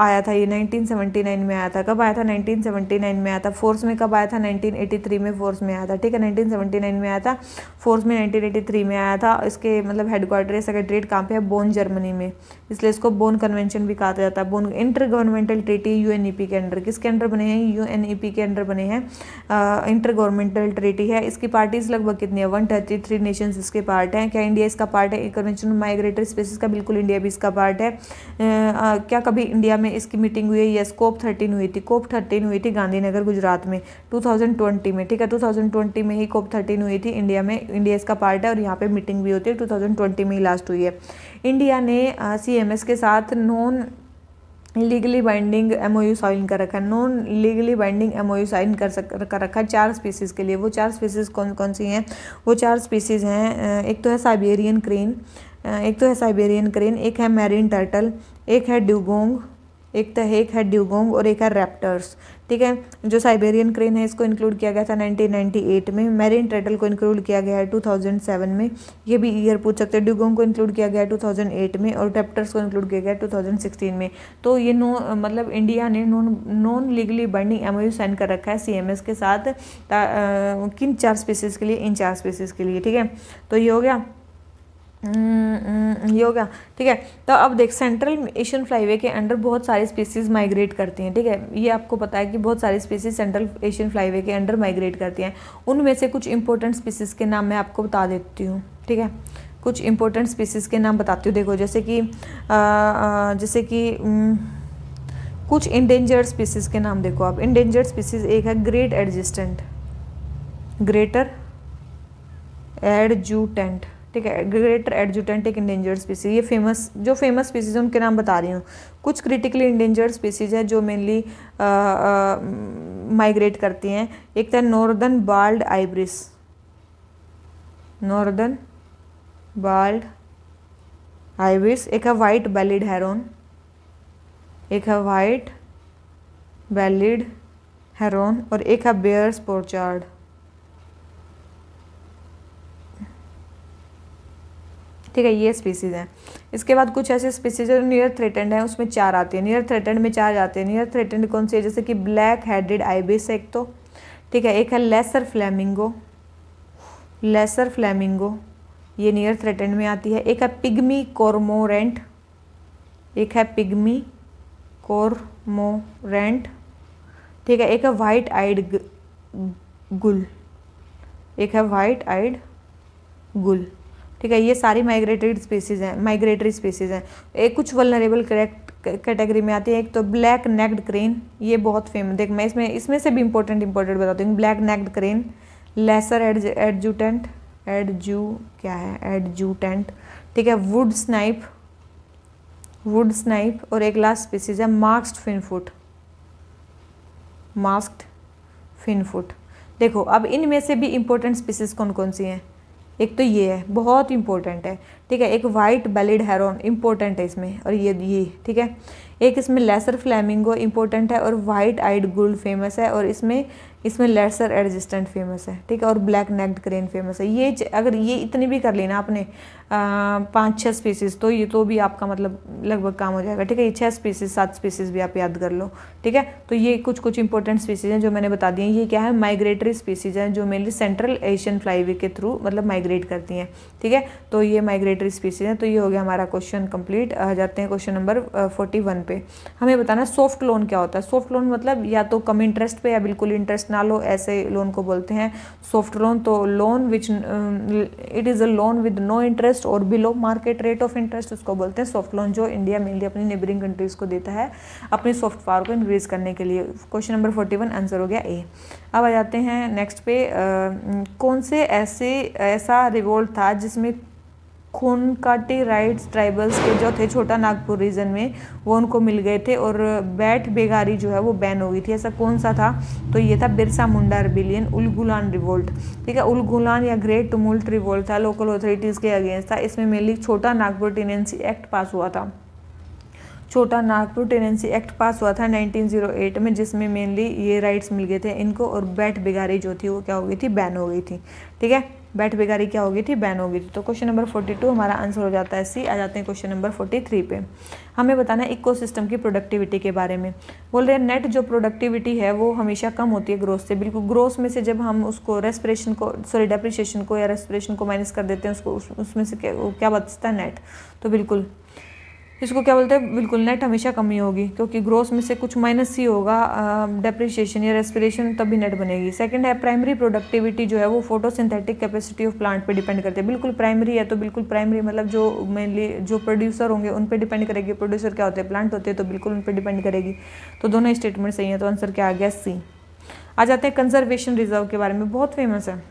आया था ये 1979 में आया था कब आया था 1979 में आया था फोर्स में कब आया था 1983 में फोर्स में आया था ठीक है 1979 में आया था फोर्स में 1983 में आया था इसके मतलब हेडक्वार्टर सेक्रेटरीट कहाँ पे है बोन जर्मनी में इसलिए इसको बोन कन्वेंशन भी कहा जाता है Bonn intergovernmental treaty U के अंडर किसके अंडर बने हैं यू e के अंडर बने हैं इंटर गवर्नमेंटल ट्रीटी है इसकी पार्टीज लगभग कितनी है वन थर्टी थ्री नेशन इसके पार्ट हैं क्या इंडिया इसका पार्ट है कन्वेंशन माइग्रेटरी स्पेसिस का बिल्कुल इंडिया भी इसका पार्ट है क्या कभी इंडिया में इसकी मीटिंग हुई है यस कोप थर्टीन हुई थी कोप थर्टीन हुई थी गांधीनगर गुजरात में ट्वेंटी में ठीक है ट्वेंटी में ही कोप थर्टीन हुई थी इंडिया में इंडिया इसका पार्ट है और यहाँ पर मीटिंग भी होती है टू में ही लास्ट हुई है इंडिया ने सी के साथ non legally binding M sign कर रखा है non legally binding M sign कर सक कर रखा है चार स्पीसीज़ के लिए वो चार स्पीसीज़ कौन कौन सी हैं वो चार स्पीसीज़ हैं एक तो है साइबेरियन क्रेन एक तो है साइबेरियन क्रेन एक है मैरिन टर्टल एक है ड्यूगोंग एक तो है एक है ड्यूगोंग और एक है रैप्टर्स ठीक है जो साइबेरियन क्रेन है इसको इंक्लूड किया गया था 1998 में मैरिन ट्रेडल को इंक्लूड किया गया है 2007 में ये भी ईयर पूछ सकते हैं ड्यूगोंग को इंक्लूड किया गया है 2008 में और टेप्टर्स को इंक्लूड किया गया है 2016 में तो ये नो मतलब इंडिया ने non non legally burning M sign कर रखा है सी के साथ आ, किन चार स्पीसीज़ के लिए इन चार स्पीसीज़ के लिए ठीक है तो ये हो गया हम्म, हम्म, ये हो गया ठीक है तो अब देख सेंट्रल एशियन फ्लाईवे के अंडर बहुत सारी स्पीसीज़ माइग्रेट करती हैं ठीक है ये आपको पता है कि बहुत सारी स्पीसीज़ सेंट्रल एशियन फ्लाईवे के अंडर माइग्रेट करती हैं उनमें से कुछ इंपॉर्टेंट स्पीसीज़ के नाम मैं आपको बता देती हूँ ठीक है कुछ इंपॉर्टेंट स्पीसीज़ के नाम बताती हूँ देखो जैसे कि जैसे कि कुछ इंडेंजर्ड स्पीसीज़ के नाम देखो आप इंडेंजर्ड स्पीसीज़ एक है ग्रेट एडजिस्टेंट ग्रेटर एडजूटेंट ठीक है ग्रेटर एडजुटेंट एक इंडेंजर्ड स्पीसीज ये फेमस जो फेमस स्पीसीज उनके नाम बता रही हूँ कुछ क्रिटिकली इंडेंजर्ड स्पीसीज हैं जो मेनली माइग्रेट करती हैं एक था northern bald ibis northern bald ibis एक है वाइट बेलिड हेरोन एक है वाइट बेलिड हेरोन और एक है बेयर्स पोर्चार्ड ठीक है ये स्पीसीज़ हैं इसके बाद कुछ ऐसे स्पीसीज जो नियर थ्रेटेंड हैं उसमें चार आती हैं नियर थ्रेटेंड में चार आते हैं नियर थ्रेटेंड कौन सी है जैसे कि ब्लैक हेडेड आईबिस एक तो ठीक है एक है लेसर फ्लैमिंगो लेसर फ्लैमिंगो ये नियर थ्रेटेंड में आती है एक है पिग्मी कॉर्मोरेंट एक है पिग्मी कॉर्मोरेंट ठीक है एक है वाइट आइड गुल एक है वाइट आइड गुल ठीक है ये सारी माइग्रेटरी स्पीसीज हैं माइग्रेटरी स्पीसीज हैं एक कुछ वलनरेबल करेक्ट कैटेगरी में आती है एक तो ब्लैक नेक्ड क्रेन ये बहुत फेमस देख मैं इसमें इसमें से भी इंपॉर्टेंट इंपॉर्टेंट बताती हूँ black necked crane lesser ad adjutant adju क्या है एडजूटेंट ठीक है वुड स्नाइप वुड स्नाइप और एक लास्ट स्पीसीज है मास्क्ड फिनफुट मास्क्ड फिनफुट देखो अब इनमें से भी इंपॉर्टेंट स्पीसीज कौन कौन सी हैं एक तो ये है बहुत इंपॉर्टेंट है ठीक है एक वाइट बेलिड हेरोन इंपॉर्टेंट है इसमें और ये ये ठीक है एक इसमें लेसर फ्लैमिंगो इंपॉर्टेंट है और वाइट आइड गुल फेमस है और इसमें इसमें लेसर एडजिस्टेंट फेमस है ठीक है और ब्लैक नेक्ड क्रेन फेमस है ये अगर ये इतनी भी कर लेना आपने पाँच छः स्पीसीज तो ये तो भी आपका मतलब लगभग काम हो जाएगा ठीक है ये छः स्पीसीज सात स्पीसीज भी आप याद कर लो ठीक है तो ये कुछ कुछ इंपॉर्टेंट स्पीसीज हैं जो मैंने बता दी हैं ये क्या है माइग्रेटरी स्पीसीज हैं जो मेनली सेंट्रल एशियन फ्लाईवे के थ्रू मतलब माइग्रेट करती हैं ठीक है तो ये माइग्रेटरी स्पीसीज हैं तो ये हो गया हमारा क्वेश्चन कंप्लीट आ जाते हैं क्वेश्चन नंबर फोर्टी वन पे हमें बताना सॉफ्ट लोन क्या होता है सॉफ्ट लोन मतलब या तो कम इंटरेस्ट पर या बिल्कुल इंटरेस्ट ना लोन ऐसे लोन को बोलते हैं सॉफ्ट लोन तो loan which it is a loan with no interest और below market rate of interest उसको बोलते हैं सॉफ्ट लोन जो इंडिया मेनली अपनी नेबरिंग कंट्रीज़ को देता है अपनी सॉफ्ट पावर को इंक्रीज़ करने के लिए question number forty one answer हो गया ए अब आ जाते हैं नेक्स्ट पे आ, uh, कौन से ऐसे ऐसा रिवोल्ट था जिसमें काटी राइट्स ट्राइबल्स के जो थे छोटा नागपुर रीजन में वो उनको मिल गए थे और बैठ बेगारी जो है वो बैन हो गई थी ऐसा कौन सा था तो ये था बिरसा मुंडा रिबिलियन उलगुलान रिवोल्ट ठीक है उलगुलान या ग्रेट टमुल्ट रिवोल्ट था लोकल अथॉरिटीज़ के अगेंस्ट था इसमें मेनली छोटा नागपुर टेनेंसी एक्ट पास हुआ था छोटा नागपुर टेनेंसी एक्ट पास हुआ था 1908 में जिसमें मेनली ये राइट्स मिल गए थे इनको और बैठ बिगारी जो थी वो क्या हो गई थी बैन हो गई थी ठीक है बैठ बेगारी क्या होगी थी बैन होगी थी तो क्वेश्चन नंबर फोर्टी टू हमारा आंसर हो जाता है सी आ जाते हैं क्वेश्चन नंबर फोर्टी थ्री पे हमें बताना है इकोसिस्टम की प्रोडक्टिविटी के बारे में बोल रहे हैं नेट जो प्रोडक्टिविटी है वो हमेशा कम होती है ग्रोथ से बिल्कुल ग्रोथ में से जब हम उसको रेस्परेशन को सॉरी डेप्रिशिएशन को या रेस्परेशन को माइनस कर देते हैं उसको उसमें से क्या, क्या बचता है नेट तो बिल्कुल इसको क्या बोलते हैं बिल्कुल नेट हमेशा कमी होगी क्योंकि ग्रोथ में से कुछ माइनस ही होगा डेप्रिशिएशन या रेस्पिरेशन तभी नेट बनेगी सेकंड है प्राइमरी प्रोडक्टिविटी जो है वो फोटोसिंथेटिक कैपेसिटी ऑफ प्लांट पे डिपेंड करती है बिल्कुल प्राइमरी है तो बिल्कुल प्राइमरी मतलब जो मेनली जो प्रोड्यूसर होंगे उन पर डिपेंड करेगी प्रोड्यूसर क्या होते हैं प्लांट होते हैं तो बिल्कुल उन पर डिपेंड करेगी तो दोनों स्टेटमेंट सही है तो आंसर क्या आ गया सी आ जाते हैं कंजर्वेशन रिजर्व के बारे में बहुत फेमस है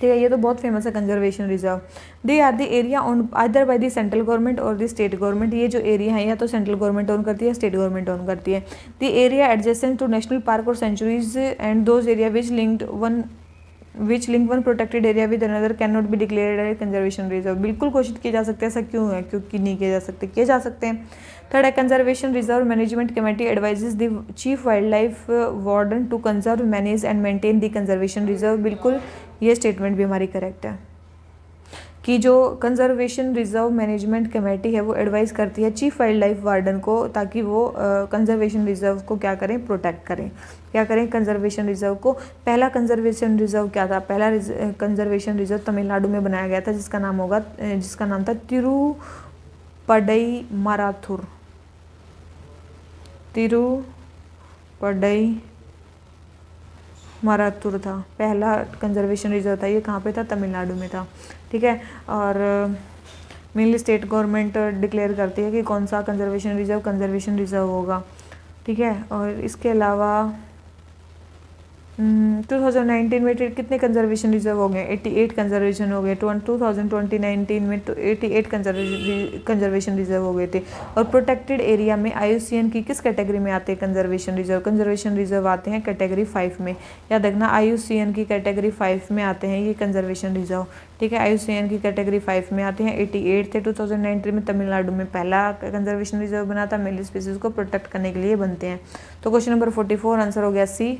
ठीक है ये तो बहुत फेमस है conservation reserve they are the area on other by the central government और द स्टेट गवर्नमेंट ये जो एरिया है या तो सेंट्रल गवर्नमेंट ऑन करती है स्टेट गवर्नमेंट ऑन करती है the area adjacent to national park और sanctuaries and those area which linked one which link one protected area with another can not be declare conservation reserve बिल्कुल घोषित किए जा सकते हैं ऐसा क्यों है क्योंकि नहीं किए जा सकते किए जा सकते हैं थर्ड है conservation reserve management committee advises the chief wildlife warden to conserve manage and maintain the conservation reserve बिल्कुल ये स्टेटमेंट भी हमारी करेक्ट है कि जो कंजर्वेशन रिजर्व मैनेजमेंट कमेटी है वो एडवाइस करती है चीफ वाइल्ड लाइफ वार्डन को ताकि वो कंजर्वेशन uh, रिजर्व को क्या करें प्रोटेक्ट करें क्या करें कंजर्वेशन रिजर्व को पहला कंजर्वेशन रिजर्व क्या था पहला कंजर्वेशन रिजर्व uh, तमिलनाडु में बनाया गया था जिसका नाम होगा uh, जिसका नाम था तिरुपडई माराथुर तिरुपडई मरातुर था पहला कंजर्वेशन रिजर्व था ये कहाँ पे था तमिलनाडु में था ठीक है और मेनली स्टेट गवर्नमेंट डिक्लेयर करती है कि कौन सा कंजर्वेशन रिजर्व कंजर्वेशन रिजर्व होगा ठीक है और इसके अलावा 2019 हम्म, में कितने कंजर्वेशन रिजर्व हो गए 88 कंजर्वेशन हो गए टू थाउजेंड में तो 88 कंजर्वेशन रिजर्व हो गए थे और प्रोटेक्टेड एरिया में आई की किस कैटेगरी में आते हैं कंजर्वेशन रिजर्व कंजर्वेशन रिजर्व आते हैं कैटेगरी फाइव में याद रखना आई की कैटेगरी फाइव में आते हैं ये कंजर्वेशन रिजर्व ठीक है आई की कैटेगरी फाइव में आते हैं एटी थे टू में तमिलनाडु में पहला कंजर्वेशन रिजर्व बना था मेले स्पीसीज को प्रोटेक्ट करने के लिए बनते हैं तो क्वेश्चन नंबर फोर्टी आंसर हो गया सी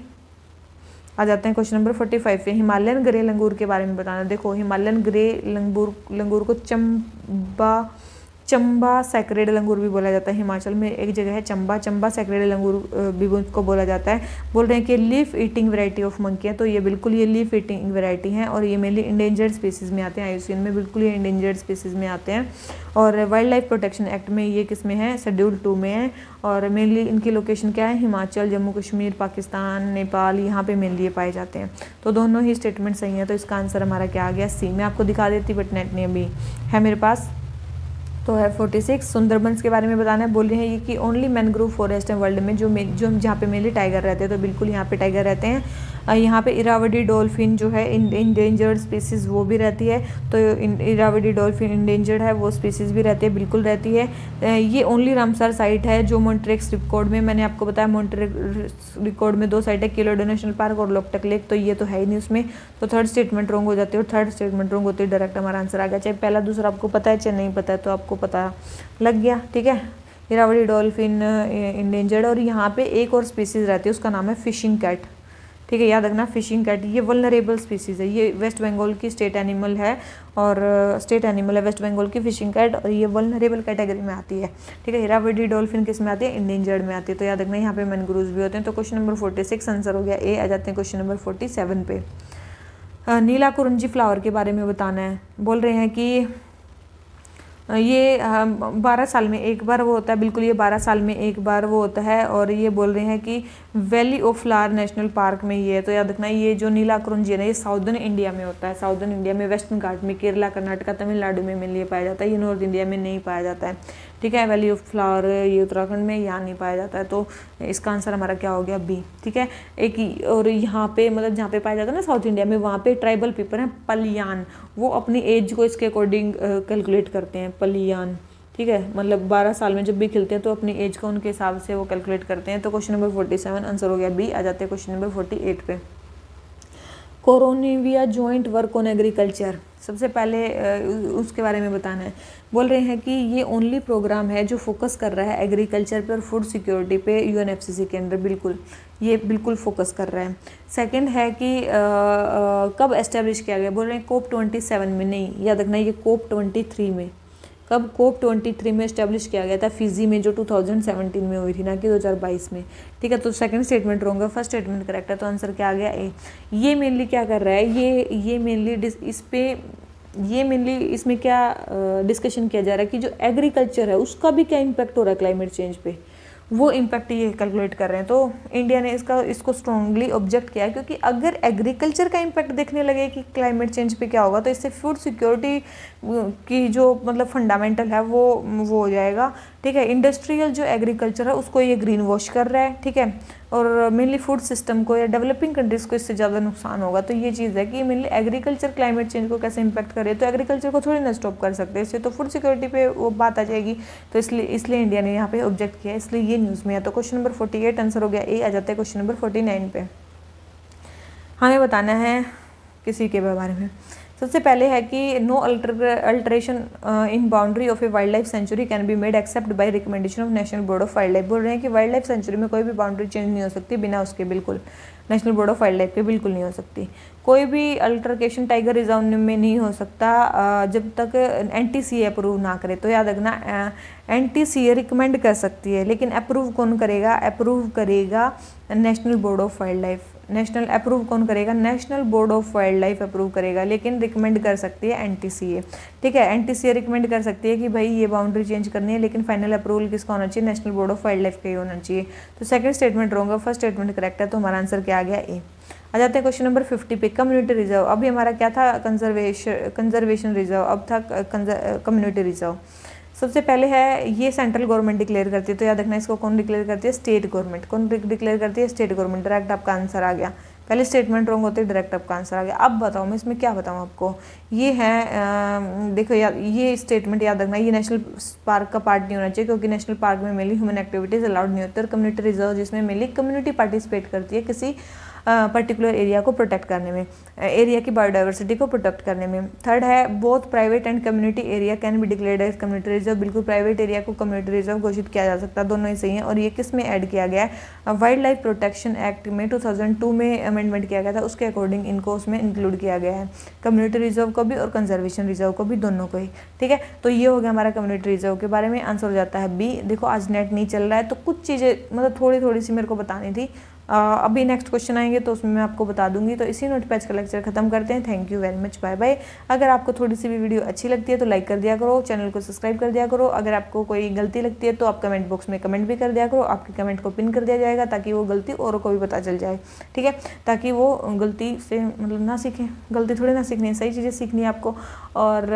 आ जाते हैं क्वेश्चन नंबर फोर्टी फाइव पे हिमालयन ग्रे लंगूर के बारे में बताना देखो हिमालयन ग्रे लंगूर लंगूर को चंबा चंबा सैक्रेड लंगूर भी बोला जाता है हिमाचल में एक जगह है चंबा चंबा सैक्रेड लंगूर भी उनको बोला जाता है बोल रहे हैं कि leaf eating variety of monkey है तो ये बिल्कुल ये लीफ ईटिंग वैरायटी है और ये मेनली इंडेंजर्ड स्पीसीज़ में आते हैं आई में बिल्कुल ये इंडेंजर्ड स्पीसीज़ में आते हैं और वाइल्ड लाइफ प्रोटेक्शन एक्ट में ये किस में है शेड्यूल टू में है और मेनली इनकी लोकेशन क्या है हिमाचल जम्मू कश्मीर पाकिस्तान नेपाल यहाँ पर मेनली ये पाए जाते हैं तो दोनों ही स्टेटमेंट सही हैं तो इसका आंसर हमारा क्या आ गया सी मैं आपको दिखा देती बट नेट ने अभी है मेरे पास तो है फोर्टी सिक्स सुंदरबंस के बारे में बताना है बोल रहे हैं ये कि ओनली मैनग्रोव फॉरेस्ट है वर्ल्ड में जो जो जहाँ पे मेनली टाइगर रहते हैं तो बिल्कुल यहाँ पे टाइगर रहते हैं यहाँ पे इरावडी डॉल्फिन जो है इंडेंजर्ड स्पीसीज वो भी रहती है तो इरावडी डॉल्फिन इंडेंजर्ड है वो स्पीसीज भी रहती है बिल्कुल रहती है ये ओनली रामसार साइट है जो मोन्ट्रेक्स रिकॉर्ड में मैंने आपको बताया मोन्ट्रेक्स रिकॉर्ड में दो साइट है केलोडो नेशनल पार्क और लोकटक लेक तो ये तो है ही नहीं उसमें तो थर्ड स्टेटमेंट रॉन्ग हो जाती है और थर्ड स्टेटमेंट रॉन्ग होती है डायरेक्ट हमारा आंसर आ गया चाहे पहला दूसरा आपको पता है चाहे नहीं पता है तो आपको पता लग गया ठीक है इरावड़ी डॉल्फिन इंडेंजर्ड और यहाँ पे एक और स्पीसीज रहती है उसका नाम है फिशिंग कैट ठीक है याद रखना फिशिंग कैट ये वलनरेबल स्पीसीज़ है ये वेस्ट बंगाल की स्टेट एनिमल है और स्टेट uh, एनिमल है वेस्ट बंगाल की फिशिंग कैट और ये वलनरेबल कैटेगरी में आती है ठीक है हेरावेडी डॉल्फिन किस में आती है इंडेंजर्ड में आती है तो याद रखना यहाँ पे मैनग्रूज भी होते हैं तो question number forty six answer हो गया ए आ जाते हैं क्वेश्चन नंबर फोर्टी सेवन पे uh, नीला कुरुंजी फ्लावर के बारे में बताना है बोल रहे हैं कि ये बारह साल में एक बार वो होता है बिल्कुल ये बारह साल में एक बार वो होता है और ये बोल रहे हैं कि valley of flower national park में ये है तो याद रखना ये जो नीला क्रुंजी है ना ये साउदर्न इंडिया में होता है साउदर्न इंडिया में वेस्टर्न घाट में केरला कर्नाटका तमिलनाडु में ये पाया जाता है ये नॉर्थ इंडिया में नहीं पाया जाता है ठीक है वैली ऑफ फ्लावर ये उत्तराखंड में यहाँ नहीं पाया जाता है तो इसका आंसर हमारा क्या हो गया बी ठीक है एक और यहाँ पे मतलब जहाँ पे पाया जाता है ना साउथ इंडिया में वहाँ पे ट्राइबल पीपल हैं पलियान वो अपनी एज को इसके अकॉर्डिंग कैलकुलेट करते हैं पलियान ठीक है मतलब 12 साल में जब भी खेलते हैं तो अपनी एज का उनके हिसाब से वो कैलकुलेट करते हैं तो क्वेश्चन नंबर 47 आंसर हो गया बी आ जाते हैं क्वेश्चन नंबर 48 पे Koronivia joint work on agriculture सबसे पहले उसके बारे में बताना है बोल रहे हैं कि ये ओनली प्रोग्राम है जो फोकस कर रहा है एग्रीकल्चर पर फूड सिक्योरिटी पे यूएनएफसीसी के अंदर बिल्कुल ये बिल्कुल फोकस कर रहा है सेकंड है कि आ, आ, कब एस्टेब्लिश किया गया बोल रहे हैं कोप ट्वेंटी सेवन में नहीं याद रखना ये कोप ट्वेंटी थ्री में कब कोप ट्वेंटी थ्री में इस्टेब्लिश किया गया था फिजी में जो 2017 में हुई थी ना कि 2022 में ठीक है तो सेकंड स्टेटमेंट रहूँगा फर्स्ट स्टेटमेंट करेक्ट है तो आंसर क्या आ गया ए ये मेनली क्या कर रहा है ये ये मेनली इस पर ये मेनली इसमें क्या डिस्कशन किया जा रहा है कि जो एग्रीकल्चर है उसका भी क्या इम्पैक्ट हो रहा है क्लाइमेट चेंज पे वो इम्पैक्ट ये कैलकुलेट कर रहे हैं तो इंडिया ने इसका इसको स्ट्रॉन्गली ऑब्जेक्ट किया क्योंकि अगर एग्रीकल्चर का इम्पैक्ट देखने लगे कि क्लाइमेट चेंज पे क्या होगा तो इससे फूड सिक्योरिटी की जो मतलब फंडामेंटल है वो वो हो जाएगा ठीक है इंडस्ट्रियल जो एग्रीकल्चर है उसको ये ग्रीन वॉश कर रहा है ठीक है और मेनली फूड सिस्टम को या डेवलपिंग कंट्रीज़ को इससे ज़्यादा नुकसान होगा तो ये चीज़ है कि मेनली एग्रीकल्चर क्लाइमेट चेंज को कैसे इम्पैक्ट करे तो एग्रीकल्चर को थोड़ी ना स्टॉप कर सकते इससे तो फूड सिक्योरिटी पे वो बात आ जाएगी तो इसलिए इसलिए इंडिया ने यहाँ पे ऑब्जेक्ट किया इसलिए ये न्यूज़ में है तो question number forty eight answer हो गया ए आ जाता है क्वेश्चन नंबर फोर्टी नाइन पे हमें बताना है किसी के बारे में सबसे पहले है कि no alter alteration in boundary of a wildlife sanctuary can be made except by recommendation of national board of wildlife बोल रहे हैं कि वाइल्ड लाइफ सेंचुरी में कोई भी बाउंड्री चेंज नहीं हो सकती बिना उसके बिल्कुल national board of wildlife के बिल्कुल नहीं हो सकती कोई भी अल्ट्रकेशन टाइगर रिजर्व में नहीं हो सकता uh, जब तक एन टी सी अप्रूव ना करे तो याद रखना एन टी सी रिकमेंड कर सकती है लेकिन अप्रूव कौन करेगा अप्रूव करेगा national board of wildlife national approve कौन करेगा national board of wildlife approve करेगा लेकिन रिकमेंड कर सकती है एन ठीक है एन रिकमेंड कर सकती है कि भाई ये बाउंड्री चेंज करनी है लेकिन फाइनल अप्रूवल किसका होना चाहिए national board of wildlife का ही होना चाहिए तो सेकंड स्टेटमेंट रहूँगा फर्स्ट स्टेटमेंट करेक्ट है तो हमारा आंसर क्या आ गया ए आ जाते हैं क्वेश्चन नंबर फिफ्टी पे कम्युनिटी रिजर्व अभी हमारा क्या था कंजर्वेशन कंजर्वेशन रिजर्व अब था कम्युनिटी रिजर्व सबसे पहले है ये सेंट्रल गवर्नमेंट डिक्लेयर करती है तो याद रखना इसको कौन डिक्लेयर करती है स्टेट गवर्नमेंट कौन डिक्लेयर करती है स्टेट गवर्नमेंट डायरेक्ट आपका आंसर आ गया पहले स्टेटमेंट रॉन्ग होते डायरेक्ट आपका आंसर आ गया अब बताओ मैं इसमें क्या बताऊँ आपको ये है आ, देखो याद ये स्टेटमेंट याद रखना ये नेशनल पार्क का पार्ट नहीं होना चाहिए क्योंकि नेशनल पार्क में मेनली ह्यूमन एक्टिविटीज़ अलाउड नहीं होती और कम्युनिटी रिजर्व जिसमें मेली कम्युनिटी पार्टिसिपेट करती है किसी पर्टिकुलर एरिया को प्रोटेक्ट करने में एरिया की बायोडाइवर्सिटी को प्रोटेक्ट करने में थर्ड है both private and community area can be declared as community reserve बिल्कुल प्राइवेट एरिया को कम्युनिटी रिजर्व घोषित किया जा सकता है दोनों ही सही है और ये किस में ऐड किया गया है वाइल्ड लाइफ प्रोटेक्शन एक्ट में टू में अमेंडमेंट किया गया था उसके अकॉर्डिंग इनको उसमें इंक्लूड किया गया है कम्युनिटी रिजर्व को भी और कंजर्वेशन रिजर्व को भी दोनों को ही ठीक है तो ये हो गया हमारा कम्युनिटी रिजर्व के बारे में आंसर हो जाता है बी देखो आज नेट नहीं चल रहा है तो कुछ चीज़ें मतलब थोड़ी थोड़ी सी मेरे को बतानी थी अभी नेक्स्ट क्वेश्चन आएंगे तो उसमें मैं आपको बता दूंगी तो इसी नोट पैच का लेक्चर खत्म करते हैं thank you very much bye bye अगर आपको थोड़ी सी भी वीडियो अच्छी लगती है तो लाइक कर दिया करो चैनल को सब्सक्राइब कर दिया करो अगर आपको कोई गलती लगती है तो आप कमेंट बॉक्स में कमेंट भी कर दिया करो आपके कमेंट को पिन कर दिया जाएगा ताकि वो गलती औरों को भी पता चल जाए ठीक है ताकि वो गलती से मतलब ना सीखें गलती थोड़ी ना सीखनी सही चीज़ें सीखनी है आपको और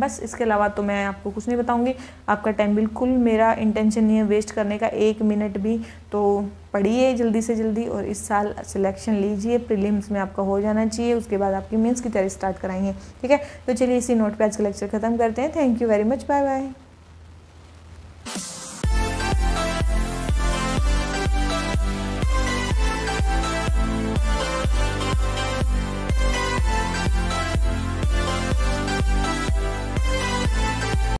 बस इसके अलावा तो मैं आपको कुछ नहीं बताऊंगी आपका टाइम बिल्कुल मेरा इंटेंशन नहीं है वेस्ट करने का एक मिनट भी तो पढ़िए जल्दी से जल्दी और इस साल सिलेक्शन लीजिए प्रीलिम्स में आपका हो जाना चाहिए उसके बाद आपकी मेंस की तैयारी स्टार्ट कराएंगे ठीक है तो चलिए इसी नोट पे आज का लेक्चर ख़त्म करते हैं thank you very much bye bye